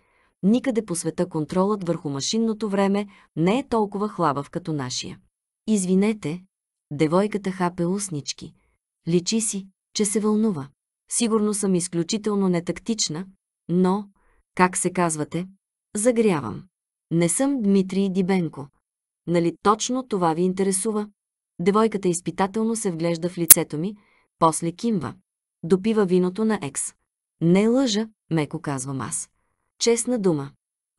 Никъде по света контролът върху машинното време не е толкова хлабав като нашия. Извинете, девойката хапе уснички. Личи си, че се вълнува. Сигурно съм изключително нетактична, но, как се казвате, загрявам. Не съм Дмитрий Дибенко. Нали точно това ви интересува? Девойката изпитателно се вглежда в лицето ми, после кимва. Допива виното на екс. Не лъжа, меко казвам аз. Честна дума.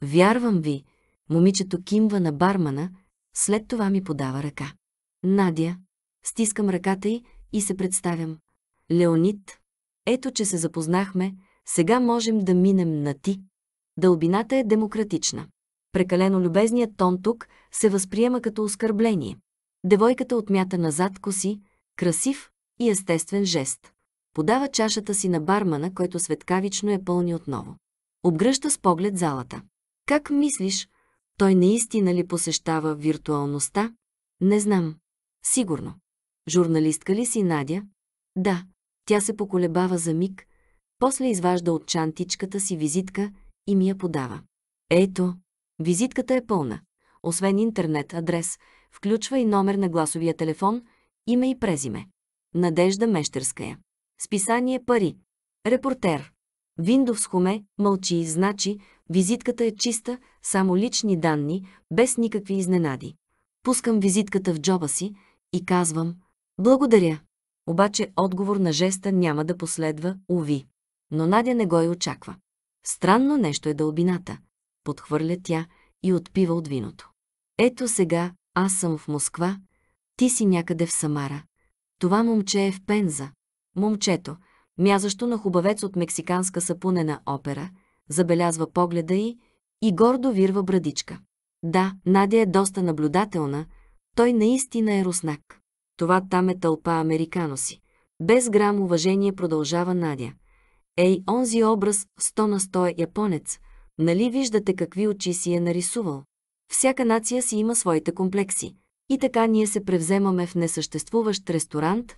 Вярвам ви, момичето кимва на бармана, след това ми подава ръка. Надя. Стискам ръката й и се представям. Леонид. Ето, че се запознахме, сега можем да минем на ти. Дълбината е демократична. Прекалено любезният тон тук се възприема като оскърбление. Девойката отмята назад коси, красив и естествен жест. Подава чашата си на бармана, който светкавично е пълни отново. Обгръща с поглед залата. Как мислиш, той наистина ли посещава виртуалността? Не знам. Сигурно. Журналистка ли си Надя? Да. Тя се поколебава за миг, после изважда от чантичката си визитка и ми я подава. Ето, визитката е пълна. Освен интернет адрес, включва и номер на гласовия телефон, име и презиме. Надежда Мещерская. Списание Пари. Репортер. Windows Home мълчи, значи визитката е чиста, само лични данни, без никакви изненади. Пускам визитката в джоба си и казвам «Благодаря». Обаче отговор на жеста няма да последва, уви. Но Надя не го и очаква. Странно нещо е дълбината. Подхвърля тя и отпива от виното. Ето сега аз съм в Москва, ти си някъде в Самара. Това момче е в Пенза. Момчето – мязащо на хубавец от мексиканска сапунена опера, забелязва погледа й и гордо вирва брадичка. Да, Надя е доста наблюдателна, той наистина е руснак. Това там е тълпа американоси. Без грам уважение продължава Надя. Ей, онзи образ, сто на сто е японец. Нали виждате какви очи си е нарисувал? Всяка нация си има своите комплекси. И така ние се превземаме в несъществуващ ресторант,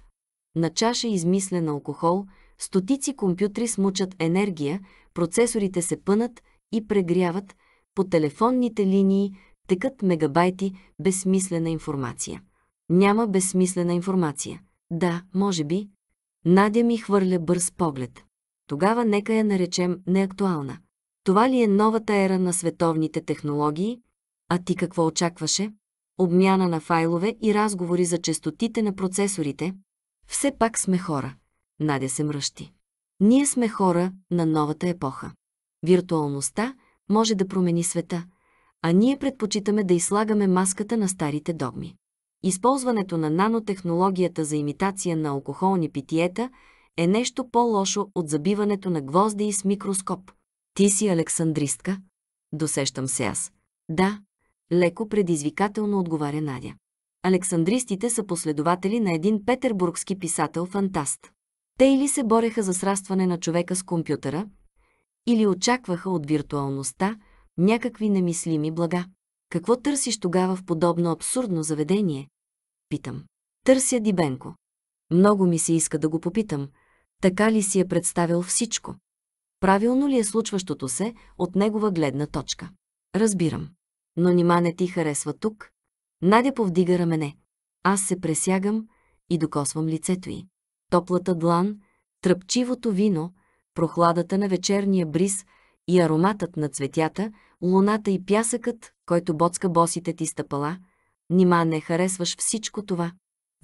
на чаша измислен алкохол – стотици компютри смучат енергия, процесорите се пънат и прегряват, по телефонните линии текат мегабайти безсмислена информация. Няма безсмислена информация. Да, може би. Надя ми хвърля бърз поглед. Тогава нека я наречем неактуална. Това ли е новата ера на световните технологии? А ти какво очакваше? Обмяна на файлове и разговори за частотите на процесорите? Все пак сме хора. Надя се мръщи. Ние сме хора на новата епоха. Виртуалността може да промени света, а ние предпочитаме да излагаме маската на старите догми. Използването на нанотехнологията за имитация на алкохолни питиета е нещо по-лошо от забиването на гвозди и с микроскоп. Ти си александристка? Досещам се аз. Да, леко предизвикателно отговаря Надя. Александристите са последователи на един петербургски писател-фантаст. Те или се бореха за срастване на човека с компютъра, или очакваха от виртуалността някакви немислими блага. Какво търсиш тогава в подобно абсурдно заведение? Питам. Търся Дибенко. Много ми се иска да го попитам. Така ли си е представил всичко? Правилно ли е случващото се от негова гледна точка? Разбирам. Но нима не ти харесва тук? Надя повдига рамене. Аз се пресягам и докосвам лицето й топлата длан, тръпчивото вино, прохладата на вечерния бриз и ароматът на цветята, луната и пясъкът, който боцка босите ти стъпала, нима не харесваш всичко това.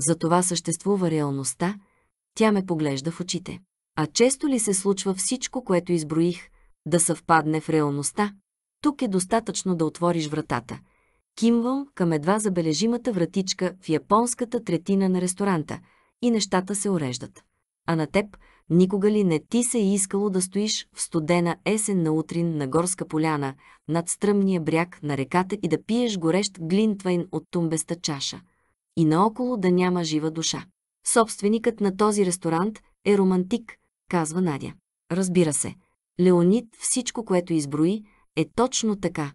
За това съществува реалността, тя ме поглежда в очите. А често ли се случва всичко, което изброих, да съвпадне в реалността? Тук е достатъчно да отвориш вратата. Кимвам към едва забележимата вратичка в японската третина на ресторанта – и нещата се уреждат. А на теб никога ли не ти се е искало да стоиш в студена есен на утрин на горска поляна над стръмния бряг на реката и да пиеш горещ глинтвайн от тумбеста чаша? И наоколо да няма жива душа. Собственикът на този ресторант е романтик, казва Надя. Разбира се, Леонид всичко, което изброи, е точно така.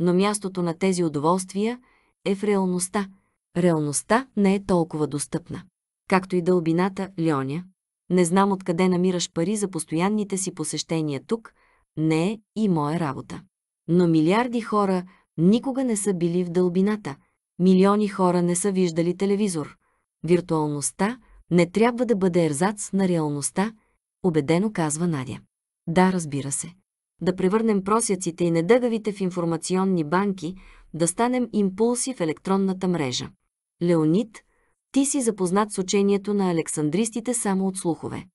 Но мястото на тези удоволствия е в реалността. Реалността не е толкова достъпна както и дълбината Льоня. Не знам откъде намираш пари за постоянните си посещения тук, не е и моя работа. Но милиарди хора никога не са били в дълбината, милиони хора не са виждали телевизор. Виртуалността не трябва да бъде ерзац на реалността, убедено казва Надя. Да, разбира се. Да превърнем просяците и недъгавите в информационни банки, да станем импулси в електронната мрежа. Леонид ти си запознат с учението на александристите само от слухове.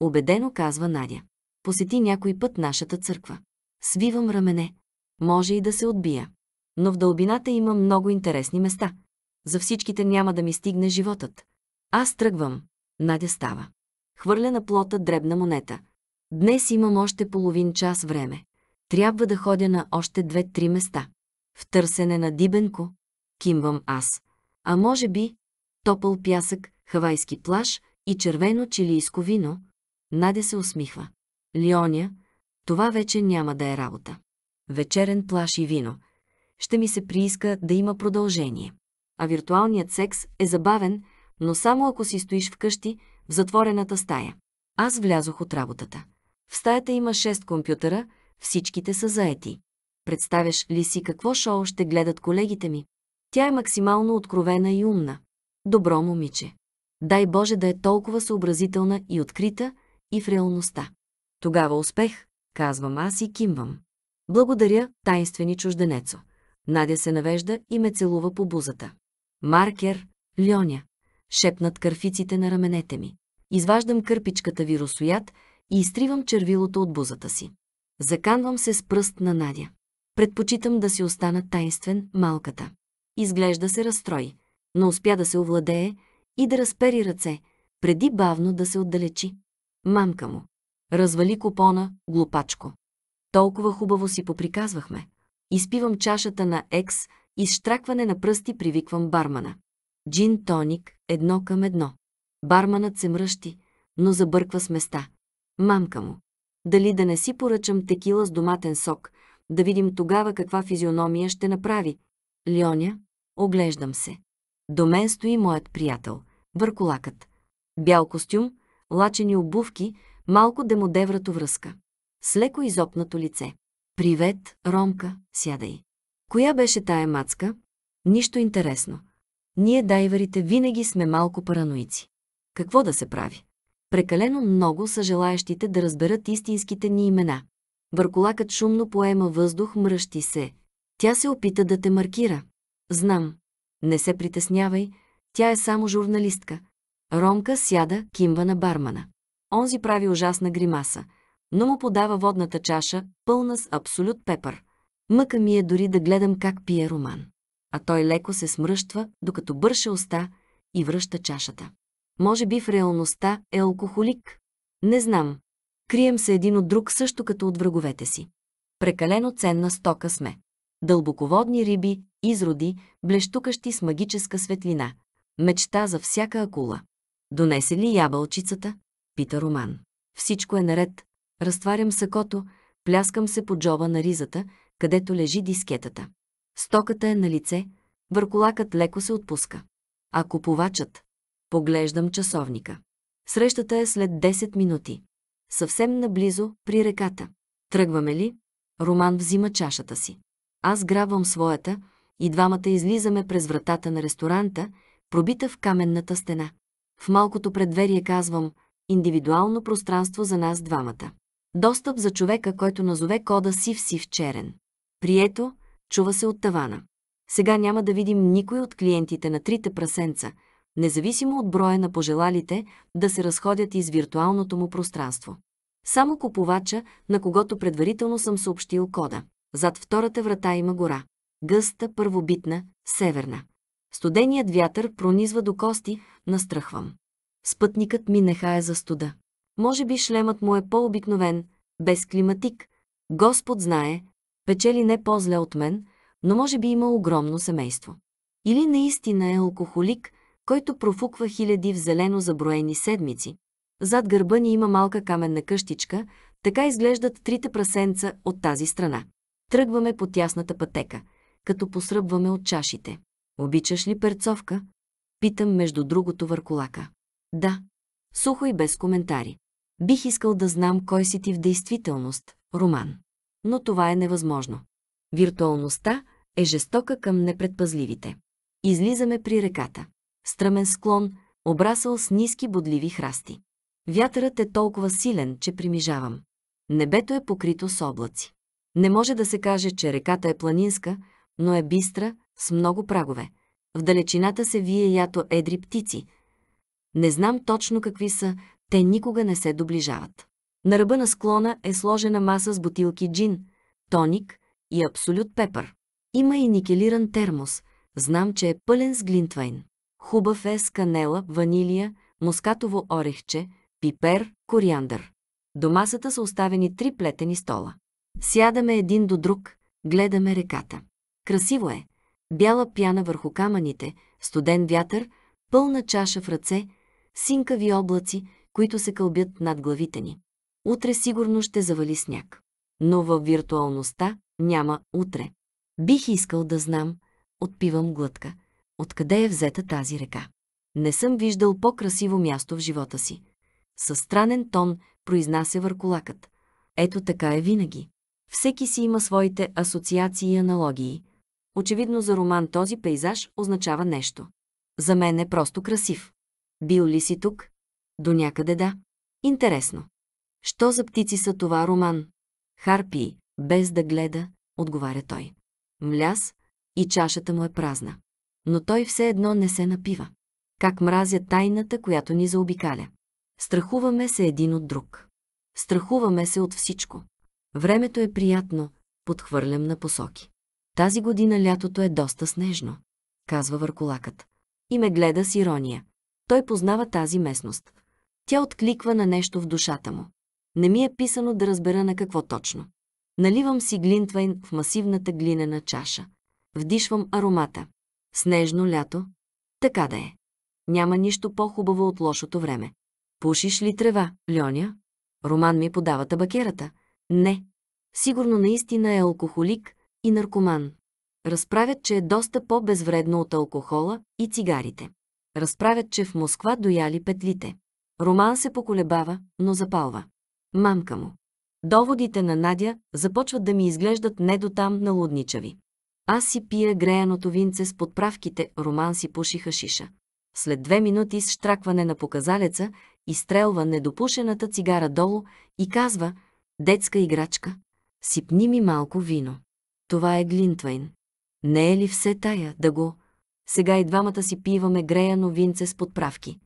Обедено казва Надя. Посети някой път нашата църква. Свивам рамене. Може и да се отбия. Но в дълбината има много интересни места. За всичките няма да ми стигне животът. Аз тръгвам. Надя става. Хвърля на плота дребна монета. Днес имам още половин час време. Трябва да ходя на още две-три места. В търсене на Дибенко, кимвам аз. А може би, топъл пясък, хавайски плаж и червено чилийско вино, Наде се усмихва. Лионя, това вече няма да е работа. Вечерен плаш и вино. Ще ми се прииска да има продължение. А виртуалният секс е забавен, но само ако си стоиш вкъщи, в затворената стая. Аз влязох от работата. В стаята има 6 компютъра, всичките са заети. Представяш ли си какво шоу ще гледат колегите ми? Тя е максимално откровена и умна добро момиче. Дай Боже да е толкова съобразителна и открита и в реалността. Тогава успех, казвам аз и кимвам. Благодаря, тайнствени чужденецо. Надя се навежда и ме целува по бузата. Маркер, Льоня, шепнат кърфиците на раменете ми. Изваждам кърпичката вирусоят и изтривам червилото от бузата си. Заканвам се с пръст на Надя. Предпочитам да си остана тайнствен малката. Изглежда се разстрои но успя да се овладее и да разпери ръце, преди бавно да се отдалечи. Мамка му. Развали купона, глупачко. Толкова хубаво си поприказвахме. Изпивам чашата на екс и с штракване на пръсти привиквам бармана. Джин тоник, едно към едно. Барманът се мръщи, но забърква с места. Мамка му. Дали да не си поръчам текила с доматен сок, да видим тогава каква физиономия ще направи. Леоня, оглеждам се. До мен стои моят приятел, върколакът. Бял костюм, лачени обувки, малко демодеврато връзка. С леко изопнато лице. Привет, Ромка, сядай. Коя беше тая мацка? Нищо интересно. Ние дайверите винаги сме малко параноици. Какво да се прави? Прекалено много са желаящите да разберат истинските ни имена. Върколакът шумно поема въздух, мръщи се. Тя се опита да те маркира. Знам, не се притеснявай, тя е само журналистка. Ромка сяда кимва на бармана. Онзи прави ужасна гримаса, но му подава водната чаша, пълна с абсолют пепър. Мъка ми е дори да гледам как пие Роман. А той леко се смръщва, докато бърше уста и връща чашата. Може би в реалността е алкохолик. Не знам. Крием се един от друг също като от враговете си. Прекалено ценна стока сме дълбоководни риби, изроди, блещукащи с магическа светлина. Мечта за всяка акула. Донесе ли ябълчицата? Пита Роман. Всичко е наред. Разтварям сакото, пляскам се по джоба на ризата, където лежи дискетата. Стоката е на лице, върколакът леко се отпуска. А купувачът? Поглеждам часовника. Срещата е след 10 минути. Съвсем наблизо, при реката. Тръгваме ли? Роман взима чашата си. Аз грабвам своята и двамата излизаме през вратата на ресторанта, пробита в каменната стена. В малкото предверие казвам индивидуално пространство за нас двамата. Достъп за човека, който назове кода сив-сив черен. Прието, чува се от тавана. Сега няма да видим никой от клиентите на трите прасенца, независимо от броя на пожелалите да се разходят из виртуалното му пространство. Само купувача, на когото предварително съм съобщил кода. Зад втората врата има гора. Гъста, първобитна, северна. Студеният вятър пронизва до кости, настръхвам. Спътникът ми не хая е за студа. Може би шлемът му е по-обикновен, без климатик. Господ знае, печели не по-зле от мен, но може би има огромно семейство. Или наистина е алкохолик, който профуква хиляди в зелено заброени седмици. Зад гърба ни има малка каменна къщичка, така изглеждат трите прасенца от тази страна. Тръгваме по тясната пътека, като посръбваме от чашите. Обичаш ли перцовка? Питам между другото върколака. Да. Сухо и без коментари. Бих искал да знам кой си ти в действителност, Роман. Но това е невъзможно. Виртуалността е жестока към непредпазливите. Излизаме при реката. Стръмен склон, обрасъл с ниски бодливи храсти. Вятърът е толкова силен, че примижавам. Небето е покрито с облаци. Не може да се каже, че реката е планинска, но е бистра, с много прагове. В далечината се вие ято едри птици. Не знам точно какви са, те никога не се доближават. На ръба на склона е сложена маса с бутилки джин, тоник и абсолют пепър. Има и никелиран термос. Знам, че е пълен с глинтвайн. Хубав е с канела, ванилия, мускатово орехче, пипер, кориандър. До масата са оставени три плетени стола. Сядаме един до друг, гледаме реката. Красиво е. Бяла пяна върху камъните, студен вятър, пълна чаша в ръце, синкави облаци, които се кълбят над главите ни. Утре сигурно ще завали сняг. Но във виртуалността няма утре. Бих искал да знам, отпивам глътка, откъде е взета тази река. Не съм виждал по-красиво място в живота си. Със странен тон произнася върколакът. Ето така е винаги. Всеки си има своите асоциации и аналогии. Очевидно за Роман този пейзаж означава нещо. За мен е просто красив. Бил ли си тук? До някъде да. Интересно. Що за птици са това, Роман? Харпи, без да гледа, отговаря той. Мляз и чашата му е празна. Но той все едно не се напива. Как мразя тайната, която ни заобикаля. Страхуваме се един от друг. Страхуваме се от всичко. Времето е приятно, подхвърлям на посоки. Тази година лятото е доста снежно, казва върколакът. И ме гледа с ирония. Той познава тази местност. Тя откликва на нещо в душата му. Не ми е писано да разбера на какво точно. Наливам си глинтвайн в масивната глинена чаша. Вдишвам аромата. Снежно лято. Така да е. Няма нищо по-хубаво от лошото време. Пушиш ли трева, Льоня? Роман ми подава табакерата. Не. Сигурно наистина е алкохолик и наркоман. Разправят, че е доста по-безвредно от алкохола и цигарите. Разправят, че в Москва дояли петлите. Роман се поколебава, но запалва. Мамка му. Доводите на Надя започват да ми изглеждат не до там на лудничави. Аз си пия греяното винце с подправките, Роман си пуши хашиша. След две минути с штракване на показалеца, изстрелва недопушената цигара долу и казва – Детска играчка. Сипни ми малко вино. Това е Глинтвейн. Не е ли все тая да го... Сега и двамата си пиваме греяно винце с подправки.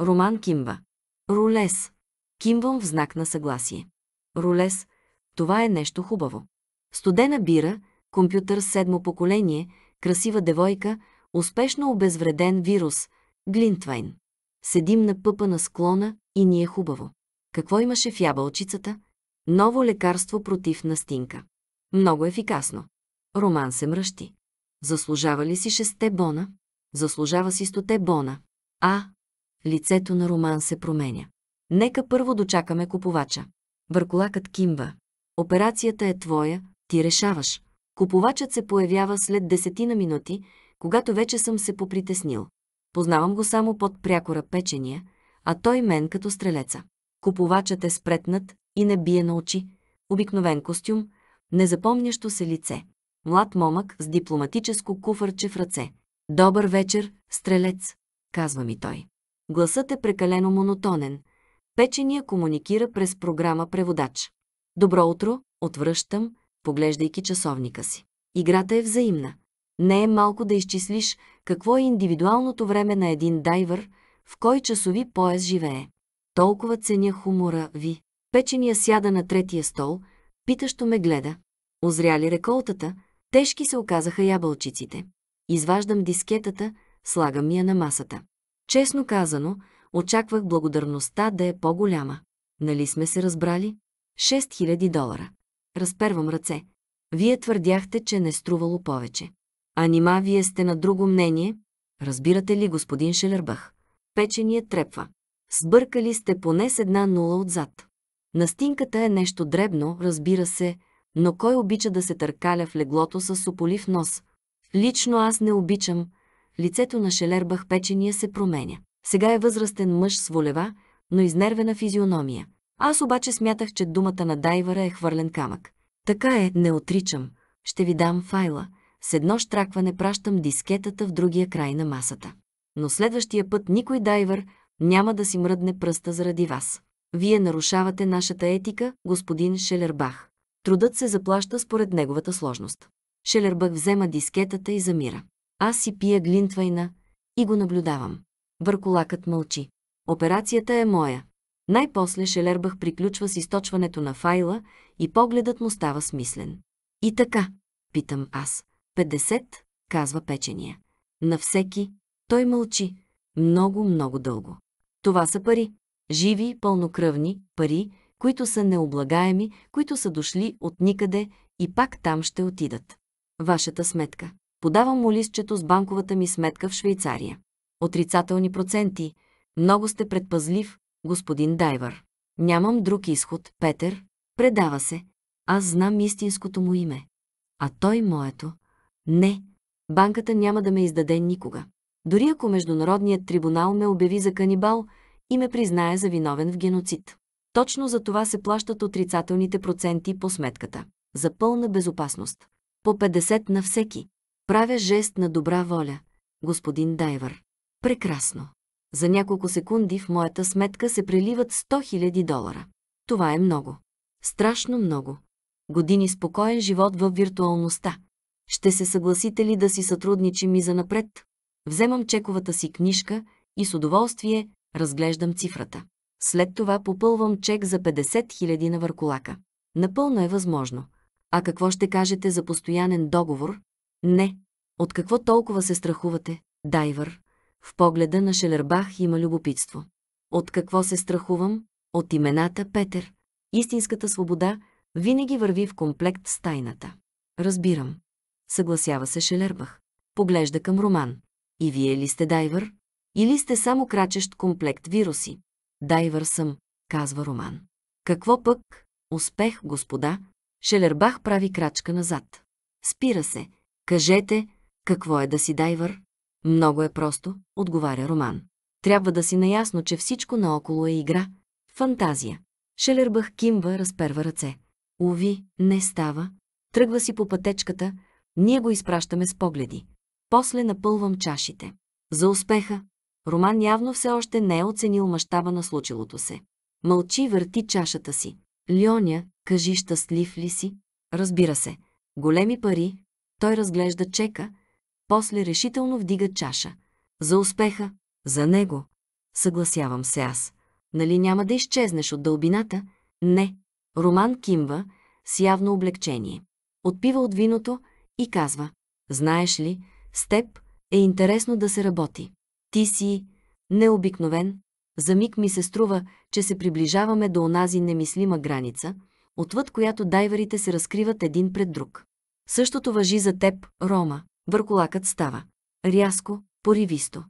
Роман Кимба. Рулес. Кимбам в знак на съгласие. Рулес. Това е нещо хубаво. Студена бира, компютър седмо поколение, красива девойка, успешно обезвреден вирус. Глинтвайн. Седим на пъпа на склона и ни е хубаво. Какво имаше в ябълчицата? Ново лекарство против настинка. Много ефикасно. Роман се мръщи. Заслужава ли си шесте бона? Заслужава си стоте бона. А, лицето на Роман се променя. Нека първо дочакаме купувача. Върколакът кимба. Операцията е твоя, ти решаваш. Купувачът се появява след десетина минути, когато вече съм се попритеснил. Познавам го само под прякора печения, а той мен като стрелеца. Купувачът е спретнат и не бие на очи. Обикновен костюм, незапомнящо се лице. Млад момък с дипломатическо куфърче в ръце. Добър вечер, стрелец, казва ми той. Гласът е прекалено монотонен. Печения комуникира през програма преводач. Добро утро, отвръщам, поглеждайки часовника си. Играта е взаимна. Не е малко да изчислиш какво е индивидуалното време на един дайвър, в кой часови пояс живее. Толкова ценя хумора ви. Печения сяда на третия стол, питащо ме гледа. Озряли реколтата, тежки се оказаха ябълчиците. Изваждам дискетата, слагам я на масата. Честно казано, очаквах благодарността да е по-голяма. Нали сме се разбрали? 6000 долара. Разпервам ръце. Вие твърдяхте, че не струвало повече. А нима вие сте на друго мнение? Разбирате ли, господин Шелербах? Печеният трепва. Сбъркали сте поне с една нула отзад. Настинката е нещо дребно, разбира се, но кой обича да се търкаля в леглото с сополив нос? Лично аз не обичам. Лицето на Шелербах печения се променя. Сега е възрастен мъж с волева, но изнервена физиономия. Аз обаче смятах, че думата на дайвара е хвърлен камък. Така е, не отричам. Ще ви дам файла. С едно штракване пращам дискетата в другия край на масата. Но следващия път никой дайвер няма да си мръдне пръста заради вас. Вие нарушавате нашата етика, господин Шелербах. Трудът се заплаща според неговата сложност. Шелербах взема дискетата и замира. Аз си пия глинтвайна и го наблюдавам. Върколакът мълчи. Операцията е моя. Най-после Шелербах приключва с източването на файла и погледът му става смислен. И така, питам аз. 50, казва печения. На всеки. Той мълчи. Много, много дълго. Това са пари. Живи, пълнокръвни, пари, които са необлагаеми, които са дошли от никъде и пак там ще отидат. Вашата сметка. Подавам му листчето с банковата ми сметка в Швейцария. Отрицателни проценти. Много сте предпазлив, господин Дайвър. Нямам друг изход, Петър. Предава се. Аз знам истинското му име. А той моето. Не, банката няма да ме издаде никога. Дори ако Международният трибунал ме обяви за канибал и ме признае за виновен в геноцид. Точно за това се плащат отрицателните проценти по сметката. За пълна безопасност. По 50 на всеки. Правя жест на добра воля, господин Дайвър. Прекрасно. За няколко секунди в моята сметка се преливат 100 000 долара. Това е много. Страшно много. Години спокоен живот в виртуалността. Ще се съгласите ли да си сътрудничим и занапред? Вземам чековата си книжка и с удоволствие разглеждам цифрата. След това попълвам чек за 50 000 на върколака. Напълно е възможно. А какво ще кажете за постоянен договор? Не. От какво толкова се страхувате, дайвър? В погледа на Шелербах има любопитство. От какво се страхувам? От имената Петър. Истинската свобода винаги върви в комплект с тайната. Разбирам. Съгласява се Шелербах. Поглежда към Роман. И вие ли сте дайвър? Или сте само крачещ комплект вируси? Дайвър съм, казва Роман. Какво пък? Успех, господа! Шелербах прави крачка назад. Спира се. Кажете, какво е да си дайвър? Много е просто, отговаря Роман. Трябва да си наясно, че всичко наоколо е игра, фантазия. Шелербах кимва, разперва ръце. Уви, не става. Тръгва си по пътечката, ние го изпращаме с погледи. После напълвам чашите. За успеха. Роман явно все още не е оценил мащаба на случилото се. Мълчи, върти чашата си. Льоня, кажи щастлив ли си? Разбира се. Големи пари. Той разглежда чека. После решително вдига чаша. За успеха. За него. Съгласявам се аз. Нали няма да изчезнеш от дълбината? Не. Роман кимва с явно облегчение. Отпива от виното и казва. Знаеш ли, с теб е интересно да се работи. Ти си необикновен. За миг ми се струва, че се приближаваме до онази немислима граница, отвъд която дайверите се разкриват един пред друг. Същото въжи за теб, Рома. Върколакът става. Рязко, поривисто.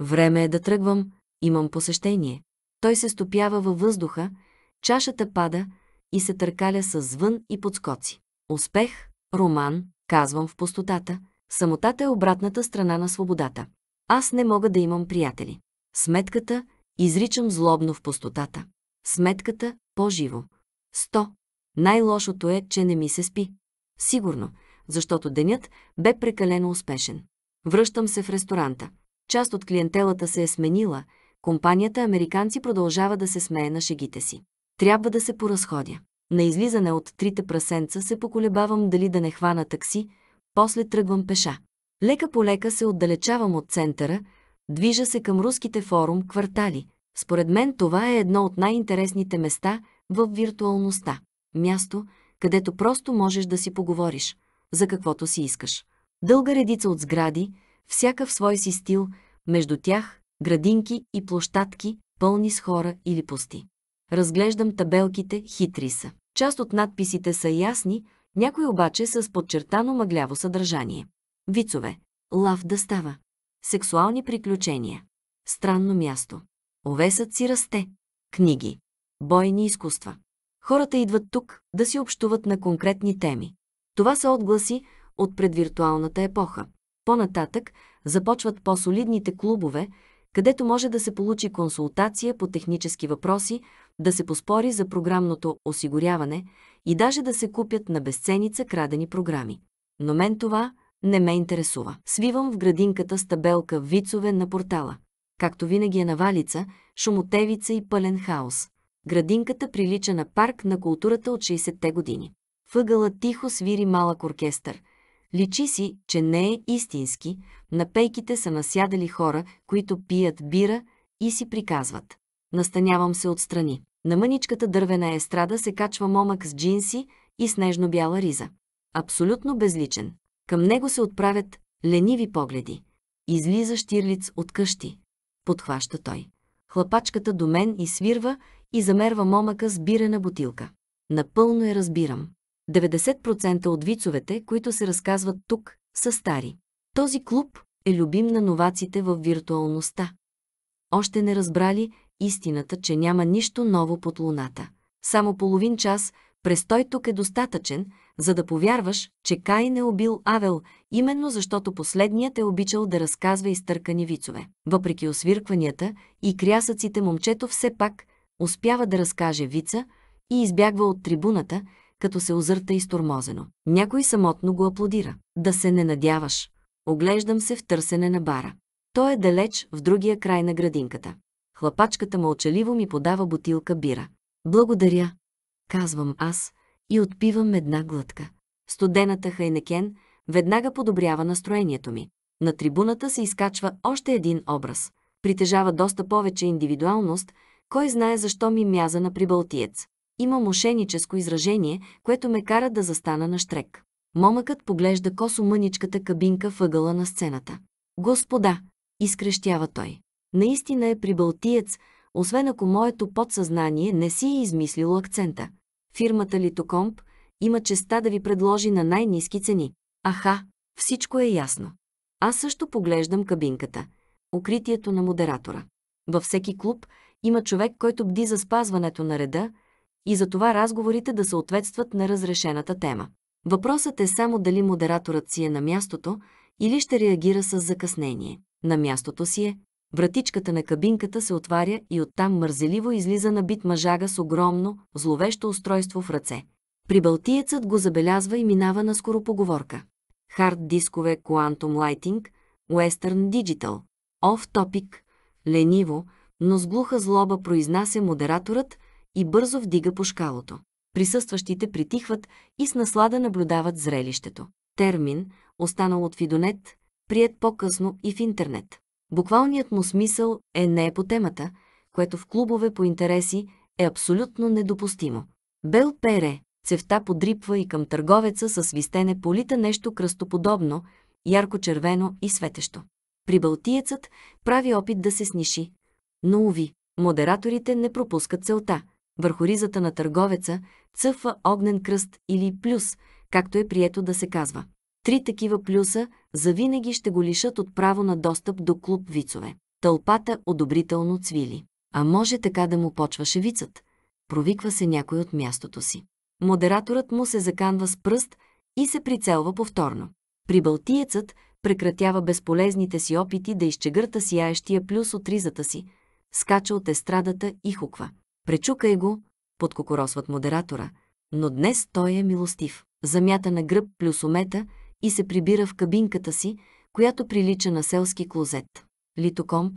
Време е да тръгвам, имам посещение. Той се стопява във въздуха, чашата пада и се търкаля с звън и подскоци. Успех, роман, казвам в пустотата, Самотата е обратната страна на свободата. Аз не мога да имам приятели. Сметката изричам злобно в пустотата. Сметката по-живо. 100. Най-лошото е, че не ми се спи. Сигурно, защото денят бе прекалено успешен. Връщам се в ресторанта. Част от клиентелата се е сменила, компанията Американци продължава да се смее на шегите си. Трябва да се поразходя. На излизане от трите прасенца се поколебавам дали да не хвана такси, после тръгвам пеша. Лека по лека се отдалечавам от центъра, движа се към руските форум квартали. Според мен това е едно от най-интересните места в виртуалността. Място, където просто можеш да си поговориш, за каквото си искаш. Дълга редица от сгради, всяка в свой си стил, между тях градинки и площадки, пълни с хора или пусти. Разглеждам табелките, хитри са. Част от надписите са ясни, някои обаче с подчертано мъгляво съдържание. Вицове. Лав да става. Сексуални приключения. Странно място. Овесът си расте. Книги. Бойни изкуства. Хората идват тук да си общуват на конкретни теми. Това са отгласи от предвиртуалната епоха. По-нататък започват по-солидните клубове, където може да се получи консултация по технически въпроси, да се поспори за програмното осигуряване, и даже да се купят на безценица крадени програми. Но мен това не ме интересува. Свивам в градинката с табелка Вицове на портала. Както винаги е навалица, шумотевица и пълен хаос. Градинката прилича на парк на културата от 60-те години. Въгъла тихо свири малък оркестър. Личи си, че не е истински, на пейките са насядали хора, които пият бира и си приказват. Настанявам се отстрани. На мъничката дървена естрада се качва момък с джинси и снежно-бяла риза. Абсолютно безличен. Към него се отправят лениви погледи. Излиза Штирлиц от къщи. Подхваща той. Хлапачката до мен и свирва и замерва момъка с бирена бутилка. Напълно я разбирам. 90% от вицовете, които се разказват тук, са стари. Този клуб е любим на новаците в виртуалността. Още не разбрали, истината, че няма нищо ново под луната. Само половин час престой тук е достатъчен, за да повярваш, че Каин е убил Авел, именно защото последният е обичал да разказва изтъркани вицове. Въпреки освиркванията и крясъците, момчето все пак успява да разкаже вица и избягва от трибуната, като се озърта изтормозено. Някой самотно го аплодира. Да се не надяваш. Оглеждам се в търсене на бара. Той е далеч в другия край на градинката хлапачката мълчаливо ми подава бутилка бира. Благодаря, казвам аз и отпивам една глътка. Студената Хайнекен веднага подобрява настроението ми. На трибуната се изкачва още един образ. Притежава доста повече индивидуалност, кой знае защо ми мяза на прибалтиец. Има мошеническо изражение, което ме кара да застана на штрек. Момъкът поглежда косо мъничката кабинка въгъла на сцената. Господа, изкрещява той наистина е прибалтиец, освен ако моето подсъзнание не си е измислило акцента. Фирмата Литокомп има честа да ви предложи на най-низки цени. Аха, всичко е ясно. Аз също поглеждам кабинката, укритието на модератора. Във всеки клуб има човек, който бди за спазването на реда и за това разговорите да съответстват на разрешената тема. Въпросът е само дали модераторът си е на мястото или ще реагира с закъснение. На мястото си е, Вратичката на кабинката се отваря и оттам мързеливо излиза на бит мъжага с огромно, зловещо устройство в ръце. Прибалтиецът го забелязва и минава на скоропоговорка. Хард дискове Quantum Lighting, Western Digital. Off Topic, лениво, но с глуха злоба произнася модераторът и бързо вдига по шкалото. Присъстващите притихват и с наслада наблюдават зрелището. Термин, останал от Фидонет, прият по-късно и в интернет. Буквалният му смисъл е не е по темата, което в клубове по интереси е абсолютно недопустимо. Бел пере, цевта подрипва и към търговеца със свистене полита нещо кръстоподобно, ярко-червено и светещо. Прибалтиецът прави опит да се сниши. Но уви, модераторите не пропускат целта. Върху ризата на търговеца цъфва огнен кръст или плюс, както е прието да се казва. Три такива плюса завинаги ще го лишат от право на достъп до клуб Вицове. Тълпата одобрително цвили. А може така да му почваше вицът. Провиква се някой от мястото си. Модераторът му се заканва с пръст и се прицелва повторно. Прибалтиецът прекратява безполезните си опити да изчегърта сияещия плюс от ризата си, скача от естрадата и хуква. Пречукай го, подкокоросват модератора, но днес той е милостив. Замята на гръб плюсомета и се прибира в кабинката си, която прилича на селски клозет. Литокомп,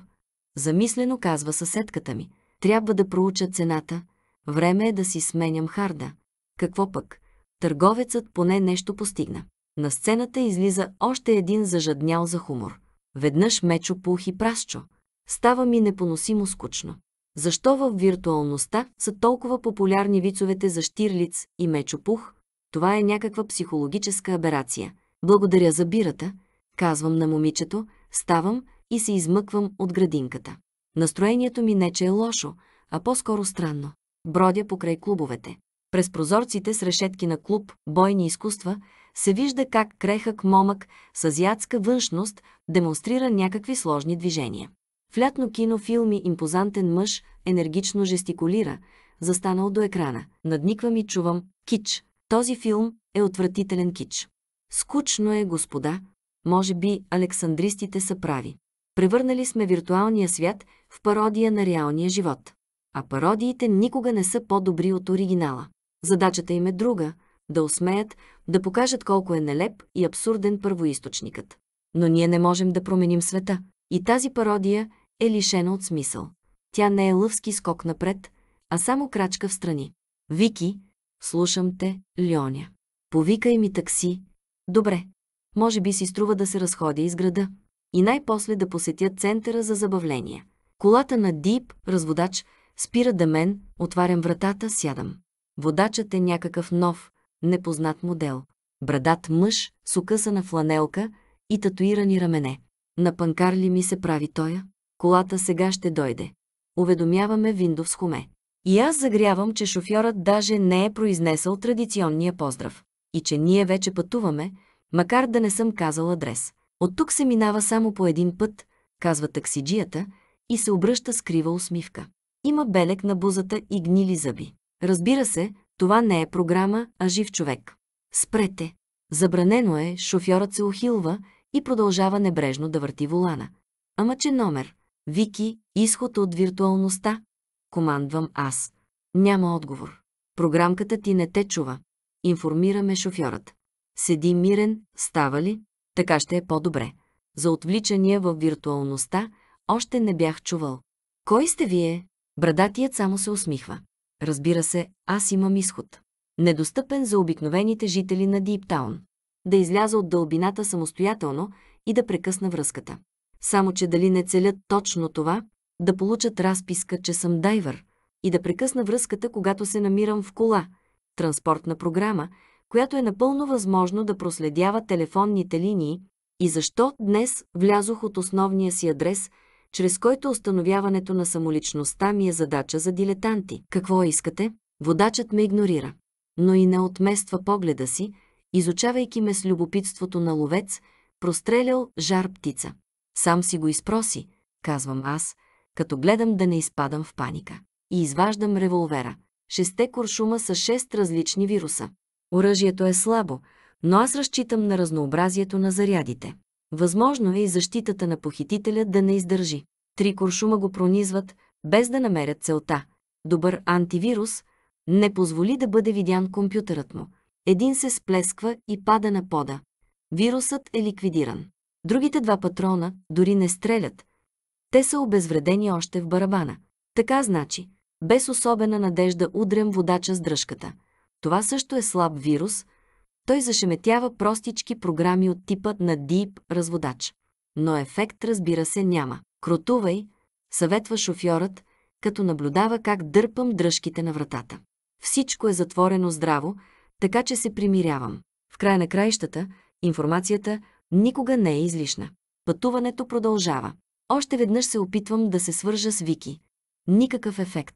замислено казва съседката ми, трябва да проуча цената, време е да си сменям харда. Какво пък? Търговецът поне нещо постигна. На сцената излиза още един зажаднял за хумор. Веднъж мечо пух и прасчо. Става ми непоносимо скучно. Защо в виртуалността са толкова популярни вицовете за Штирлиц и Мечопух? Това е някаква психологическа аберация – благодаря за бирата, казвам на момичето, ставам и се измъквам от градинката. Настроението ми не че е лошо, а по-скоро странно. Бродя покрай клубовете. През прозорците с решетки на клуб «Бойни изкуства» се вижда как крехък момък с азиатска външност демонстрира някакви сложни движения. В лятно кинофилми импозантен мъж енергично жестикулира, застанал до екрана. Надниквам и чувам «Кич». Този филм е отвратителен кич. Скучно е, господа. Може би александристите са прави. Превърнали сме виртуалния свят в пародия на реалния живот. А пародиите никога не са по-добри от оригинала. Задачата им е друга – да усмеят, да покажат колко е нелеп и абсурден първоисточникът. Но ние не можем да променим света. И тази пародия е лишена от смисъл. Тя не е лъвски скок напред, а само крачка в страни. Вики, слушам те, Льоня. Повикай ми такси, Добре. Може би си струва да се разходя из града. И най-после да посетя центъра за забавление. Колата на Дип, разводач, спира да мен, отварям вратата, сядам. Водачът е някакъв нов, непознат модел. Брадат мъж с окъсана фланелка и татуирани рамене. На панкар ли ми се прави тоя? Колата сега ще дойде. Уведомяваме Виндов с хуме. И аз загрявам, че шофьорът даже не е произнесъл традиционния поздрав и че ние вече пътуваме, макар да не съм казал адрес. От тук се минава само по един път, казва таксиджията и се обръща с крива усмивка. Има белек на бузата и гнили зъби. Разбира се, това не е програма, а жив човек. Спрете! Забранено е, шофьорът се ухилва и продължава небрежно да върти волана. Ама че номер? Вики, изход от виртуалността? Командвам аз. Няма отговор. Програмката ти не те чува информираме шофьорът. Седи мирен, става ли? Така ще е по-добре. За отвличания в виртуалността още не бях чувал. Кой сте вие? Брадатият само се усмихва. Разбира се, аз имам изход. Недостъпен за обикновените жители на Диптаун. Да изляза от дълбината самостоятелно и да прекъсна връзката. Само, че дали не целят точно това, да получат разписка, че съм дайвър, и да прекъсна връзката, когато се намирам в кола – транспортна програма, която е напълно възможно да проследява телефонните линии и защо днес влязох от основния си адрес, чрез който установяването на самоличността ми е задача за дилетанти. Какво искате? Водачът ме игнорира, но и не отмества погледа си, изучавайки ме с любопитството на ловец, прострелял жар птица. Сам си го изпроси, казвам аз, като гледам да не изпадам в паника. И изваждам револвера шесте куршума са шест различни вируса. Оръжието е слабо, но аз разчитам на разнообразието на зарядите. Възможно е и защитата на похитителя да не издържи. Три куршума го пронизват, без да намерят целта. Добър антивирус не позволи да бъде видян компютърът му. Един се сплесква и пада на пода. Вирусът е ликвидиран. Другите два патрона дори не стрелят. Те са обезвредени още в барабана. Така значи – без особена надежда удрям водача с дръжката. Това също е слаб вирус. Той зашеметява простички програми от типа на Deep разводач. Но ефект, разбира се, няма. Кротувай, съветва шофьорът, като наблюдава как дърпам дръжките на вратата. Всичко е затворено здраво, така че се примирявам. В края на краищата, информацията никога не е излишна. Пътуването продължава. Още веднъж се опитвам да се свържа с Вики. Никакъв ефект.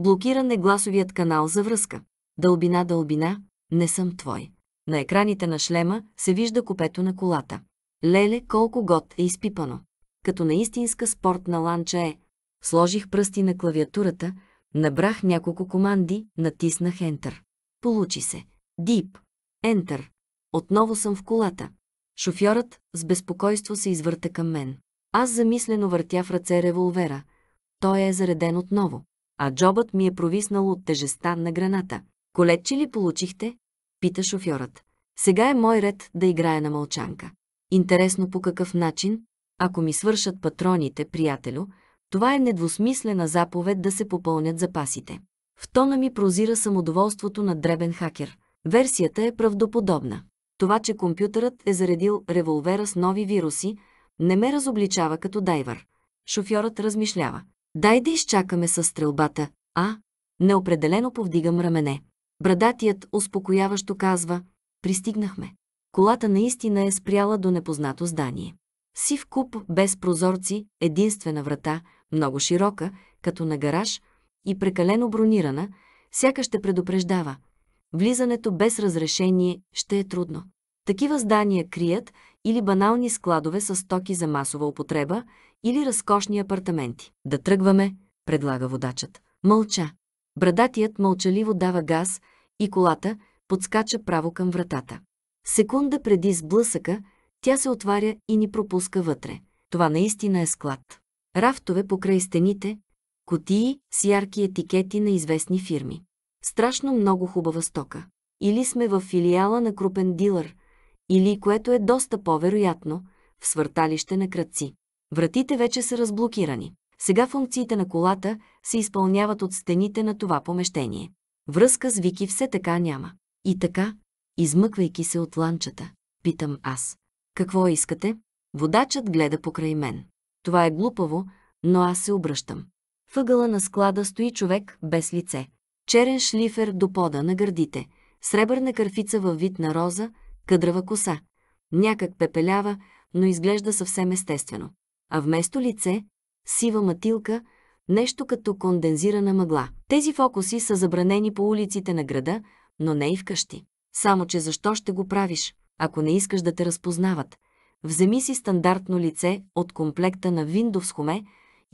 Блокиран е гласовият канал за връзка. Дълбина, дълбина, не съм твой. На екраните на шлема се вижда купето на колата. Леле, колко год е изпипано. Като истинска спортна ланча е. Сложих пръсти на клавиатурата, набрах няколко команди, натиснах Enter. Получи се. Deep. Enter. Отново съм в колата. Шофьорът с безпокойство се извърта към мен. Аз замислено въртя в ръце револвера. Той е зареден отново а джобът ми е провиснал от тежеста на граната. Колетче ли получихте? Пита шофьорът. Сега е мой ред да играя на мълчанка. Интересно по какъв начин, ако ми свършат патроните, приятелю, това е недвусмислена заповед да се попълнят запасите. В тона ми прозира самодоволството на дребен хакер. Версията е правдоподобна. Това, че компютърът е заредил револвера с нови вируси, не ме разобличава като дайвър. Шофьорът размишлява. Дай да изчакаме със стрелбата, а? Неопределено повдигам рамене. Брадатият успокояващо казва, пристигнахме. Колата наистина е спряла до непознато здание. Сив куп, без прозорци, единствена врата, много широка, като на гараж, и прекалено бронирана, сякаш ще предупреждава. Влизането без разрешение ще е трудно. Такива здания крият, или банални складове с стоки за масова употреба, или разкошни апартаменти. Да тръгваме, предлага водачът. Мълча. Брадатият мълчаливо дава газ и колата подскача право към вратата. Секунда преди сблъсъка, тя се отваря и ни пропуска вътре. Това наистина е склад. Рафтове покрай стените, котии с ярки етикети на известни фирми. Страшно много хубава стока. Или сме в филиала на крупен дилър – или, което е доста по-вероятно, в свърталище на кръци. Вратите вече са разблокирани. Сега функциите на колата се изпълняват от стените на това помещение. Връзка с Вики все така няма. И така, измъквайки се от ланчата, питам аз. Какво искате? Водачът гледа покрай мен. Това е глупаво, но аз се обръщам. Въгъла на склада стои човек без лице. Черен шлифер до пода на гърдите, сребърна кърфица във вид на роза, къдрава коса, някак пепелява, но изглежда съвсем естествено. А вместо лице – сива матилка, нещо като кондензирана мъгла. Тези фокуси са забранени по улиците на града, но не и вкъщи. Само, че защо ще го правиш, ако не искаш да те разпознават? Вземи си стандартно лице от комплекта на Windows Home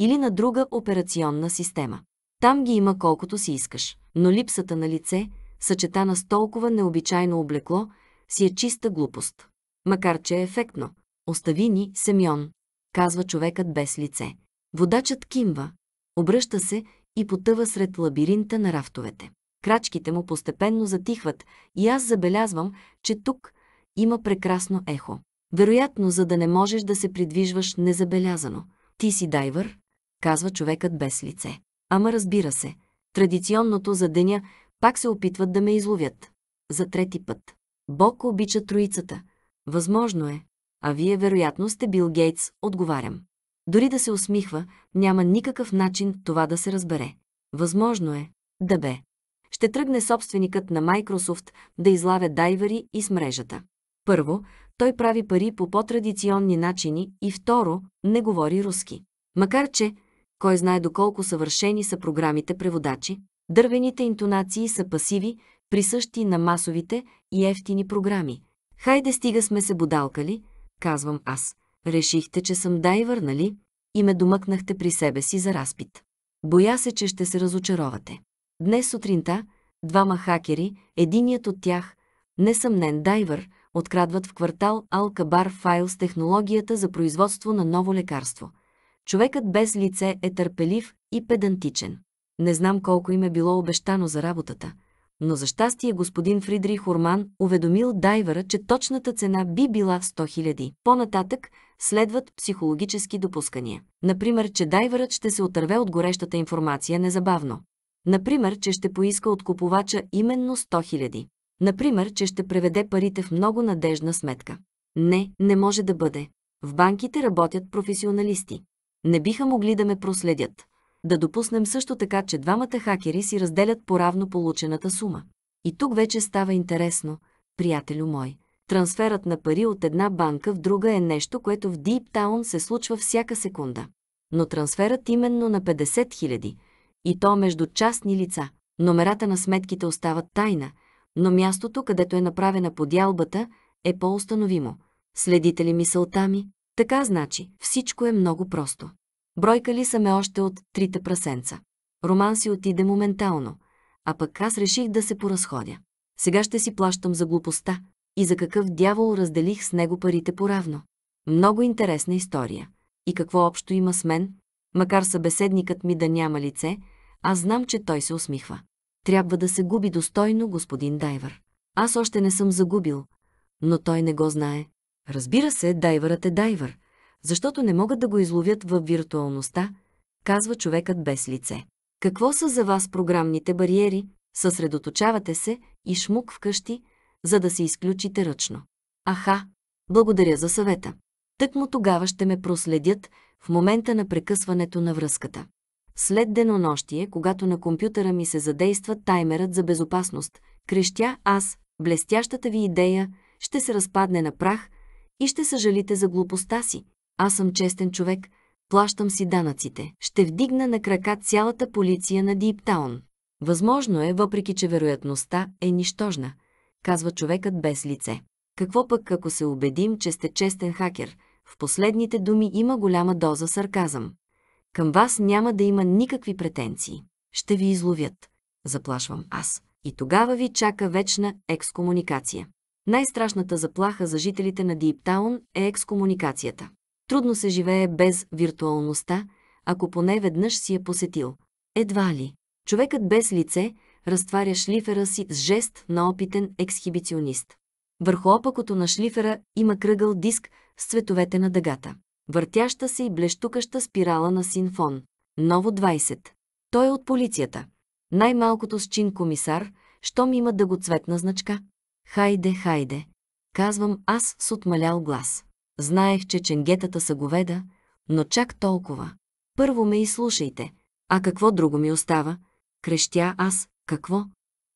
или на друга операционна система. Там ги има колкото си искаш, но липсата на лице, съчетана с толкова необичайно облекло – си е чиста глупост. Макар че е ефектно. Остави ни, Семьон, казва човекът без лице. Водачът кимва, обръща се и потъва сред лабиринта на рафтовете. Крачките му постепенно затихват и аз забелязвам, че тук има прекрасно ехо. Вероятно, за да не можеш да се придвижваш незабелязано. Ти си дайвър, казва човекът без лице. Ама разбира се, традиционното за деня пак се опитват да ме изловят. За трети път. Бог обича троицата. Възможно е. А вие вероятно сте Бил Гейтс, отговарям. Дори да се усмихва, няма никакъв начин това да се разбере. Възможно е. Да бе. Ще тръгне собственикът на Microsoft да излавя дайвери и с мрежата. Първо, той прави пари по по-традиционни начини и второ, не говори руски. Макар че, кой знае доколко съвършени са програмите преводачи, дървените интонации са пасиви, присъщи на масовите и ефтини програми. Хайде стига сме се бодалкали, казвам аз. Решихте, че съм дайвър, нали? И ме домъкнахте при себе си за разпит. Боя се, че ще се разочаровате. Днес сутринта двама хакери, единият от тях, несъмнен дайвър, открадват в квартал Алкабар файл с технологията за производство на ново лекарство. Човекът без лице е търпелив и педантичен. Не знам колко им е било обещано за работата – но за щастие господин Фридрих Хурман уведомил дайвера, че точната цена би била 100 000. По-нататък следват психологически допускания. Например, че дайверът ще се отърве от горещата информация незабавно. Например, че ще поиска от купувача именно 100 000. Например, че ще преведе парите в много надежна сметка. Не, не може да бъде. В банките работят професионалисти. Не биха могли да ме проследят. Да допуснем също така, че двамата хакери си разделят поравно получената сума. И тук вече става интересно, приятелю мой. Трансферът на пари от една банка в друга е нещо, което в Диптаун се случва всяка секунда. Но трансферът именно на 50 000, и то между частни лица. Номерата на сметките остават тайна, но мястото, където е направена подялбата, е по-установимо. Следите ли мисълта ми? Така значи, всичко е много просто. Бройка ли са ме още от трите прасенца? Роман си отиде моментално, а пък аз реших да се поразходя. Сега ще си плащам за глупостта и за какъв дявол разделих с него парите поравно. Много интересна история. И какво общо има с мен? Макар събеседникът ми да няма лице, аз знам, че той се усмихва. Трябва да се губи достойно, господин Дайвър. Аз още не съм загубил, но той не го знае. Разбира се, дайвърът е дайвър, защото не могат да го изловят в виртуалността, казва човекът без лице. Какво са за вас програмните бариери? Съсредоточавате се и шмук вкъщи, за да се изключите ръчно. Аха, благодаря за съвета. Тъкмо тогава ще ме проследят в момента на прекъсването на връзката. След денонощие, когато на компютъра ми се задейства таймерът за безопасност, крещя аз, блестящата ви идея ще се разпадне на прах и ще съжалите за глупостта си, аз съм честен човек, плащам си данъците. Ще вдигна на крака цялата полиция на Диптаун. Възможно е, въпреки че вероятността е нищожна, казва човекът без лице. Какво пък ако се убедим, че сте честен хакер? В последните думи има голяма доза сарказъм. Към вас няма да има никакви претенции. Ще ви изловят, заплашвам аз. И тогава ви чака вечна екскомуникация. Най-страшната заплаха за жителите на Диптаун е екскомуникацията. Трудно се живее без виртуалността, ако поне веднъж си е посетил. Едва ли. Човекът без лице разтваря шлифера си с жест на опитен ексхибиционист. Върху опакото на шлифера има кръгъл диск с цветовете на дъгата. Въртяща се и блещукаща спирала на синфон. Ново 20. Той е от полицията. Най-малкото с чин комисар, щом има да го цветна значка. Хайде, хайде, казвам аз с отмалял глас. Знаех, че ченгетата са говеда, но чак толкова. Първо ме изслушайте. А какво друго ми остава? Крещя аз. Какво?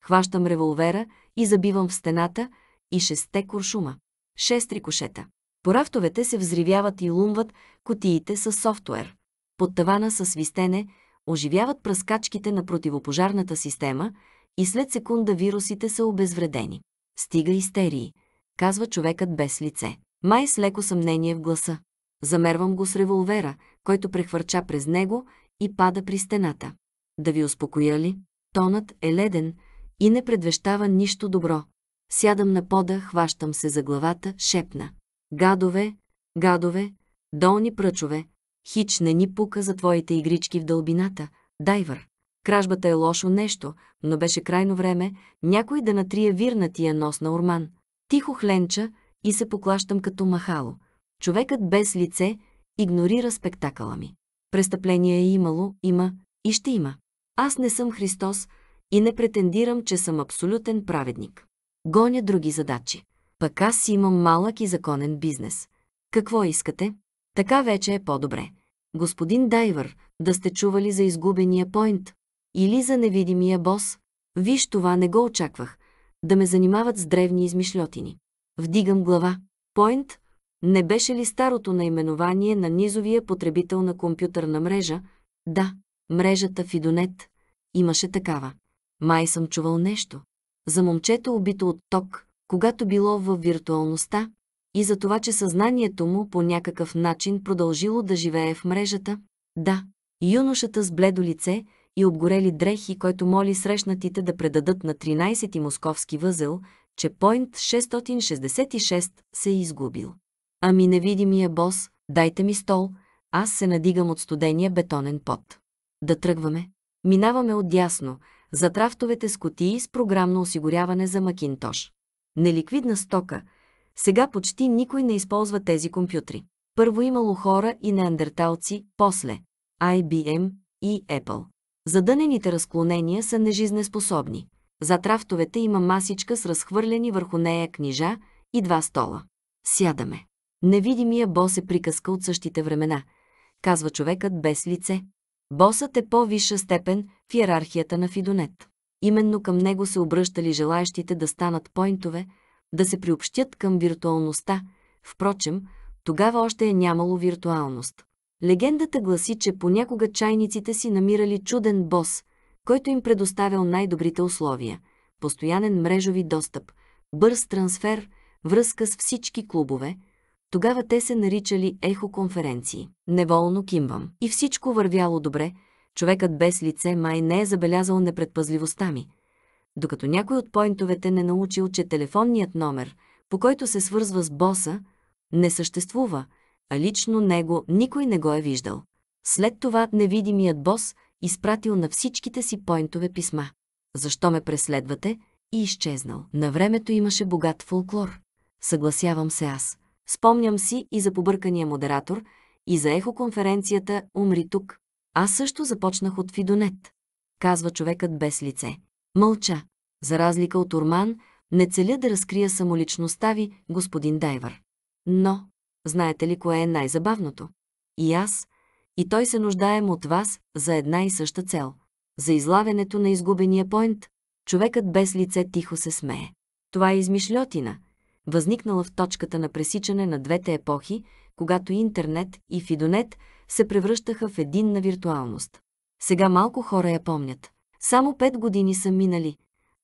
Хващам револвера и забивам в стената и шесте куршума. Шест рикошета. По рафтовете се взривяват и лумват котиите с софтуер. Под тавана са свистене оживяват пръскачките на противопожарната система и след секунда вирусите са обезвредени. Стига истерии, казва човекът без лице. Май с леко съмнение в гласа. Замервам го с револвера, който прехвърча през него и пада при стената. Да ви успокоя ли? Тонът е леден и не предвещава нищо добро. Сядам на пода, хващам се за главата, шепна. Гадове, гадове, долни пръчове, хич не ни пука за твоите игрички в дълбината, дайвър. Кражбата е лошо нещо, но беше крайно време някой да натрие вирнатия нос на Орман. Тихо хленча, и се поклащам като махало. Човекът без лице игнорира спектакъла ми. Престъпление е имало, има и ще има. Аз не съм Христос и не претендирам, че съм абсолютен праведник. Гоня други задачи. Пък аз имам малък и законен бизнес. Какво искате? Така вече е по-добре. Господин Дайвър, да сте чували за изгубения поинт или за невидимия бос? Виж, това не го очаквах. Да ме занимават с древни измишлетини. Вдигам глава. Point не беше ли старото наименование на низовия потребител на компютърна мрежа? Да, мрежата Фидонет Имаше такава. Май съм чувал нещо. За момчето убито от ток, когато било в виртуалността, и за това, че съзнанието му по някакъв начин продължило да живее в мрежата, да, юношата с бледо лице и обгорели дрехи, който моли срещнатите да предадат на 13-ти московски възел, че Point 666 се е изгубил. Ами невидимия бос, дайте ми стол, аз се надигам от студения бетонен пот. Да тръгваме. Минаваме отдясно, за трафтовете с котии с програмно осигуряване за Макинтош. Неликвидна стока. Сега почти никой не използва тези компютри. Първо имало хора и неандерталци, после IBM и Apple. Задънените разклонения са нежизнеспособни. За трафтовете има масичка с разхвърлени върху нея книжа и два стола. Сядаме. Невидимия бос е приказка от същите времена, казва човекът без лице. Босът е по-висша степен в иерархията на Фидонет. Именно към него се обръщали желаящите да станат поинтове, да се приобщят към виртуалността. Впрочем, тогава още е нямало виртуалност. Легендата гласи, че понякога чайниците си намирали чуден бос, който им предоставял най-добрите условия, постоянен мрежови достъп, бърз трансфер, връзка с всички клубове. Тогава те се наричали ехоконференции. Неволно кимвам. И всичко вървяло добре. Човекът без лице май не е забелязал непредпазливостта ми. Докато някой от поинтовете не научил, че телефонният номер, по който се свързва с боса, не съществува, а лично него никой не го е виждал. След това невидимият бос – изпратил на всичките си поинтове писма. Защо ме преследвате? И изчезнал. На времето имаше богат фолклор. Съгласявам се аз. Спомням си и за побъркания модератор, и за ехоконференцията «Умри тук». Аз също започнах от Фидонет. Казва човекът без лице. Мълча. За разлика от урман, не целя да разкрия самоличността ви, господин Дайвър. Но, знаете ли кое е най-забавното? И аз, и той се нуждаем от вас за една и съща цел. За излавянето на изгубения поинт, човекът без лице тихо се смее. Това е измишлетина, възникнала в точката на пресичане на двете епохи, когато интернет и фидонет се превръщаха в един на виртуалност. Сега малко хора я помнят. Само пет години са минали,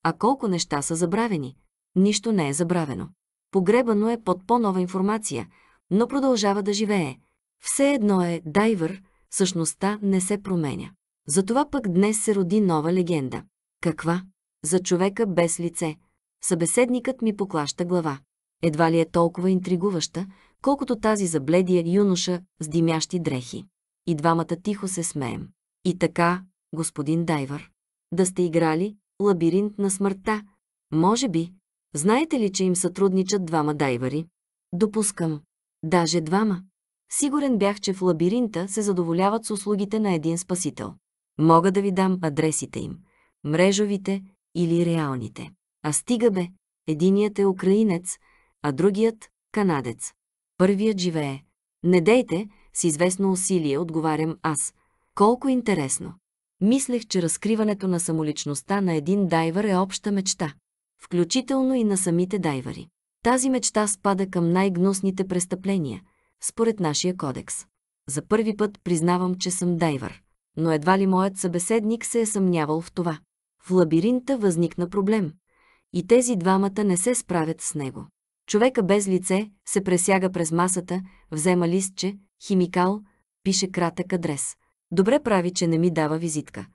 а колко неща са забравени. Нищо не е забравено. Погребано е под по-нова информация, но продължава да живее, все едно е дайвър, същността не се променя. Затова пък днес се роди нова легенда. Каква? За човека без лице. Събеседникът ми поклаща глава. Едва ли е толкова интригуваща, колкото тази за бледия юноша с димящи дрехи. И двамата тихо се смеем. И така, господин Дайвър, да сте играли лабиринт на смъртта. Може би. Знаете ли, че им сътрудничат двама дайвари? Допускам. Даже двама. Сигурен бях, че в лабиринта се задоволяват с услугите на един спасител. Мога да ви дам адресите им, мрежовите или реалните. А стига бе, единият е украинец, а другият – канадец. Първият живее. Не дейте, с известно усилие отговарям аз. Колко интересно! Мислех, че разкриването на самоличността на един дайвър е обща мечта, включително и на самите дайвари. Тази мечта спада към най-гнусните престъпления – според нашия кодекс. За първи път признавам, че съм дайвър, но едва ли моят събеседник се е съмнявал в това. В лабиринта възникна проблем и тези двамата не се справят с него. Човека без лице се пресяга през масата, взема листче, химикал, пише кратък адрес. Добре прави, че не ми дава визитка.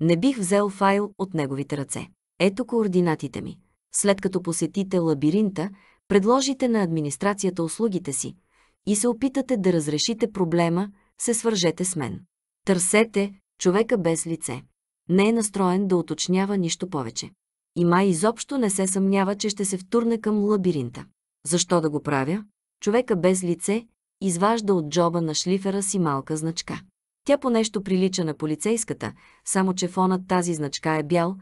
Не бих взел файл от неговите ръце. Ето координатите ми. След като посетите лабиринта, предложите на администрацията услугите си – и се опитате да разрешите проблема, се свържете с мен. Търсете човека без лице. Не е настроен да уточнява нищо повече. И май изобщо не се съмнява, че ще се втурне към лабиринта. Защо да го правя? Човека без лице изважда от джоба на шлифера си малка значка. Тя по нещо прилича на полицейската, само че фонът тази значка е бял,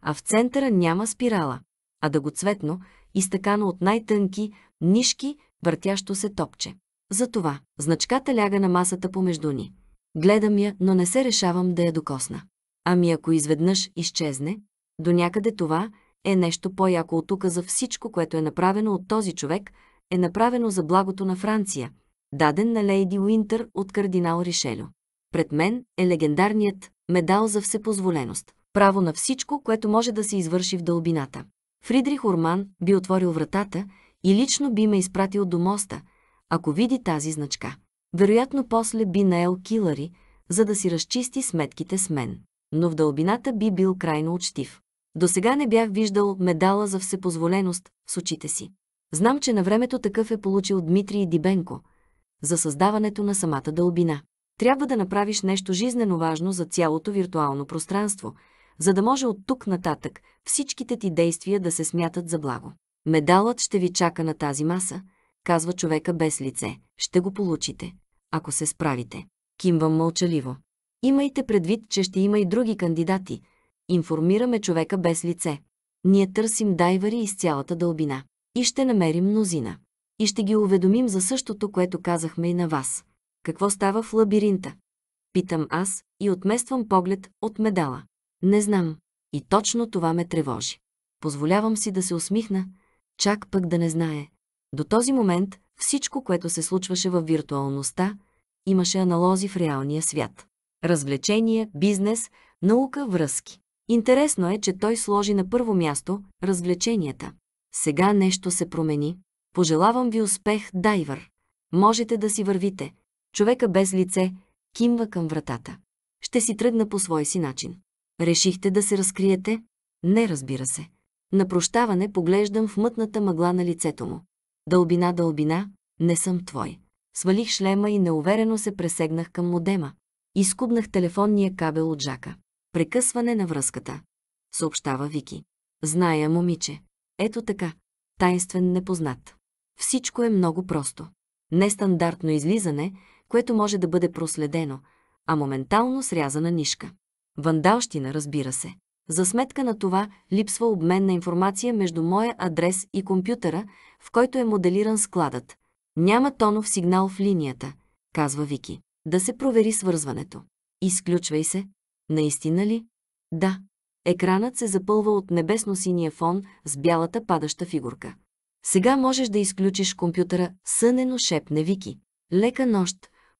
а в центъра няма спирала, а да го цветно, изтъкано от най-тънки, нишки, въртящо се топче. Затова, значката ляга на масата помежду ни. Гледам я, но не се решавам да я докосна. Ами ако изведнъж изчезне, до някъде това е нещо по-яко от за всичко, което е направено от този човек, е направено за благото на Франция, даден на Лейди Уинтер от кардинал Ришелю. Пред мен е легендарният медал за всепозволеност, право на всичко, което може да се извърши в дълбината. Фридрих Орман би отворил вратата и лично би ме изпратил до моста, ако види тази значка. Вероятно после би наел килари, за да си разчисти сметките с мен. Но в дълбината би бил крайно учтив. До сега не бях виждал медала за всепозволеност с очите си. Знам, че на времето такъв е получил Дмитрий Дибенко за създаването на самата дълбина. Трябва да направиш нещо жизнено важно за цялото виртуално пространство, за да може от тук нататък всичките ти действия да се смятат за благо. Медалът ще ви чака на тази маса, казва човека без лице. Ще го получите, ако се справите. Кимвам мълчаливо. Имайте предвид, че ще има и други кандидати. Информираме човека без лице. Ние търсим дайвари из цялата дълбина. И ще намерим мнозина. И ще ги уведомим за същото, което казахме и на вас. Какво става в лабиринта? Питам аз и отмествам поглед от медала. Не знам. И точно това ме тревожи. Позволявам си да се усмихна, чак пък да не знае. До този момент всичко, което се случваше в виртуалността, имаше аналози в реалния свят. Развлечения, бизнес, наука, връзки. Интересно е, че той сложи на първо място развлеченията. Сега нещо се промени. Пожелавам ви успех, дайвър. Можете да си вървите. Човека без лице кимва към вратата. Ще си тръгна по свой си начин. Решихте да се разкриете? Не, разбира се. На прощаване поглеждам в мътната мъгла на лицето му. Дълбина, дълбина, не съм твой. Свалих шлема и неуверено се пресегнах към модема. Изкубнах телефонния кабел от жака. Прекъсване на връзката. Съобщава Вики. Зная, момиче. Ето така. Тайнствен непознат. Всичко е много просто. Нестандартно излизане, което може да бъде проследено, а моментално срязана нишка. Вандалщина, разбира се. За сметка на това липсва обмен на информация между моя адрес и компютъра, в който е моделиран складът. Няма тонов сигнал в линията, казва Вики. Да се провери свързването. Изключвай се. Наистина ли? Да. Екранът се запълва от небесно-синия фон с бялата падаща фигурка. Сега можеш да изключиш компютъра, сънено шепне Вики. Лека нощ,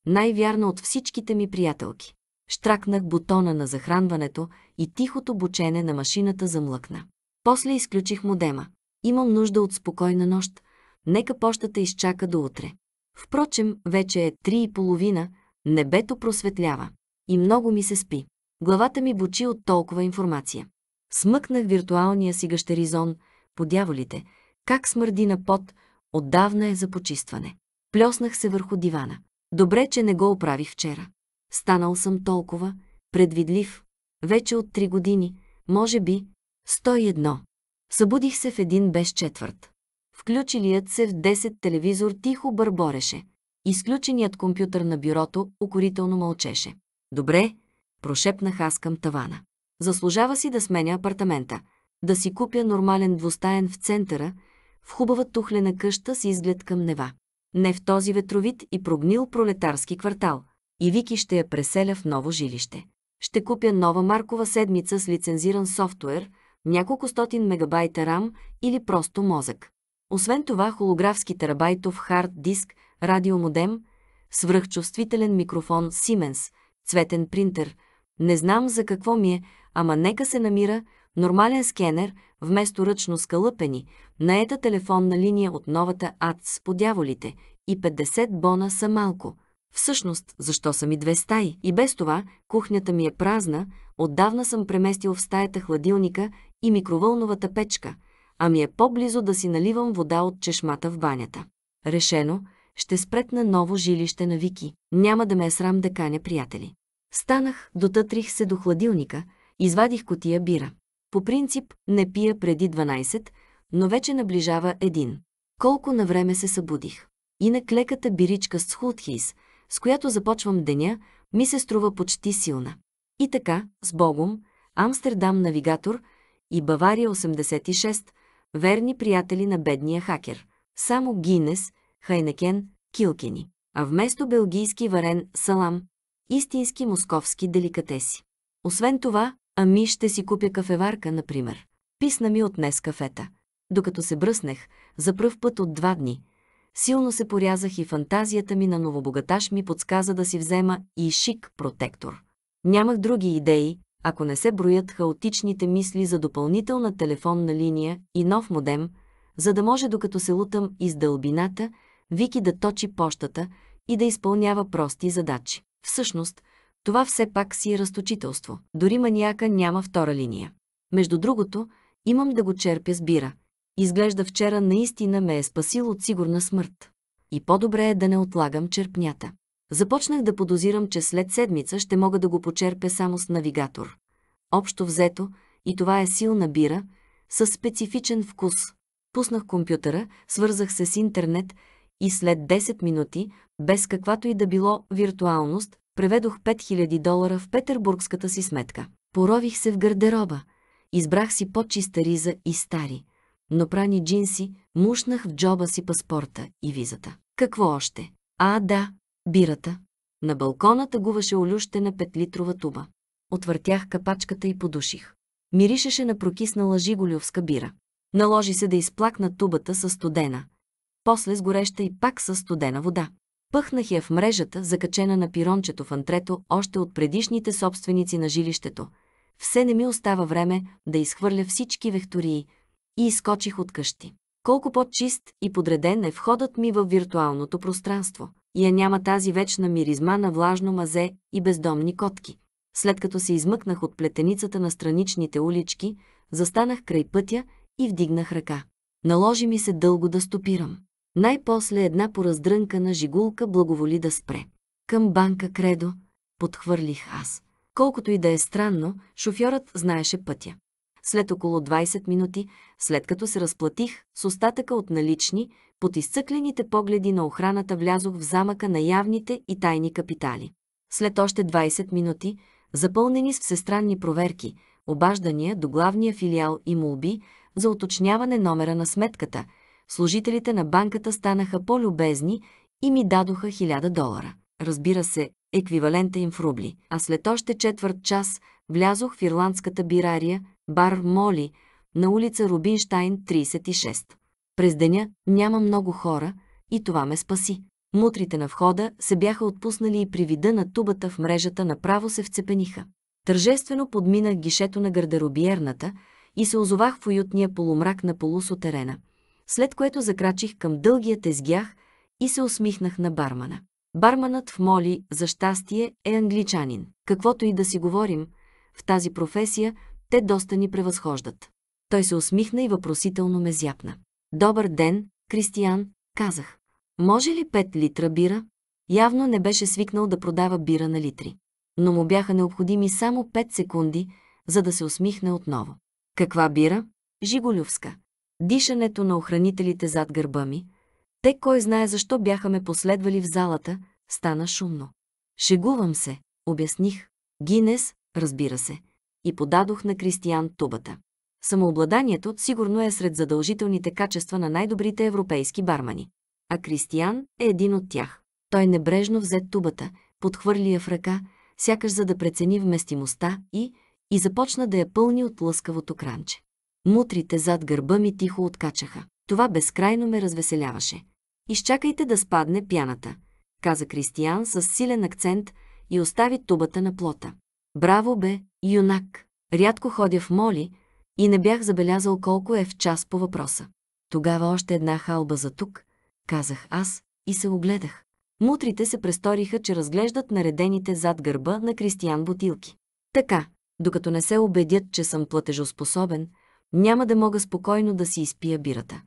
най-вярна от всичките ми приятелки. Штракнах бутона на захранването, и тихото бучене на машината замлъкна. После изключих модема. Имам нужда от спокойна нощ. Нека пощата изчака до утре. Впрочем, вече е три и половина, небето просветлява. И много ми се спи. Главата ми бочи от толкова информация. Смъкнах виртуалния си гъщеризон, подяволите, как смърди на пот, отдавна е за почистване. Плеснах се върху дивана. Добре, че не го оправих вчера. Станал съм толкова предвидлив, вече от три години, може би, 101. Събудих се в един без четвърт. Включилият се в 10 телевизор тихо бърбореше. Изключеният компютър на бюрото укорително мълчеше. Добре, прошепнах аз към тавана. Заслужава си да сменя апартамента, да си купя нормален двустаен в центъра, в хубава тухлена къща с изглед към нева. Не в този ветровит и прогнил пролетарски квартал. И Вики ще я преселя в ново жилище ще купя нова маркова седмица с лицензиран софтуер, няколко стотин мегабайта RAM или просто мозък. Освен това, холографски терабайтов хард диск, радиомодем, свръхчувствителен микрофон Siemens, цветен принтер. Не знам за какво ми е, ама нека се намира нормален скенер, вместо ръчно скалъпени, наета телефонна линия от новата ад с подяволите и 50 бона са малко – Всъщност, защо са ми две стаи? И без това, кухнята ми е празна, отдавна съм преместил в стаята хладилника и микровълновата печка, а ми е по-близо да си наливам вода от чешмата в банята. Решено, ще спретна ново жилище на Вики. Няма да ме е срам да каня приятели. Станах, дотътрих се до хладилника, извадих котия бира. По принцип, не пия преди 12, но вече наближава един. Колко на време се събудих. И на клеката биричка с хултхис, с която започвам деня, ми се струва почти силна. И така, с Богом, Амстердам навигатор и Бавария 86, верни приятели на бедния хакер. Само Гинес, Хайнекен, Килкени. А вместо белгийски варен салам, истински московски деликатеси. Освен това, ами ще си купя кафеварка, например. Писна ми отнес кафета. Докато се бръснех, за пръв път от два дни – Силно се порязах и фантазията ми на новобогаташ ми подсказа да си взема и шик протектор. Нямах други идеи, ако не се броят хаотичните мисли за допълнителна телефонна линия и нов модем, за да може докато се лутам из дълбината, Вики да точи пощата и да изпълнява прости задачи. Всъщност, това все пак си е разточителство. Дори маняка няма втора линия. Между другото, имам да го черпя с бира – Изглежда вчера наистина ме е спасил от сигурна смърт. И по-добре е да не отлагам черпнята. Започнах да подозирам, че след седмица ще мога да го почерпя само с навигатор. Общо взето, и това е силна бира, с специфичен вкус. Пуснах компютъра, свързах се с интернет и след 10 минути, без каквато и да било виртуалност, преведох 5000 долара в петербургската си сметка. Порових се в гардероба. Избрах си по-чиста риза и стари – но прани джинси, мушнах в джоба си паспорта и визата. Какво още? А, да, бирата. На балкона тъгуваше олющена петлитрова туба. Отвъртях капачката и подуших. Миришеше на прокиснала жиголевска бира. Наложи се да изплакна тубата със студена. После сгореща и пак със студена вода. Пъхнах я в мрежата, закачена на пирончето в антрето, още от предишните собственици на жилището. Все не ми остава време да изхвърля всички вехтории и изкочих от къщи. Колко по-чист и подреден е входът ми в виртуалното пространство. Я няма тази вечна миризма на влажно мазе и бездомни котки. След като се измъкнах от плетеницата на страничните улички, застанах край пътя и вдигнах ръка. Наложи ми се дълго да стопирам. Най-после една пораздрънкана жигулка благоволи да спре. Към банка Кредо подхвърлих аз. Колкото и да е странно, шофьорът знаеше пътя след около 20 минути, след като се разплатих с остатъка от налични, под изцъклените погледи на охраната влязох в замъка на явните и тайни капитали. След още 20 минути, запълнени с всестранни проверки, обаждания до главния филиал и молби за уточняване номера на сметката, служителите на банката станаха по-любезни и ми дадоха 1000 долара. Разбира се, еквивалента им в рубли. А след още четвърт час влязох в ирландската бирария, Бар Моли, на улица Рубинштайн, 36. През деня няма много хора и това ме спаси. Мутрите на входа се бяха отпуснали и при вида на тубата в мрежата направо се вцепениха. Тържествено подминах гишето на гардеробиерната и се озовах в уютния полумрак на полусотерена, след което закрачих към дългия тезгях и се усмихнах на бармана. Барманът в Моли, за щастие, е англичанин. Каквото и да си говорим, в тази професия те доста ни превъзхождат. Той се усмихна и въпросително ме зяпна. Добър ден, Кристиян, казах. Може ли 5 литра бира? Явно не беше свикнал да продава бира на литри. Но му бяха необходими само 5 секунди, за да се усмихне отново. Каква бира? Жиголювска. Дишането на охранителите зад гърба ми, те кой знае защо бяха ме последвали в залата, стана шумно. Шегувам се, обясних. Гинес, разбира се и подадох на Кристиян тубата. Самообладанието сигурно е сред задължителните качества на най-добрите европейски бармани. А Кристиян е един от тях. Той небрежно взе тубата, подхвърли я в ръка, сякаш за да прецени вместимостта и, и започна да я пълни от лъскавото кранче. Мутрите зад гърба ми тихо откачаха. Това безкрайно ме развеселяваше. Изчакайте да спадне пяната, каза Кристиян с силен акцент и остави тубата на плота. Браво бе, юнак! Рядко ходя в моли и не бях забелязал колко е в час по въпроса. Тогава още една халба за тук, казах аз и се огледах. Мутрите се престориха, че разглеждат наредените зад гърба на Кристиян бутилки. Така, докато не се убедят, че съм платежоспособен, няма да мога спокойно да си изпия бирата.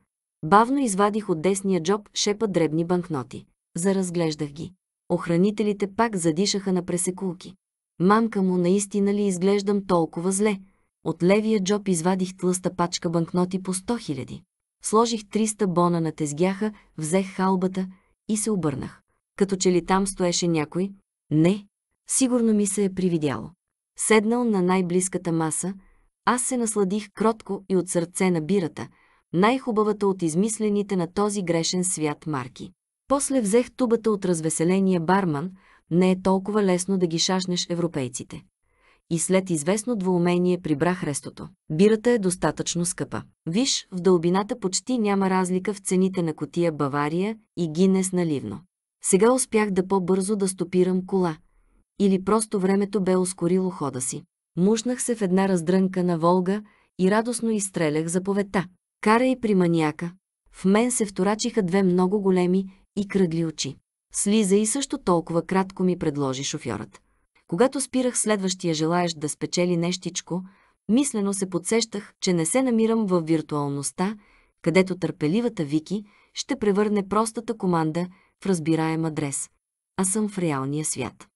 Бавно извадих от десния джоб шепа дребни банкноти. Заразглеждах ги. Охранителите пак задишаха на пресекулки. Мамка му, наистина ли изглеждам толкова зле? От левия джоб извадих тлъста пачка банкноти по 100 хиляди. Сложих 300 бона на тезгяха, взех халбата и се обърнах. Като че ли там стоеше някой? Не, сигурно ми се е привидяло. Седнал на най-близката маса, аз се насладих кротко и от сърце на бирата, най-хубавата от измислените на този грешен свят марки. После взех тубата от развеселения барман – не е толкова лесно да ги шашнеш европейците. И след известно двоумение прибрах рестото. Бирата е достатъчно скъпа. Виж, в дълбината почти няма разлика в цените на котия Бавария и Гинес наливно. Сега успях да по-бързо да стопирам кола. Или просто времето бе ускорило хода си. Мушнах се в една раздрънка на Волга и радостно изстрелях заповедта. Кара и при маняка. В мен се вторачиха две много големи и кръгли очи. Слиза и също толкова кратко ми предложи шофьорът. Когато спирах следващия желаящ да спечели нещичко, мислено се подсещах, че не се намирам в виртуалността, където търпеливата Вики ще превърне простата команда в разбираем адрес, а съм в реалния свят.